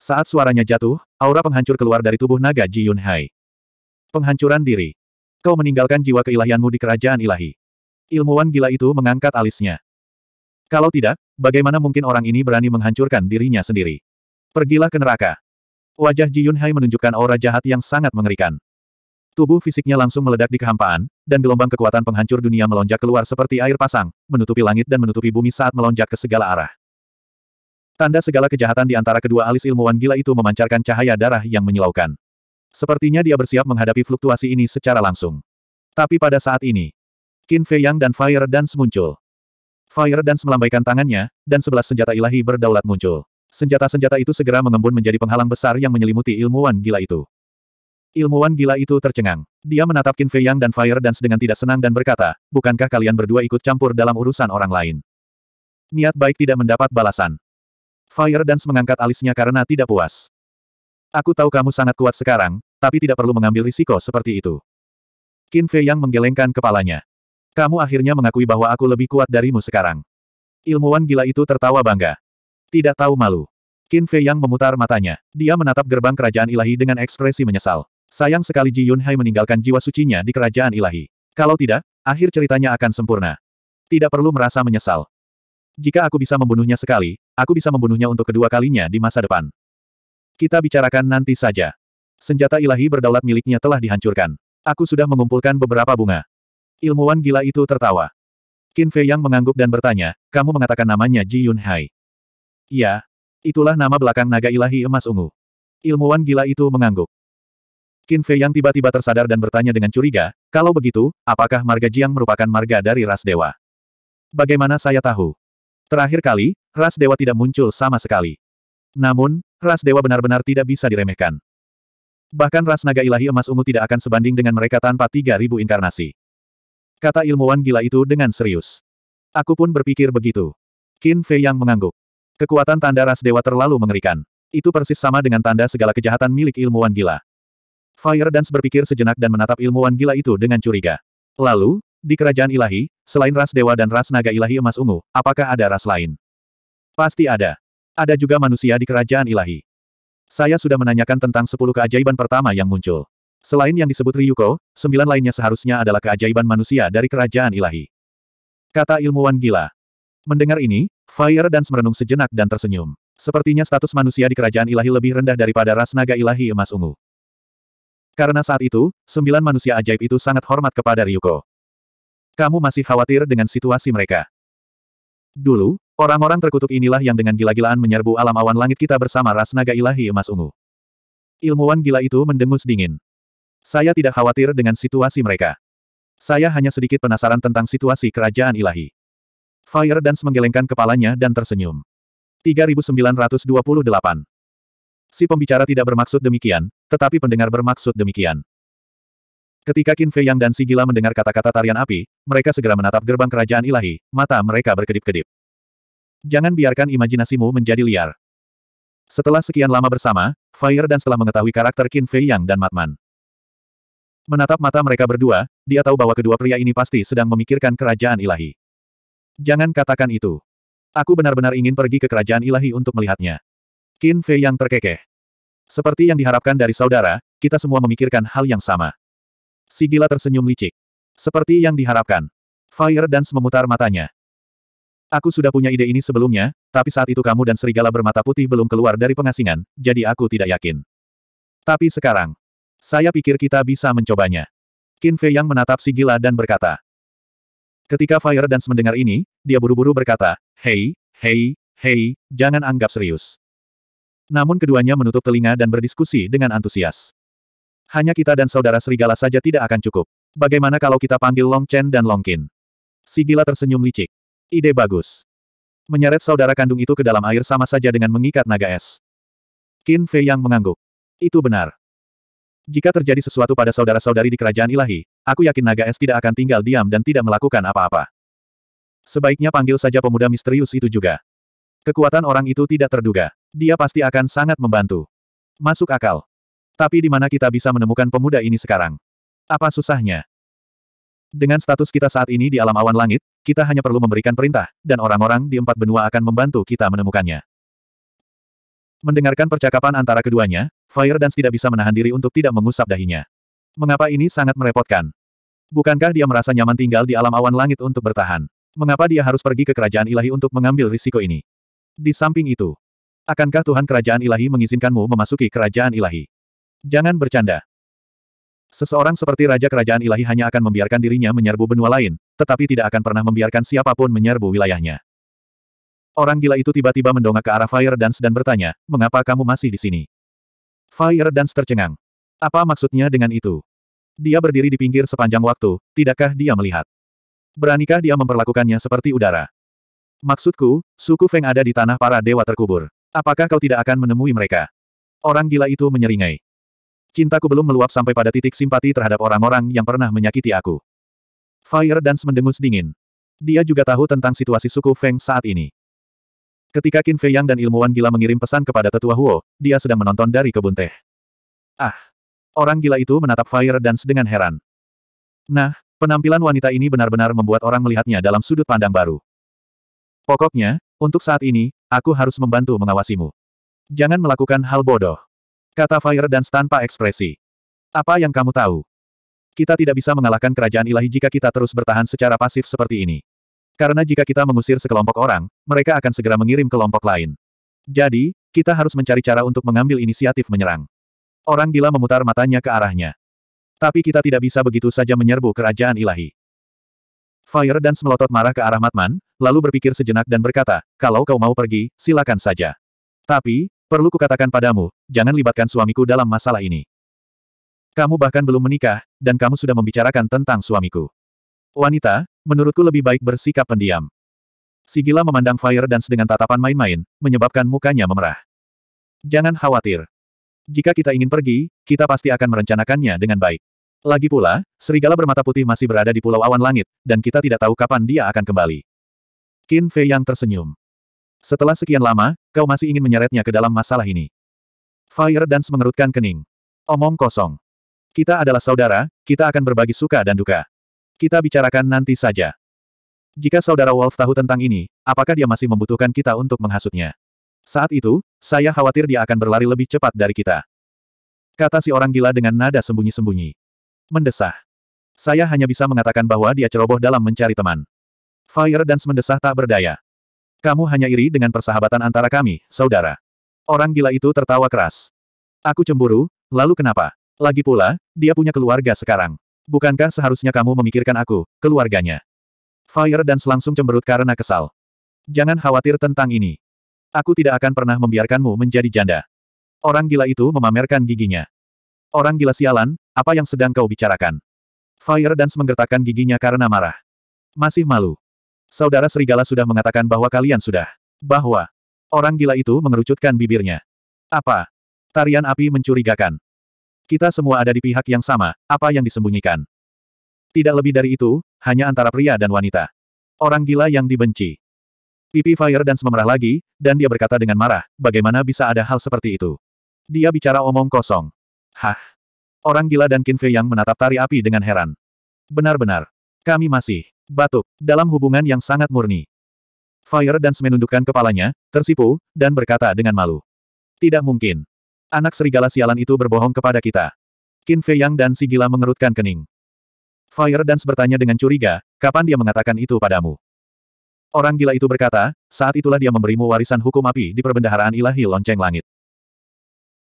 Saat suaranya jatuh, aura penghancur keluar dari tubuh naga Ji Yunhai. Penghancuran diri. Kau meninggalkan jiwa keilahianmu di kerajaan ilahi. Ilmuwan gila itu mengangkat alisnya. Kalau tidak, bagaimana mungkin orang ini berani menghancurkan dirinya sendiri? Pergilah ke neraka. Wajah Ji Yunhai menunjukkan aura jahat yang sangat mengerikan. Tubuh fisiknya langsung meledak di kehampaan, dan gelombang kekuatan penghancur dunia melonjak keluar seperti air pasang, menutupi langit dan menutupi bumi saat melonjak ke segala arah. Tanda segala kejahatan di antara kedua alis ilmuwan gila itu memancarkan cahaya darah yang menyilaukan. Sepertinya dia bersiap menghadapi fluktuasi ini secara langsung. Tapi pada saat ini, Qin Fei Yang dan Fire Dance muncul. Fire Dance melambaikan tangannya, dan sebelas senjata ilahi berdaulat muncul. Senjata-senjata itu segera mengembun menjadi penghalang besar yang menyelimuti ilmuwan gila itu. Ilmuwan gila itu tercengang. Dia menatap Qin Fei Yang dan Fire Dance dengan tidak senang dan berkata, bukankah kalian berdua ikut campur dalam urusan orang lain? Niat baik tidak mendapat balasan. Fire Dance mengangkat alisnya karena tidak puas. Aku tahu kamu sangat kuat sekarang, tapi tidak perlu mengambil risiko seperti itu. Qin Fei yang menggelengkan kepalanya. Kamu akhirnya mengakui bahwa aku lebih kuat darimu sekarang. Ilmuwan gila itu tertawa bangga. Tidak tahu malu. Qin Fei yang memutar matanya. Dia menatap gerbang kerajaan ilahi dengan ekspresi menyesal. Sayang sekali Ji Yun Hai meninggalkan jiwa sucinya di kerajaan ilahi. Kalau tidak, akhir ceritanya akan sempurna. Tidak perlu merasa menyesal. Jika aku bisa membunuhnya sekali, Aku bisa membunuhnya untuk kedua kalinya di masa depan. Kita bicarakan nanti saja. Senjata ilahi berdaulat miliknya telah dihancurkan. Aku sudah mengumpulkan beberapa bunga. Ilmuwan gila itu tertawa. Qin Fei Yang mengangguk dan bertanya, kamu mengatakan namanya Ji Yun Hai. Ya, itulah nama belakang naga ilahi emas ungu. Ilmuwan gila itu mengangguk. Qin Fei Yang tiba-tiba tersadar dan bertanya dengan curiga, kalau begitu, apakah marga Jiang merupakan marga dari ras dewa? Bagaimana saya tahu? Terakhir kali, ras dewa tidak muncul sama sekali. Namun, ras dewa benar-benar tidak bisa diremehkan. Bahkan ras naga ilahi emas ungu tidak akan sebanding dengan mereka tanpa 3.000 inkarnasi. Kata ilmuwan gila itu dengan serius. Aku pun berpikir begitu. Qin Fei yang mengangguk. Kekuatan tanda ras dewa terlalu mengerikan. Itu persis sama dengan tanda segala kejahatan milik ilmuwan gila. Fire Dance berpikir sejenak dan menatap ilmuwan gila itu dengan curiga. Lalu, di kerajaan ilahi, selain ras dewa dan ras naga ilahi emas ungu, apakah ada ras lain? Pasti ada. Ada juga manusia di kerajaan ilahi. Saya sudah menanyakan tentang sepuluh keajaiban pertama yang muncul. Selain yang disebut Ryuko, sembilan lainnya seharusnya adalah keajaiban manusia dari kerajaan ilahi. Kata ilmuwan gila. Mendengar ini, Fire dan merenung sejenak dan tersenyum. Sepertinya status manusia di kerajaan ilahi lebih rendah daripada ras naga ilahi emas ungu. Karena saat itu, sembilan manusia ajaib itu sangat hormat kepada Ryuko. Kamu masih khawatir dengan situasi mereka. Dulu, orang-orang terkutuk inilah yang dengan gila-gilaan menyerbu alam awan langit kita bersama ras naga ilahi emas ungu. Ilmuwan gila itu mendengus dingin. Saya tidak khawatir dengan situasi mereka. Saya hanya sedikit penasaran tentang situasi kerajaan ilahi. Fire Dance menggelengkan kepalanya dan tersenyum. 3928 Si pembicara tidak bermaksud demikian, tetapi pendengar bermaksud demikian. Ketika Qin Fei Yang dan Si Gila mendengar kata-kata tarian api, mereka segera menatap gerbang kerajaan ilahi, mata mereka berkedip-kedip. Jangan biarkan imajinasimu menjadi liar. Setelah sekian lama bersama, Fire dan setelah mengetahui karakter Qin Fei Yang dan Matman. Menatap mata mereka berdua, dia tahu bahwa kedua pria ini pasti sedang memikirkan kerajaan ilahi. Jangan katakan itu. Aku benar-benar ingin pergi ke kerajaan ilahi untuk melihatnya. Qin Fei Yang terkekeh. Seperti yang diharapkan dari saudara, kita semua memikirkan hal yang sama. Sigila tersenyum licik. Seperti yang diharapkan. Fire Dance memutar matanya. Aku sudah punya ide ini sebelumnya, tapi saat itu kamu dan serigala bermata putih belum keluar dari pengasingan, jadi aku tidak yakin. Tapi sekarang, saya pikir kita bisa mencobanya. Qin Fei yang menatap Sigila dan berkata. Ketika Fire Dance mendengar ini, dia buru-buru berkata, Hei, hei, hei, jangan anggap serius. Namun keduanya menutup telinga dan berdiskusi dengan antusias. Hanya kita dan saudara serigala saja tidak akan cukup. Bagaimana kalau kita panggil Long Chen dan Long Qin? Si gila tersenyum licik. Ide bagus. Menyeret saudara kandung itu ke dalam air sama saja dengan mengikat naga es. Qin Fei yang mengangguk. Itu benar. Jika terjadi sesuatu pada saudara-saudari di kerajaan ilahi, aku yakin naga es tidak akan tinggal diam dan tidak melakukan apa-apa. Sebaiknya panggil saja pemuda misterius itu juga. Kekuatan orang itu tidak terduga. Dia pasti akan sangat membantu. Masuk akal. Tapi di mana kita bisa menemukan pemuda ini sekarang? Apa susahnya? Dengan status kita saat ini di alam awan langit, kita hanya perlu memberikan perintah, dan orang-orang di empat benua akan membantu kita menemukannya. Mendengarkan percakapan antara keduanya, Fire dan tidak bisa menahan diri untuk tidak mengusap dahinya. Mengapa ini sangat merepotkan? Bukankah dia merasa nyaman tinggal di alam awan langit untuk bertahan? Mengapa dia harus pergi ke kerajaan ilahi untuk mengambil risiko ini? Di samping itu, akankah Tuhan kerajaan ilahi mengizinkanmu memasuki kerajaan ilahi? Jangan bercanda. Seseorang seperti Raja Kerajaan Ilahi hanya akan membiarkan dirinya menyerbu benua lain, tetapi tidak akan pernah membiarkan siapapun menyerbu wilayahnya. Orang gila itu tiba-tiba mendongak ke arah Fire Dance dan bertanya, mengapa kamu masih di sini? Fire Dance tercengang. Apa maksudnya dengan itu? Dia berdiri di pinggir sepanjang waktu, tidakkah dia melihat? Beranikah dia memperlakukannya seperti udara? Maksudku, suku Feng ada di tanah para dewa terkubur. Apakah kau tidak akan menemui mereka? Orang gila itu menyeringai. Cintaku belum meluap sampai pada titik simpati terhadap orang-orang yang pernah menyakiti aku. Fire Dance mendengus dingin. Dia juga tahu tentang situasi suku Feng saat ini. Ketika Qin Fei Yang dan ilmuwan gila mengirim pesan kepada tetua Huo, dia sedang menonton dari kebun teh. Ah! Orang gila itu menatap Fire Dance dengan heran. Nah, penampilan wanita ini benar-benar membuat orang melihatnya dalam sudut pandang baru. Pokoknya, untuk saat ini, aku harus membantu mengawasimu. Jangan melakukan hal bodoh. Kata Fire dan tanpa ekspresi. Apa yang kamu tahu? Kita tidak bisa mengalahkan kerajaan ilahi jika kita terus bertahan secara pasif seperti ini. Karena jika kita mengusir sekelompok orang, mereka akan segera mengirim kelompok lain. Jadi, kita harus mencari cara untuk mengambil inisiatif menyerang. Orang gila memutar matanya ke arahnya. Tapi kita tidak bisa begitu saja menyerbu kerajaan ilahi. Fire dan melotot marah ke arah Matman, lalu berpikir sejenak dan berkata, kalau kau mau pergi, silakan saja. Tapi, Perlu kukatakan padamu, jangan libatkan suamiku dalam masalah ini. Kamu bahkan belum menikah, dan kamu sudah membicarakan tentang suamiku. Wanita, menurutku lebih baik bersikap pendiam. Sigila memandang Fire dan dengan tatapan main-main, menyebabkan mukanya memerah. Jangan khawatir. Jika kita ingin pergi, kita pasti akan merencanakannya dengan baik. Lagi pula, serigala bermata putih masih berada di pulau awan langit, dan kita tidak tahu kapan dia akan kembali. Qin Fei yang tersenyum. Setelah sekian lama, kau masih ingin menyeretnya ke dalam masalah ini. Fire Dance mengerutkan kening. Omong kosong. Kita adalah saudara, kita akan berbagi suka dan duka. Kita bicarakan nanti saja. Jika saudara Wolf tahu tentang ini, apakah dia masih membutuhkan kita untuk menghasutnya? Saat itu, saya khawatir dia akan berlari lebih cepat dari kita. Kata si orang gila dengan nada sembunyi-sembunyi. Mendesah. Saya hanya bisa mengatakan bahwa dia ceroboh dalam mencari teman. Fire Dance mendesah tak berdaya. Kamu hanya iri dengan persahabatan antara kami, saudara. Orang gila itu tertawa keras. Aku cemburu, lalu kenapa? Lagi pula, dia punya keluarga sekarang. Bukankah seharusnya kamu memikirkan aku, keluarganya? Fire dan langsung cemberut karena kesal. Jangan khawatir tentang ini. Aku tidak akan pernah membiarkanmu menjadi janda. Orang gila itu memamerkan giginya. Orang gila sialan, apa yang sedang kau bicarakan? Fire dan menggertakkan giginya karena marah. Masih malu. Saudara Serigala sudah mengatakan bahwa kalian sudah. Bahwa. Orang gila itu mengerucutkan bibirnya. Apa? Tarian api mencurigakan. Kita semua ada di pihak yang sama, apa yang disembunyikan? Tidak lebih dari itu, hanya antara pria dan wanita. Orang gila yang dibenci. Pipi Fire dan semerah lagi, dan dia berkata dengan marah, bagaimana bisa ada hal seperti itu? Dia bicara omong kosong. Hah? Orang gila dan Kinfe yang menatap tari api dengan heran. Benar-benar. Kami masih. Batuk. Dalam hubungan yang sangat murni. Fire Dance menundukkan kepalanya, tersipu, dan berkata dengan malu. Tidak mungkin. Anak serigala sialan itu berbohong kepada kita. Qin Fei Yang dan si gila mengerutkan kening. Fire Dance bertanya dengan curiga, kapan dia mengatakan itu padamu? Orang gila itu berkata, saat itulah dia memberimu warisan hukum api di perbendaharaan ilahi lonceng langit.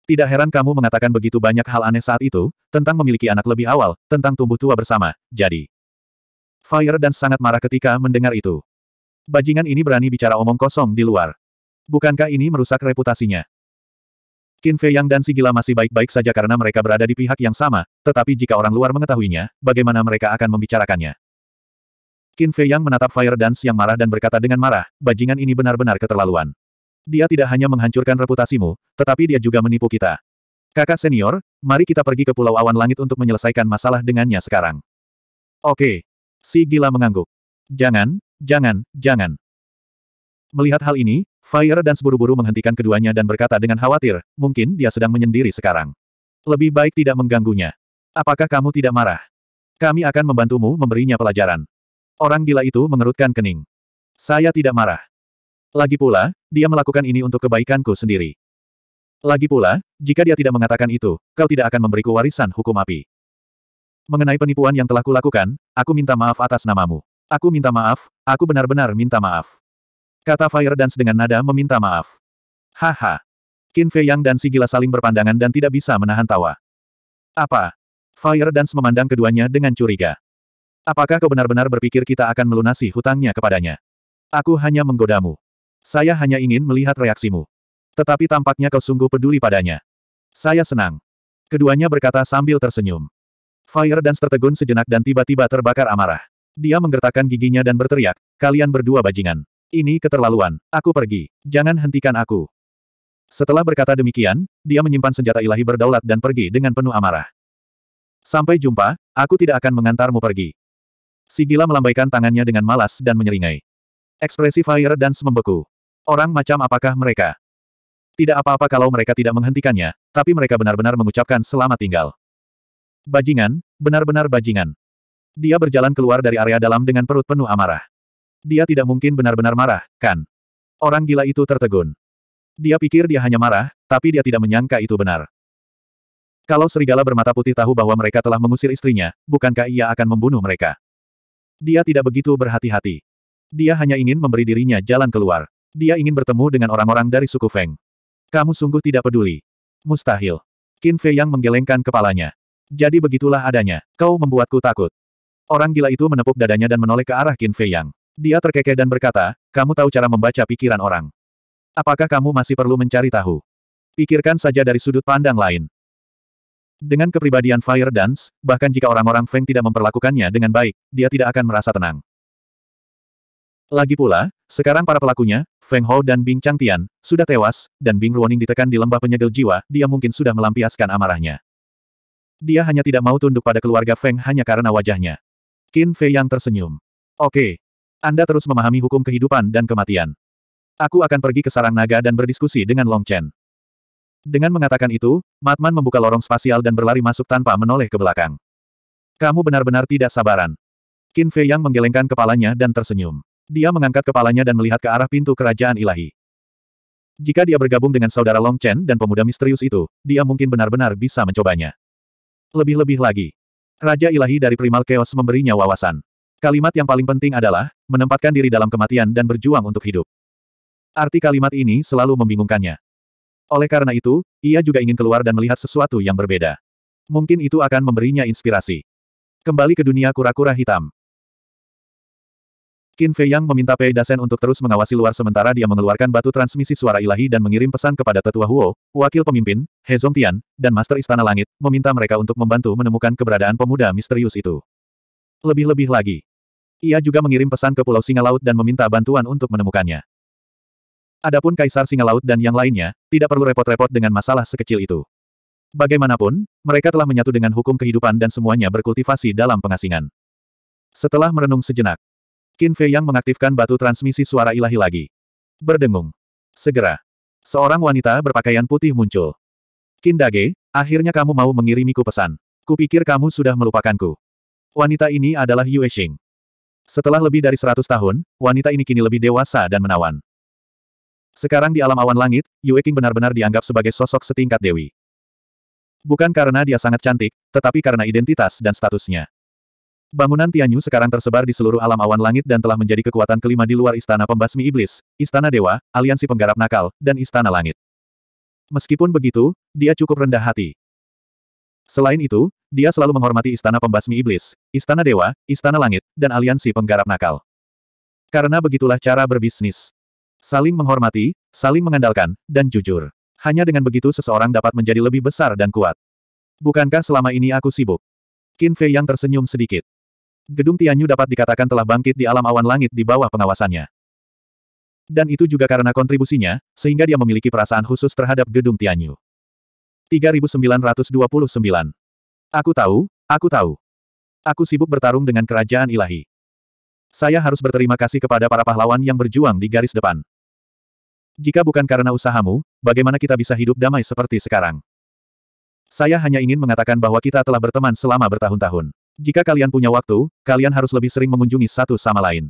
Tidak heran kamu mengatakan begitu banyak hal aneh saat itu, tentang memiliki anak lebih awal, tentang tumbuh tua bersama, jadi. Fire dan sangat marah ketika mendengar itu. Bajingan ini berani bicara omong kosong di luar. Bukankah ini merusak reputasinya? Qin Fei Yang dan si gila masih baik-baik saja karena mereka berada di pihak yang sama, tetapi jika orang luar mengetahuinya, bagaimana mereka akan membicarakannya? Qin Fei Yang menatap Fire Dance yang marah dan berkata dengan marah, bajingan ini benar-benar keterlaluan. Dia tidak hanya menghancurkan reputasimu, tetapi dia juga menipu kita. Kakak senior, mari kita pergi ke Pulau Awan Langit untuk menyelesaikan masalah dengannya sekarang. Oke. Si gila mengangguk. Jangan, jangan, jangan. Melihat hal ini, Fire dan seburu-buru menghentikan keduanya dan berkata dengan khawatir, mungkin dia sedang menyendiri sekarang. Lebih baik tidak mengganggunya. Apakah kamu tidak marah? Kami akan membantumu memberinya pelajaran. Orang gila itu mengerutkan kening. Saya tidak marah. Lagi pula, dia melakukan ini untuk kebaikanku sendiri. Lagi pula, jika dia tidak mengatakan itu, kau tidak akan memberiku warisan hukum api. Mengenai penipuan yang telah kulakukan, aku minta maaf atas namamu. Aku minta maaf, aku benar-benar minta maaf. Kata Fire Dance dengan nada meminta maaf. Haha. Qin Fei Yang dan si gila saling berpandangan dan tidak bisa menahan tawa. Apa? Fire Dance memandang keduanya dengan curiga. Apakah kau benar-benar berpikir kita akan melunasi hutangnya kepadanya? Aku hanya menggodamu. Saya hanya ingin melihat reaksimu. Tetapi tampaknya kau sungguh peduli padanya. Saya senang. Keduanya berkata sambil tersenyum. Fire dan tertegun sejenak dan tiba-tiba terbakar amarah. Dia menggertakkan giginya dan berteriak, kalian berdua bajingan. Ini keterlaluan, aku pergi, jangan hentikan aku. Setelah berkata demikian, dia menyimpan senjata ilahi berdaulat dan pergi dengan penuh amarah. Sampai jumpa, aku tidak akan mengantarmu pergi. Sigila melambaikan tangannya dengan malas dan menyeringai. Ekspresi Fire Dance membeku. Orang macam apakah mereka? Tidak apa-apa kalau mereka tidak menghentikannya, tapi mereka benar-benar mengucapkan selamat tinggal. Bajingan, benar-benar bajingan. Dia berjalan keluar dari area dalam dengan perut penuh amarah. Dia tidak mungkin benar-benar marah, kan? Orang gila itu tertegun. Dia pikir dia hanya marah, tapi dia tidak menyangka itu benar. Kalau serigala bermata putih tahu bahwa mereka telah mengusir istrinya, bukankah ia akan membunuh mereka? Dia tidak begitu berhati-hati. Dia hanya ingin memberi dirinya jalan keluar. Dia ingin bertemu dengan orang-orang dari suku Feng. Kamu sungguh tidak peduli. Mustahil. Qin Fei yang menggelengkan kepalanya. Jadi begitulah adanya, kau membuatku takut. Orang gila itu menepuk dadanya dan menoleh ke arah Qin Fei Yang. Dia terkekeh dan berkata, kamu tahu cara membaca pikiran orang. Apakah kamu masih perlu mencari tahu? Pikirkan saja dari sudut pandang lain. Dengan kepribadian Fire Dance, bahkan jika orang-orang Feng tidak memperlakukannya dengan baik, dia tidak akan merasa tenang. Lagi pula, sekarang para pelakunya, Feng Hou dan Bing Chang Tian sudah tewas, dan Bing Ruoning ditekan di lembah penyegel jiwa, dia mungkin sudah melampiaskan amarahnya. Dia hanya tidak mau tunduk pada keluarga Feng hanya karena wajahnya. Qin Fei yang tersenyum. Oke. Anda terus memahami hukum kehidupan dan kematian. Aku akan pergi ke sarang naga dan berdiskusi dengan Long Chen. Dengan mengatakan itu, Matman membuka lorong spasial dan berlari masuk tanpa menoleh ke belakang. Kamu benar-benar tidak sabaran. Qin Fei yang menggelengkan kepalanya dan tersenyum. Dia mengangkat kepalanya dan melihat ke arah pintu kerajaan ilahi. Jika dia bergabung dengan saudara Long Chen dan pemuda misterius itu, dia mungkin benar-benar bisa mencobanya. Lebih-lebih lagi. Raja ilahi dari primal chaos memberinya wawasan. Kalimat yang paling penting adalah, menempatkan diri dalam kematian dan berjuang untuk hidup. Arti kalimat ini selalu membingungkannya. Oleh karena itu, ia juga ingin keluar dan melihat sesuatu yang berbeda. Mungkin itu akan memberinya inspirasi. Kembali ke dunia kura-kura hitam. Qin Fei Yang meminta Pei Dasen untuk terus mengawasi luar sementara dia mengeluarkan batu transmisi suara ilahi dan mengirim pesan kepada tetua Huo, wakil pemimpin, He Tian, dan Master Istana Langit, meminta mereka untuk membantu menemukan keberadaan pemuda misterius itu. Lebih-lebih lagi, ia juga mengirim pesan ke Pulau Singa Laut dan meminta bantuan untuk menemukannya. Adapun Kaisar Singa Laut dan yang lainnya, tidak perlu repot-repot dengan masalah sekecil itu. Bagaimanapun, mereka telah menyatu dengan hukum kehidupan dan semuanya berkultivasi dalam pengasingan. Setelah merenung sejenak, Qin Fei Yang mengaktifkan batu transmisi suara ilahi lagi. Berdengung. Segera. Seorang wanita berpakaian putih muncul. Dage, akhirnya kamu mau mengirimiku pesan. Kupikir kamu sudah melupakanku. Wanita ini adalah Yue Xing. Setelah lebih dari seratus tahun, wanita ini kini lebih dewasa dan menawan. Sekarang di alam awan langit, Yue Qing benar-benar dianggap sebagai sosok setingkat dewi. Bukan karena dia sangat cantik, tetapi karena identitas dan statusnya. Bangunan Tianyu sekarang tersebar di seluruh alam awan langit dan telah menjadi kekuatan kelima di luar Istana Pembasmi Iblis, Istana Dewa, Aliansi Penggarap Nakal, dan Istana Langit. Meskipun begitu, dia cukup rendah hati. Selain itu, dia selalu menghormati Istana Pembasmi Iblis, Istana Dewa, Istana Langit, dan Aliansi Penggarap Nakal. Karena begitulah cara berbisnis. Saling menghormati, saling mengandalkan, dan jujur. Hanya dengan begitu seseorang dapat menjadi lebih besar dan kuat. Bukankah selama ini aku sibuk? Qin Fei yang tersenyum sedikit gedung Tianyu dapat dikatakan telah bangkit di alam awan langit di bawah pengawasannya. Dan itu juga karena kontribusinya, sehingga dia memiliki perasaan khusus terhadap gedung Tianyu. 3929. Aku tahu, aku tahu. Aku sibuk bertarung dengan kerajaan ilahi. Saya harus berterima kasih kepada para pahlawan yang berjuang di garis depan. Jika bukan karena usahamu, bagaimana kita bisa hidup damai seperti sekarang? Saya hanya ingin mengatakan bahwa kita telah berteman selama bertahun-tahun. Jika kalian punya waktu, kalian harus lebih sering mengunjungi satu sama lain.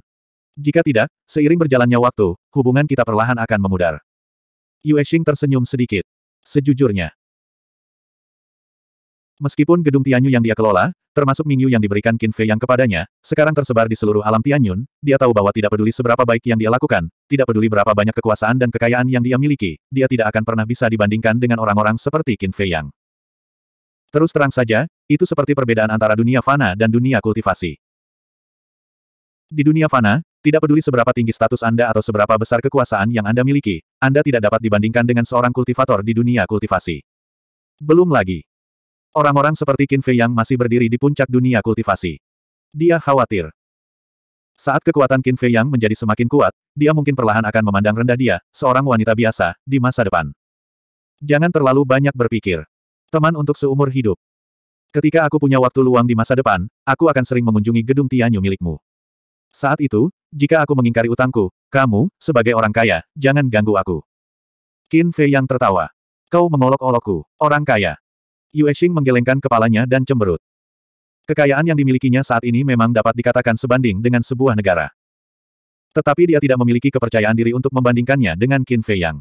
Jika tidak, seiring berjalannya waktu, hubungan kita perlahan akan memudar. Yue Xing tersenyum sedikit. Sejujurnya. Meskipun gedung Tianyu yang dia kelola, termasuk Mingyu yang diberikan Qin Fei yang kepadanya, sekarang tersebar di seluruh alam Tianyun, dia tahu bahwa tidak peduli seberapa baik yang dia lakukan, tidak peduli berapa banyak kekuasaan dan kekayaan yang dia miliki, dia tidak akan pernah bisa dibandingkan dengan orang-orang seperti Qin Fei yang. Terus terang saja, itu seperti perbedaan antara dunia fana dan dunia kultivasi. Di dunia fana, tidak peduli seberapa tinggi status Anda atau seberapa besar kekuasaan yang Anda miliki, Anda tidak dapat dibandingkan dengan seorang kultivator di dunia kultivasi. Belum lagi. Orang-orang seperti Qin Fei yang masih berdiri di puncak dunia kultivasi. Dia khawatir. Saat kekuatan Qin Fei yang menjadi semakin kuat, dia mungkin perlahan akan memandang rendah dia, seorang wanita biasa, di masa depan. Jangan terlalu banyak berpikir. Teman untuk seumur hidup. Ketika aku punya waktu luang di masa depan, aku akan sering mengunjungi gedung Tianyu milikmu. Saat itu, jika aku mengingkari utangku, kamu, sebagai orang kaya, jangan ganggu aku. Qin Fei yang tertawa. Kau mengolok-olokku, orang kaya. Yue Xing menggelengkan kepalanya dan cemberut. Kekayaan yang dimilikinya saat ini memang dapat dikatakan sebanding dengan sebuah negara. Tetapi dia tidak memiliki kepercayaan diri untuk membandingkannya dengan Qin Fei Yang.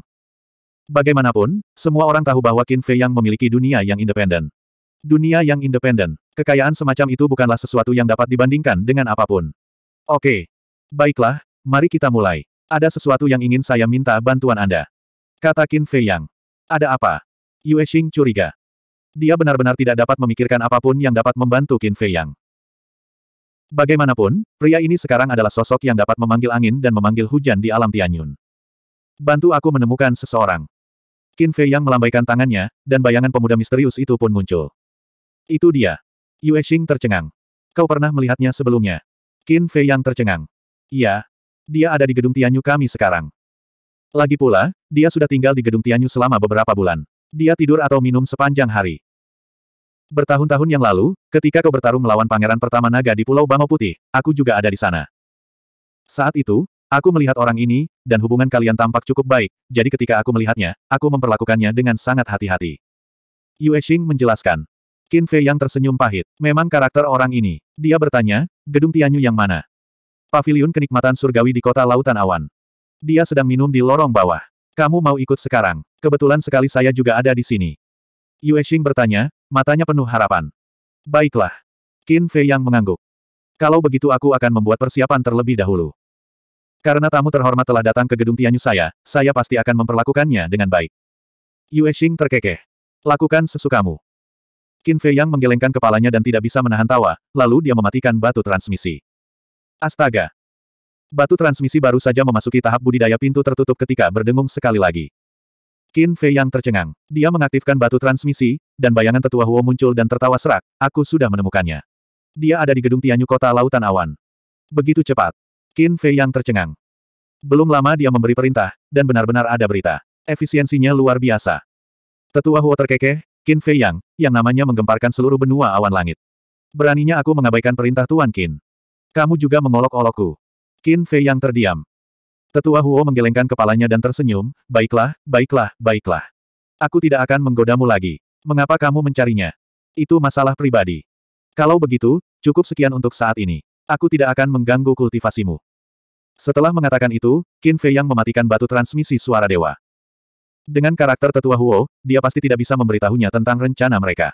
Bagaimanapun, semua orang tahu bahwa Qin Fei yang memiliki dunia yang independen. Dunia yang independen, kekayaan semacam itu bukanlah sesuatu yang dapat dibandingkan dengan apapun. Oke. Baiklah, mari kita mulai. Ada sesuatu yang ingin saya minta bantuan Anda. Kata Qin Fei Yang. Ada apa? Yue Xing curiga. Dia benar-benar tidak dapat memikirkan apapun yang dapat membantu Qin Fei Yang. Bagaimanapun, pria ini sekarang adalah sosok yang dapat memanggil angin dan memanggil hujan di alam Tianyun. Bantu aku menemukan seseorang. Qin Fei yang melambaikan tangannya, dan bayangan pemuda misterius itu pun muncul. Itu dia. Yue Xing tercengang. Kau pernah melihatnya sebelumnya. Qin Fei yang tercengang. Iya. Dia ada di gedung Tianyu kami sekarang. Lagi pula, dia sudah tinggal di gedung Tianyu selama beberapa bulan. Dia tidur atau minum sepanjang hari. Bertahun-tahun yang lalu, ketika kau bertarung melawan pangeran pertama naga di Pulau Bangau Putih, aku juga ada di sana. Saat itu, Aku melihat orang ini, dan hubungan kalian tampak cukup baik, jadi ketika aku melihatnya, aku memperlakukannya dengan sangat hati-hati. Yue Xing menjelaskan. Qin Fei yang tersenyum pahit. Memang karakter orang ini. Dia bertanya, gedung Tianyu yang mana? Paviliun kenikmatan surgawi di kota Lautan Awan. Dia sedang minum di lorong bawah. Kamu mau ikut sekarang? Kebetulan sekali saya juga ada di sini. Yue Xing bertanya, matanya penuh harapan. Baiklah. Qin Fei yang mengangguk. Kalau begitu aku akan membuat persiapan terlebih dahulu. Karena tamu terhormat telah datang ke gedung Tianyu saya, saya pasti akan memperlakukannya dengan baik. Yue Xing terkekeh. Lakukan sesukamu. Qin Fei Yang menggelengkan kepalanya dan tidak bisa menahan tawa, lalu dia mematikan batu transmisi. Astaga! Batu transmisi baru saja memasuki tahap budidaya pintu tertutup ketika berdengung sekali lagi. Qin Fei Yang tercengang. Dia mengaktifkan batu transmisi, dan bayangan tetua Huo muncul dan tertawa serak, aku sudah menemukannya. Dia ada di gedung Tianyu Kota Lautan Awan. Begitu cepat. Qin Fei yang tercengang. Belum lama dia memberi perintah, dan benar-benar ada berita. Efisiensinya luar biasa. Tetua Huo terkekeh, Qin Fei Yang, yang namanya menggemparkan seluruh benua awan langit. Beraninya aku mengabaikan perintah Tuan Qin. Kamu juga mengolok-olokku. Qin Fei Yang terdiam. Tetua Huo menggelengkan kepalanya dan tersenyum, baiklah, baiklah, baiklah. Aku tidak akan menggodamu lagi. Mengapa kamu mencarinya? Itu masalah pribadi. Kalau begitu, cukup sekian untuk saat ini aku tidak akan mengganggu kultivasimu. Setelah mengatakan itu, Qin Fei yang mematikan batu transmisi suara dewa. Dengan karakter tetua Huo, dia pasti tidak bisa memberitahunya tentang rencana mereka.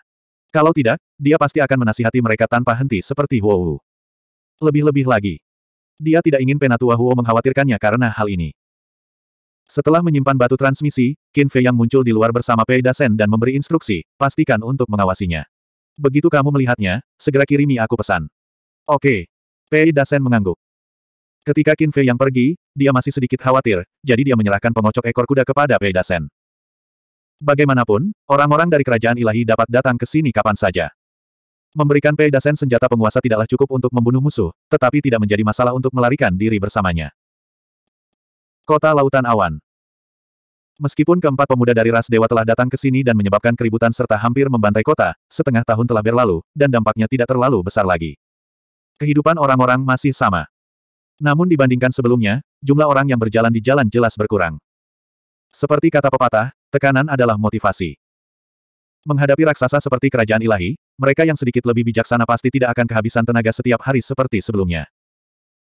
Kalau tidak, dia pasti akan menasihati mereka tanpa henti seperti Huo Wu. Lebih-lebih lagi. Dia tidak ingin penatua Huo mengkhawatirkannya karena hal ini. Setelah menyimpan batu transmisi, Qin Fei yang muncul di luar bersama Pei Dasen dan memberi instruksi, pastikan untuk mengawasinya. Begitu kamu melihatnya, segera kirimi aku pesan. Oke. Pei Dasen mengangguk. Ketika Qin Fei yang pergi, dia masih sedikit khawatir, jadi dia menyerahkan pengocok ekor kuda kepada Pei Dasen. Bagaimanapun, orang-orang dari kerajaan ilahi dapat datang ke sini kapan saja. Memberikan Pei Dasen senjata penguasa tidaklah cukup untuk membunuh musuh, tetapi tidak menjadi masalah untuk melarikan diri bersamanya. Kota Lautan Awan Meskipun keempat pemuda dari ras dewa telah datang ke sini dan menyebabkan keributan serta hampir membantai kota, setengah tahun telah berlalu, dan dampaknya tidak terlalu besar lagi. Kehidupan orang-orang masih sama. Namun dibandingkan sebelumnya, jumlah orang yang berjalan di jalan jelas berkurang. Seperti kata pepatah, tekanan adalah motivasi. Menghadapi raksasa seperti kerajaan ilahi, mereka yang sedikit lebih bijaksana pasti tidak akan kehabisan tenaga setiap hari seperti sebelumnya.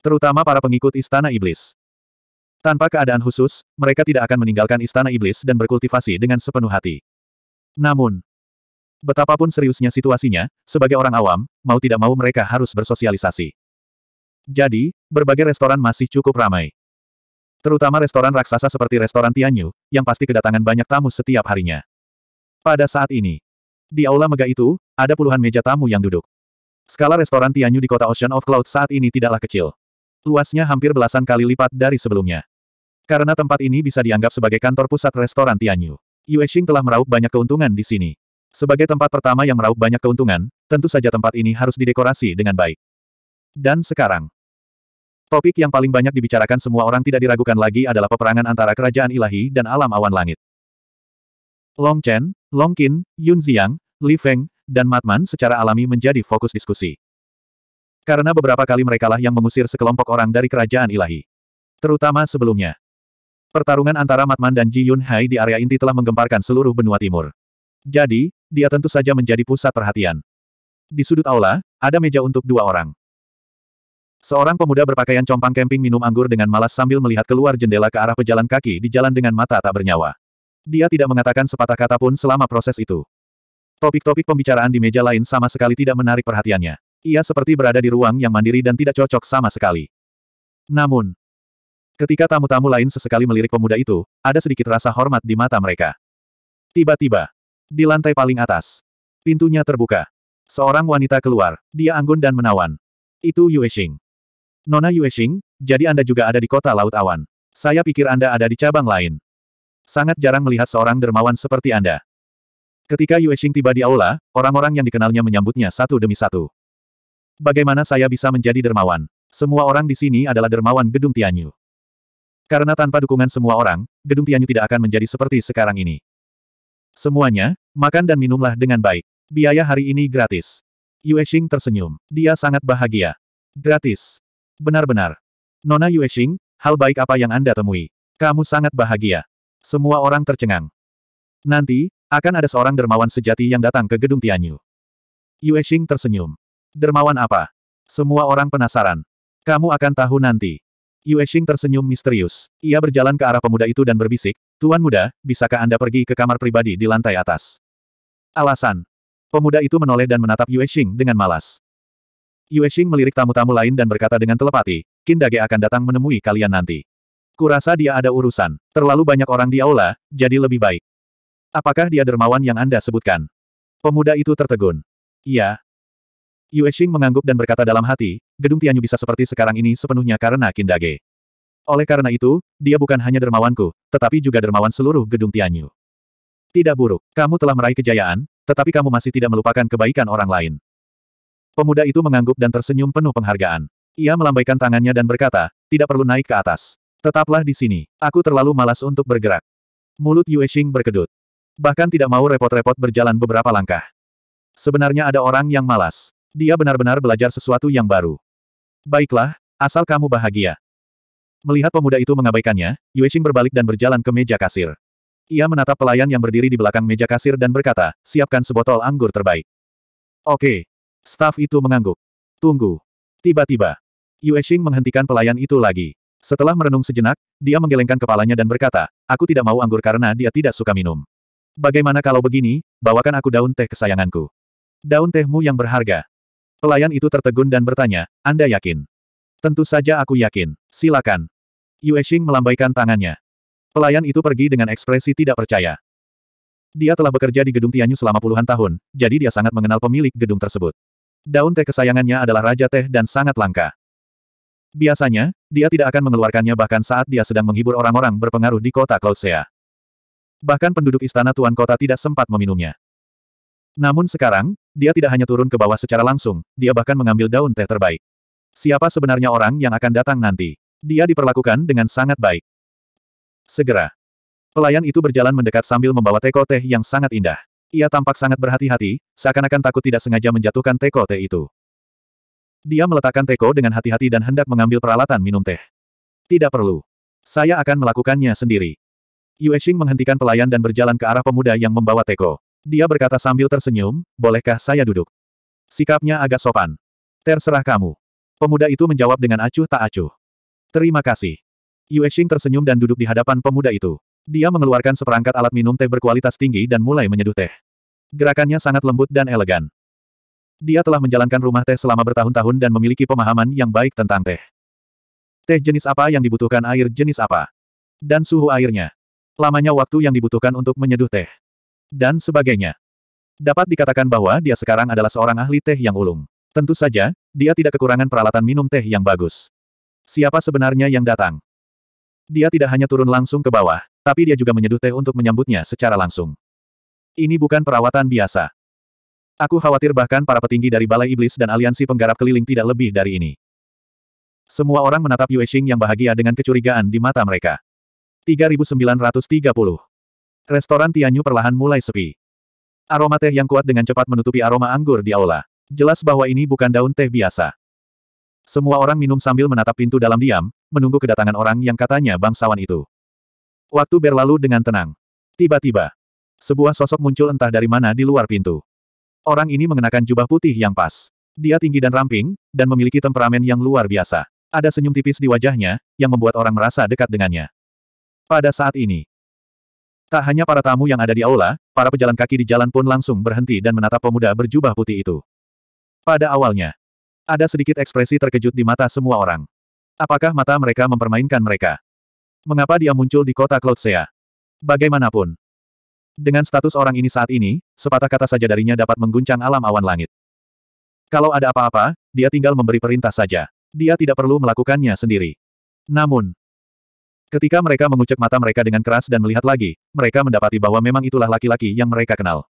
Terutama para pengikut Istana Iblis. Tanpa keadaan khusus, mereka tidak akan meninggalkan Istana Iblis dan berkultivasi dengan sepenuh hati. Namun, Betapapun seriusnya situasinya, sebagai orang awam, mau tidak mau mereka harus bersosialisasi. Jadi, berbagai restoran masih cukup ramai. Terutama restoran raksasa seperti restoran Tianyu, yang pasti kedatangan banyak tamu setiap harinya. Pada saat ini, di aula megah itu, ada puluhan meja tamu yang duduk. Skala restoran Tianyu di kota Ocean of Cloud saat ini tidaklah kecil. Luasnya hampir belasan kali lipat dari sebelumnya. Karena tempat ini bisa dianggap sebagai kantor pusat restoran Tianyu. Xing telah meraup banyak keuntungan di sini. Sebagai tempat pertama yang meraup banyak keuntungan, tentu saja tempat ini harus didekorasi dengan baik. Dan sekarang, topik yang paling banyak dibicarakan semua orang tidak diragukan lagi adalah peperangan antara kerajaan ilahi dan alam awan langit. Long Chen, Long Qin, Yun Xiang, Li Feng, dan Matman secara alami menjadi fokus diskusi. Karena beberapa kali merekalah yang mengusir sekelompok orang dari kerajaan ilahi. Terutama sebelumnya. Pertarungan antara Matman dan Ji Yun Hai di area inti telah menggemparkan seluruh benua timur. Jadi, dia tentu saja menjadi pusat perhatian. Di sudut aula, ada meja untuk dua orang. Seorang pemuda berpakaian compang kemping minum anggur dengan malas sambil melihat keluar jendela ke arah pejalan kaki di jalan dengan mata tak bernyawa. Dia tidak mengatakan sepatah kata pun selama proses itu. Topik-topik pembicaraan di meja lain sama sekali tidak menarik perhatiannya. Ia seperti berada di ruang yang mandiri dan tidak cocok sama sekali. Namun, ketika tamu-tamu lain sesekali melirik pemuda itu, ada sedikit rasa hormat di mata mereka. Tiba-tiba, di lantai paling atas. Pintunya terbuka. Seorang wanita keluar. Dia anggun dan menawan. Itu Yue Xing. Nona Yue Xing, jadi Anda juga ada di kota Laut Awan. Saya pikir Anda ada di cabang lain. Sangat jarang melihat seorang dermawan seperti Anda. Ketika Yue Xing tiba di aula, orang-orang yang dikenalnya menyambutnya satu demi satu. Bagaimana saya bisa menjadi dermawan? Semua orang di sini adalah dermawan gedung Tianyu. Karena tanpa dukungan semua orang, gedung Tianyu tidak akan menjadi seperti sekarang ini. Semuanya, makan dan minumlah dengan baik. Biaya hari ini gratis. Yuexing tersenyum. Dia sangat bahagia. Gratis. Benar-benar. Nona Yuexing, hal baik apa yang Anda temui? Kamu sangat bahagia. Semua orang tercengang. Nanti, akan ada seorang dermawan sejati yang datang ke gedung Tianyu. Yuexing tersenyum. Dermawan apa? Semua orang penasaran. Kamu akan tahu nanti. Yuexing tersenyum misterius. Ia berjalan ke arah pemuda itu dan berbisik, Tuan muda, bisakah Anda pergi ke kamar pribadi di lantai atas? Alasan. Pemuda itu menoleh dan menatap Yue Xing dengan malas. Yue Xing melirik tamu-tamu lain dan berkata dengan telepati, Dage akan datang menemui kalian nanti. Kurasa dia ada urusan. Terlalu banyak orang di aula, jadi lebih baik. Apakah dia dermawan yang Anda sebutkan? Pemuda itu tertegun. Iya. Yue Xing mengangguk dan berkata dalam hati, gedung Tianyu bisa seperti sekarang ini sepenuhnya karena Kindage. Oleh karena itu, dia bukan hanya dermawanku, tetapi juga dermawan seluruh gedung Tianyu. Tidak buruk, kamu telah meraih kejayaan, tetapi kamu masih tidak melupakan kebaikan orang lain. Pemuda itu mengangguk dan tersenyum penuh penghargaan. Ia melambaikan tangannya dan berkata, tidak perlu naik ke atas. Tetaplah di sini, aku terlalu malas untuk bergerak. Mulut Yue Xing berkedut. Bahkan tidak mau repot-repot berjalan beberapa langkah. Sebenarnya ada orang yang malas. Dia benar-benar belajar sesuatu yang baru. Baiklah, asal kamu bahagia. Melihat pemuda itu mengabaikannya, Yue Xing berbalik dan berjalan ke meja kasir. Ia menatap pelayan yang berdiri di belakang meja kasir dan berkata, siapkan sebotol anggur terbaik. Oke. Staf itu mengangguk. Tunggu. Tiba-tiba. Yue Xing menghentikan pelayan itu lagi. Setelah merenung sejenak, dia menggelengkan kepalanya dan berkata, aku tidak mau anggur karena dia tidak suka minum. Bagaimana kalau begini, bawakan aku daun teh kesayanganku. Daun tehmu yang berharga. Pelayan itu tertegun dan bertanya, Anda yakin? Tentu saja aku yakin. Silakan. Yue Xing melambaikan tangannya. Pelayan itu pergi dengan ekspresi tidak percaya. Dia telah bekerja di gedung Tianyu selama puluhan tahun, jadi dia sangat mengenal pemilik gedung tersebut. Daun teh kesayangannya adalah raja teh dan sangat langka. Biasanya, dia tidak akan mengeluarkannya bahkan saat dia sedang menghibur orang-orang berpengaruh di kota Klausea. Bahkan penduduk istana tuan kota tidak sempat meminumnya. Namun sekarang, dia tidak hanya turun ke bawah secara langsung, dia bahkan mengambil daun teh terbaik. Siapa sebenarnya orang yang akan datang nanti? Dia diperlakukan dengan sangat baik. Segera. Pelayan itu berjalan mendekat sambil membawa teko teh yang sangat indah. Ia tampak sangat berhati-hati, seakan-akan takut tidak sengaja menjatuhkan teko teh itu. Dia meletakkan teko dengan hati-hati dan hendak mengambil peralatan minum teh. Tidak perlu. Saya akan melakukannya sendiri. Yue Xing menghentikan pelayan dan berjalan ke arah pemuda yang membawa teko. Dia berkata sambil tersenyum, bolehkah saya duduk? Sikapnya agak sopan. Terserah kamu. Pemuda itu menjawab dengan acuh tak acuh. Terima kasih. Yue Xing tersenyum dan duduk di hadapan pemuda itu. Dia mengeluarkan seperangkat alat minum teh berkualitas tinggi dan mulai menyeduh teh. Gerakannya sangat lembut dan elegan. Dia telah menjalankan rumah teh selama bertahun-tahun dan memiliki pemahaman yang baik tentang teh. Teh jenis apa yang dibutuhkan air jenis apa. Dan suhu airnya. Lamanya waktu yang dibutuhkan untuk menyeduh teh. Dan sebagainya. Dapat dikatakan bahwa dia sekarang adalah seorang ahli teh yang ulung. Tentu saja, dia tidak kekurangan peralatan minum teh yang bagus. Siapa sebenarnya yang datang? Dia tidak hanya turun langsung ke bawah, tapi dia juga menyeduh teh untuk menyambutnya secara langsung. Ini bukan perawatan biasa. Aku khawatir bahkan para petinggi dari Balai Iblis dan Aliansi Penggarap Keliling tidak lebih dari ini. Semua orang menatap Yue Xing yang bahagia dengan kecurigaan di mata mereka. 3930. Restoran Tianyu perlahan mulai sepi. Aroma teh yang kuat dengan cepat menutupi aroma anggur di aula. Jelas bahwa ini bukan daun teh biasa. Semua orang minum sambil menatap pintu dalam diam, menunggu kedatangan orang yang katanya bangsawan itu. Waktu berlalu dengan tenang. Tiba-tiba, sebuah sosok muncul entah dari mana di luar pintu. Orang ini mengenakan jubah putih yang pas. Dia tinggi dan ramping, dan memiliki temperamen yang luar biasa. Ada senyum tipis di wajahnya, yang membuat orang merasa dekat dengannya. Pada saat ini, Tak hanya para tamu yang ada di aula, para pejalan kaki di jalan pun langsung berhenti dan menatap pemuda berjubah putih itu. Pada awalnya, ada sedikit ekspresi terkejut di mata semua orang. Apakah mata mereka mempermainkan mereka? Mengapa dia muncul di kota Cloud Bagaimanapun, dengan status orang ini saat ini, sepatah kata saja darinya dapat mengguncang alam awan langit. Kalau ada apa-apa, dia tinggal memberi perintah saja. Dia tidak perlu melakukannya sendiri. Namun, ketika mereka mengucek mata mereka dengan keras dan melihat lagi, mereka mendapati bahwa memang itulah laki-laki yang mereka kenal.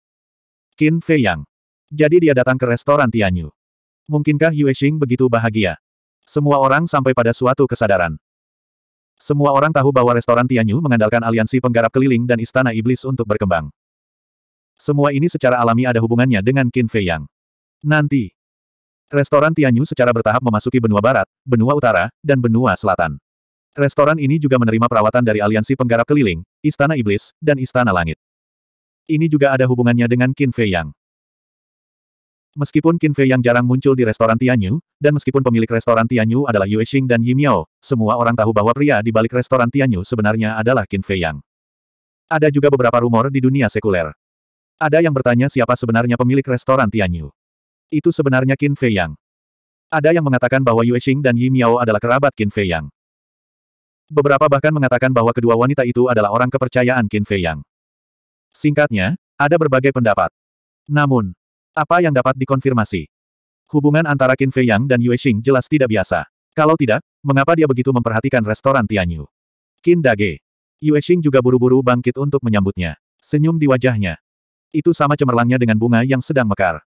Qin Fei Yang. Jadi dia datang ke restoran Tianyu. Mungkinkah Yue Xing begitu bahagia? Semua orang sampai pada suatu kesadaran. Semua orang tahu bahwa restoran Tianyu mengandalkan aliansi penggarap keliling dan istana iblis untuk berkembang. Semua ini secara alami ada hubungannya dengan Qin Fei Yang. Nanti, restoran Tianyu secara bertahap memasuki benua barat, benua utara, dan benua selatan. Restoran ini juga menerima perawatan dari aliansi penggarap keliling, istana iblis, dan istana langit. Ini juga ada hubungannya dengan Qin Fei Yang. Meskipun Qin Fei yang jarang muncul di restoran Tianyu, dan meskipun pemilik restoran Tianyu adalah Yue Xing dan Yi Miao, semua orang tahu bahwa pria di balik restoran Tianyu sebenarnya adalah Qin Fei Yang. Ada juga beberapa rumor di dunia sekuler. Ada yang bertanya siapa sebenarnya pemilik restoran Tianyu. Itu sebenarnya Qin Fei Yang. Ada yang mengatakan bahwa Yue Xing dan Yi Miao adalah kerabat Qin Fei Yang. Beberapa bahkan mengatakan bahwa kedua wanita itu adalah orang kepercayaan Qin Fei Yang. Singkatnya, ada berbagai pendapat. Namun, apa yang dapat dikonfirmasi? Hubungan antara Qin Fei Yang dan Yue Xing jelas tidak biasa. Kalau tidak, mengapa dia begitu memperhatikan restoran Tianyu? Qin Dage. Yue Xing juga buru-buru bangkit untuk menyambutnya. Senyum di wajahnya. Itu sama cemerlangnya dengan bunga yang sedang mekar.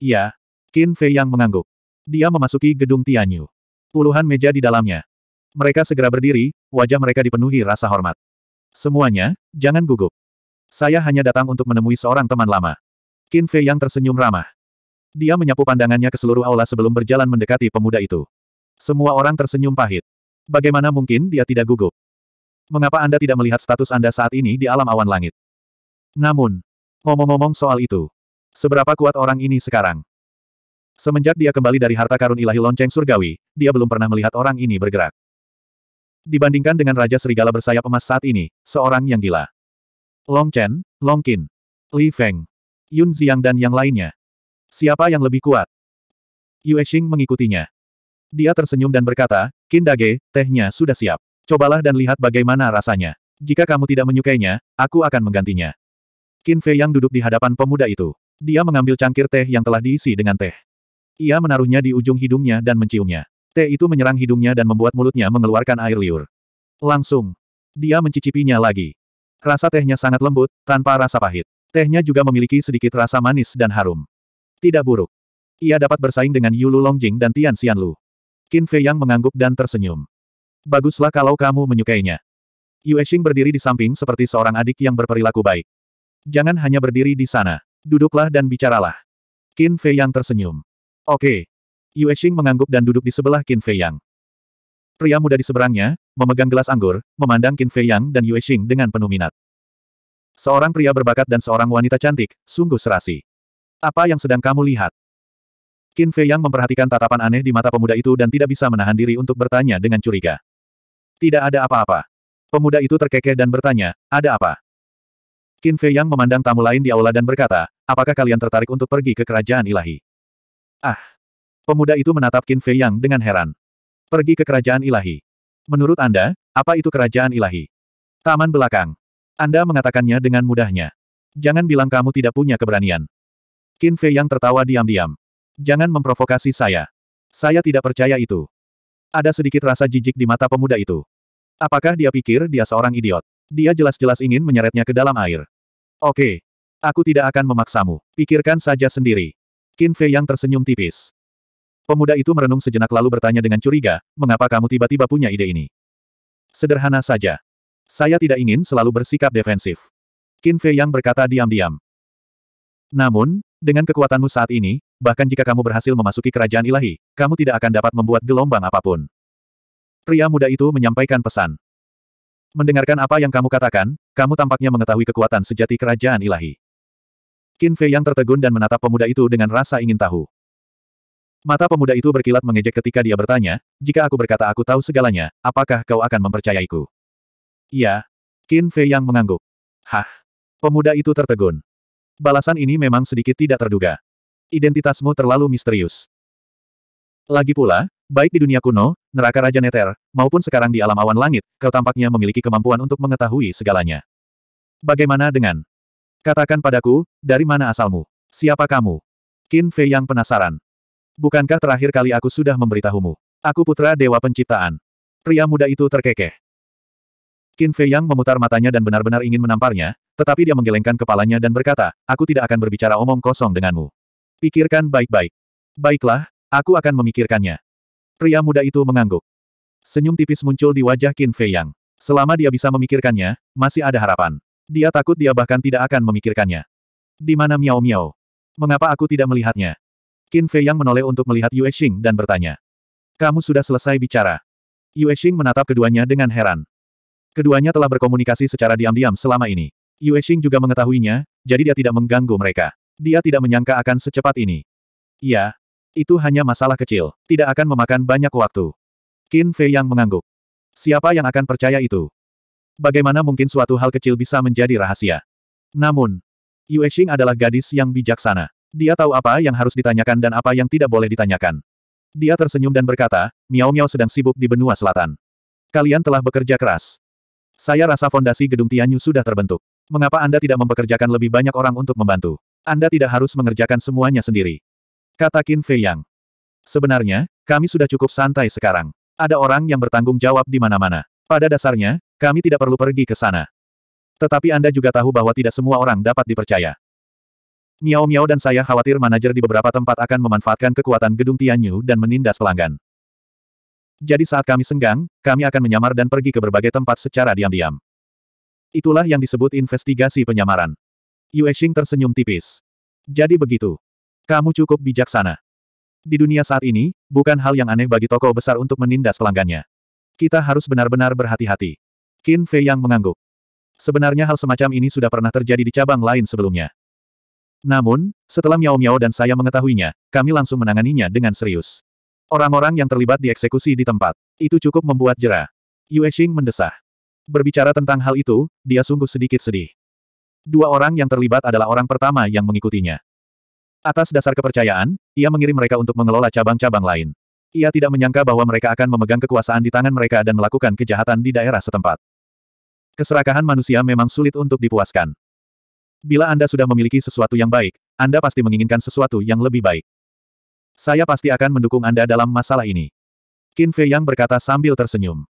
Iya. Qin Fei Yang mengangguk. Dia memasuki gedung Tianyu. Puluhan meja di dalamnya. Mereka segera berdiri, wajah mereka dipenuhi rasa hormat. Semuanya, jangan gugup. Saya hanya datang untuk menemui seorang teman lama. Qin Fei yang tersenyum ramah. Dia menyapu pandangannya ke seluruh aula sebelum berjalan mendekati pemuda itu. Semua orang tersenyum pahit. Bagaimana mungkin dia tidak gugup? Mengapa Anda tidak melihat status Anda saat ini di alam awan langit? Namun, ngomong-ngomong soal itu, seberapa kuat orang ini sekarang? Semenjak dia kembali dari harta karun ilahi lonceng surgawi, dia belum pernah melihat orang ini bergerak. Dibandingkan dengan Raja Serigala bersayap emas saat ini, seorang yang gila. Long Chen, Long Qin, Li Feng, Yun dan yang lainnya. Siapa yang lebih kuat? Yue Xing mengikutinya. Dia tersenyum dan berkata, Dage, tehnya sudah siap. Cobalah dan lihat bagaimana rasanya. Jika kamu tidak menyukainya, aku akan menggantinya. Qin Fei yang duduk di hadapan pemuda itu. Dia mengambil cangkir teh yang telah diisi dengan teh. Ia menaruhnya di ujung hidungnya dan menciumnya. Teh itu menyerang hidungnya dan membuat mulutnya mengeluarkan air liur. Langsung. Dia mencicipinya lagi. Rasa tehnya sangat lembut, tanpa rasa pahit. Tehnya juga memiliki sedikit rasa manis dan harum. Tidak buruk. Ia dapat bersaing dengan Yulu Longjing dan Tian Xianlu. Qin Fei Yang mengangguk dan tersenyum. Baguslah kalau kamu menyukainya. Yue Xing berdiri di samping seperti seorang adik yang berperilaku baik. Jangan hanya berdiri di sana. Duduklah dan bicaralah. Qin Fei Yang tersenyum. Oke. Yue Xing mengangguk dan duduk di sebelah Qin Fei Yang. Pria muda di seberangnya, memegang gelas anggur, memandang Qin Fei Yang dan Yue Xing dengan penuh minat. Seorang pria berbakat dan seorang wanita cantik, sungguh serasi. Apa yang sedang kamu lihat? Qin Fei Yang memperhatikan tatapan aneh di mata pemuda itu dan tidak bisa menahan diri untuk bertanya dengan curiga. Tidak ada apa-apa. Pemuda itu terkekeh dan bertanya, ada apa? Qin Fei Yang memandang tamu lain di aula dan berkata, apakah kalian tertarik untuk pergi ke kerajaan ilahi? Ah! Pemuda itu menatap Qin Fei Yang dengan heran. Pergi ke kerajaan ilahi. Menurut Anda, apa itu kerajaan ilahi? Taman belakang. Anda mengatakannya dengan mudahnya. Jangan bilang kamu tidak punya keberanian. Qin Fei yang tertawa diam-diam. Jangan memprovokasi saya. Saya tidak percaya itu. Ada sedikit rasa jijik di mata pemuda itu. Apakah dia pikir dia seorang idiot? Dia jelas-jelas ingin menyeretnya ke dalam air. Oke. Aku tidak akan memaksamu. Pikirkan saja sendiri. Qin Fei yang tersenyum tipis. Pemuda itu merenung sejenak lalu bertanya dengan curiga, mengapa kamu tiba-tiba punya ide ini? Sederhana saja. Saya tidak ingin selalu bersikap defensif. Qin Fei Yang berkata diam-diam. Namun, dengan kekuatanmu saat ini, bahkan jika kamu berhasil memasuki kerajaan ilahi, kamu tidak akan dapat membuat gelombang apapun. Pria muda itu menyampaikan pesan. Mendengarkan apa yang kamu katakan, kamu tampaknya mengetahui kekuatan sejati kerajaan ilahi. Qin Fei yang tertegun dan menatap pemuda itu dengan rasa ingin tahu. Mata pemuda itu berkilat mengejek ketika dia bertanya, jika aku berkata aku tahu segalanya, apakah kau akan mempercayaiku? Iya. Qin Fei yang mengangguk. Hah. Pemuda itu tertegun. Balasan ini memang sedikit tidak terduga. Identitasmu terlalu misterius. Lagi pula, baik di dunia kuno, neraka Raja Neter, maupun sekarang di alam awan langit, kau tampaknya memiliki kemampuan untuk mengetahui segalanya. Bagaimana dengan? Katakan padaku, dari mana asalmu? Siapa kamu? Qin Fei yang penasaran. Bukankah terakhir kali aku sudah memberitahumu? Aku putra Dewa Penciptaan. Pria muda itu terkekeh. Qin Fei Yang memutar matanya dan benar-benar ingin menamparnya, tetapi dia menggelengkan kepalanya dan berkata, aku tidak akan berbicara omong kosong denganmu. Pikirkan baik-baik. Baiklah, aku akan memikirkannya. Pria muda itu mengangguk. Senyum tipis muncul di wajah Qin Fei Yang. Selama dia bisa memikirkannya, masih ada harapan. Dia takut dia bahkan tidak akan memikirkannya. Di mana Miao Miao? Mengapa aku tidak melihatnya? Qin Fei Yang menoleh untuk melihat Yue Xing dan bertanya. Kamu sudah selesai bicara. Yue Xing menatap keduanya dengan heran. Keduanya telah berkomunikasi secara diam-diam selama ini. Yue Xing juga mengetahuinya, jadi dia tidak mengganggu mereka. Dia tidak menyangka akan secepat ini. Ya, itu hanya masalah kecil, tidak akan memakan banyak waktu. Qin Fei yang mengangguk. Siapa yang akan percaya itu? Bagaimana mungkin suatu hal kecil bisa menjadi rahasia? Namun, Yue Xing adalah gadis yang bijaksana. Dia tahu apa yang harus ditanyakan dan apa yang tidak boleh ditanyakan. Dia tersenyum dan berkata, Miao Miao sedang sibuk di benua selatan. Kalian telah bekerja keras. Saya rasa fondasi gedung Tianyu sudah terbentuk. Mengapa Anda tidak mempekerjakan lebih banyak orang untuk membantu? Anda tidak harus mengerjakan semuanya sendiri. Kata Qin Fei Yang. Sebenarnya, kami sudah cukup santai sekarang. Ada orang yang bertanggung jawab di mana-mana. Pada dasarnya, kami tidak perlu pergi ke sana. Tetapi Anda juga tahu bahwa tidak semua orang dapat dipercaya. Miao Miao dan saya khawatir manajer di beberapa tempat akan memanfaatkan kekuatan gedung Tianyu dan menindas pelanggan. Jadi saat kami senggang, kami akan menyamar dan pergi ke berbagai tempat secara diam-diam. Itulah yang disebut investigasi penyamaran. Yue Xing tersenyum tipis. Jadi begitu. Kamu cukup bijaksana. Di dunia saat ini, bukan hal yang aneh bagi toko besar untuk menindas pelanggannya. Kita harus benar-benar berhati-hati. Qin Fei yang mengangguk. Sebenarnya hal semacam ini sudah pernah terjadi di cabang lain sebelumnya. Namun, setelah Miao Miao dan saya mengetahuinya, kami langsung menanganinya dengan serius. Orang-orang yang terlibat dieksekusi di tempat. Itu cukup membuat jerah. Yue Xing mendesah. Berbicara tentang hal itu, dia sungguh sedikit sedih. Dua orang yang terlibat adalah orang pertama yang mengikutinya. Atas dasar kepercayaan, ia mengirim mereka untuk mengelola cabang-cabang lain. Ia tidak menyangka bahwa mereka akan memegang kekuasaan di tangan mereka dan melakukan kejahatan di daerah setempat. Keserakahan manusia memang sulit untuk dipuaskan. Bila Anda sudah memiliki sesuatu yang baik, Anda pasti menginginkan sesuatu yang lebih baik. Saya pasti akan mendukung Anda dalam masalah ini. Qin Fei Yang berkata sambil tersenyum.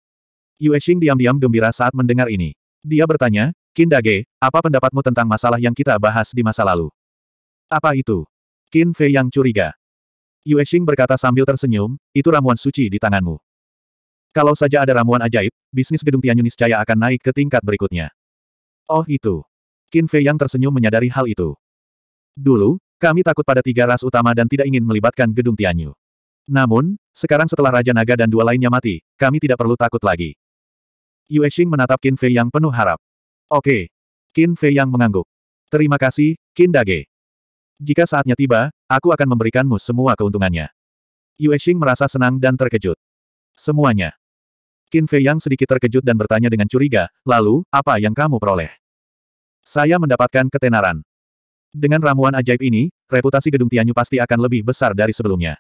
Yue Xing diam-diam gembira saat mendengar ini. Dia bertanya, Qin Dage, apa pendapatmu tentang masalah yang kita bahas di masa lalu? Apa itu? Qin Fei Yang curiga. Yue Xing berkata sambil tersenyum, itu ramuan suci di tanganmu. Kalau saja ada ramuan ajaib, bisnis gedung Tianyu niscaya akan naik ke tingkat berikutnya. Oh itu. Qin Fei Yang tersenyum menyadari hal itu. Dulu, kami takut pada tiga ras utama dan tidak ingin melibatkan gedung Tianyu. Namun, sekarang setelah Raja Naga dan dua lainnya mati, kami tidak perlu takut lagi. Yue Xing menatap Qin Fei yang penuh harap. Oke. Qin Fei yang mengangguk. Terima kasih, Qin Dage. Jika saatnya tiba, aku akan memberikanmu semua keuntungannya. Yue Xing merasa senang dan terkejut. Semuanya. Qin Fei yang sedikit terkejut dan bertanya dengan curiga, lalu, apa yang kamu peroleh? Saya mendapatkan ketenaran. Dengan ramuan ajaib ini, reputasi gedung Tianyu pasti akan lebih besar dari sebelumnya.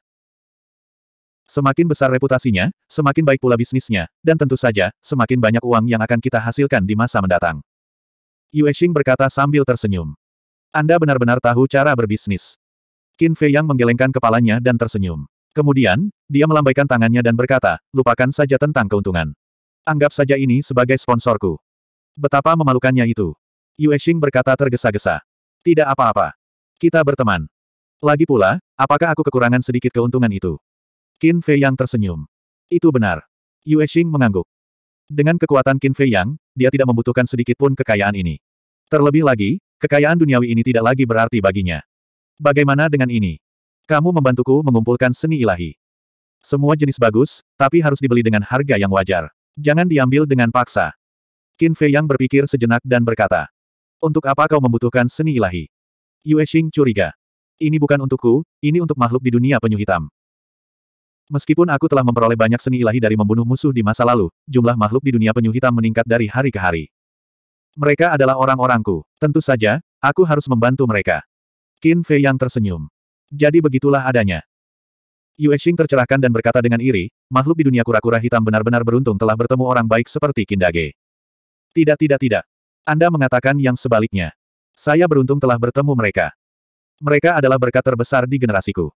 Semakin besar reputasinya, semakin baik pula bisnisnya, dan tentu saja, semakin banyak uang yang akan kita hasilkan di masa mendatang. Yue Xing berkata sambil tersenyum. Anda benar-benar tahu cara berbisnis. Qin Fei Yang menggelengkan kepalanya dan tersenyum. Kemudian, dia melambaikan tangannya dan berkata, lupakan saja tentang keuntungan. Anggap saja ini sebagai sponsorku. Betapa memalukannya itu. Yue Xing berkata tergesa-gesa. Tidak apa-apa. Kita berteman. Lagi pula, apakah aku kekurangan sedikit keuntungan itu? Qin Fei Yang tersenyum. Itu benar. Yue Xing mengangguk. Dengan kekuatan Qin Fei Yang, dia tidak membutuhkan sedikit pun kekayaan ini. Terlebih lagi, kekayaan duniawi ini tidak lagi berarti baginya. Bagaimana dengan ini? Kamu membantuku mengumpulkan seni ilahi. Semua jenis bagus, tapi harus dibeli dengan harga yang wajar. Jangan diambil dengan paksa. Qin Fei Yang berpikir sejenak dan berkata, untuk apa kau membutuhkan seni ilahi? Yue Xing curiga. Ini bukan untukku, ini untuk makhluk di dunia penyu hitam. Meskipun aku telah memperoleh banyak seni ilahi dari membunuh musuh di masa lalu, jumlah makhluk di dunia penyu hitam meningkat dari hari ke hari. Mereka adalah orang-orangku. Tentu saja, aku harus membantu mereka. Qin Fei yang tersenyum. Jadi begitulah adanya. Yue Xing tercerahkan dan berkata dengan iri, makhluk di dunia kura-kura hitam benar-benar beruntung telah bertemu orang baik seperti Kindage. Tidak tidak tidak, anda mengatakan yang sebaliknya. Saya beruntung telah bertemu mereka. Mereka adalah berkat terbesar di generasiku.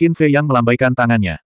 Qin Fei yang melambaikan tangannya.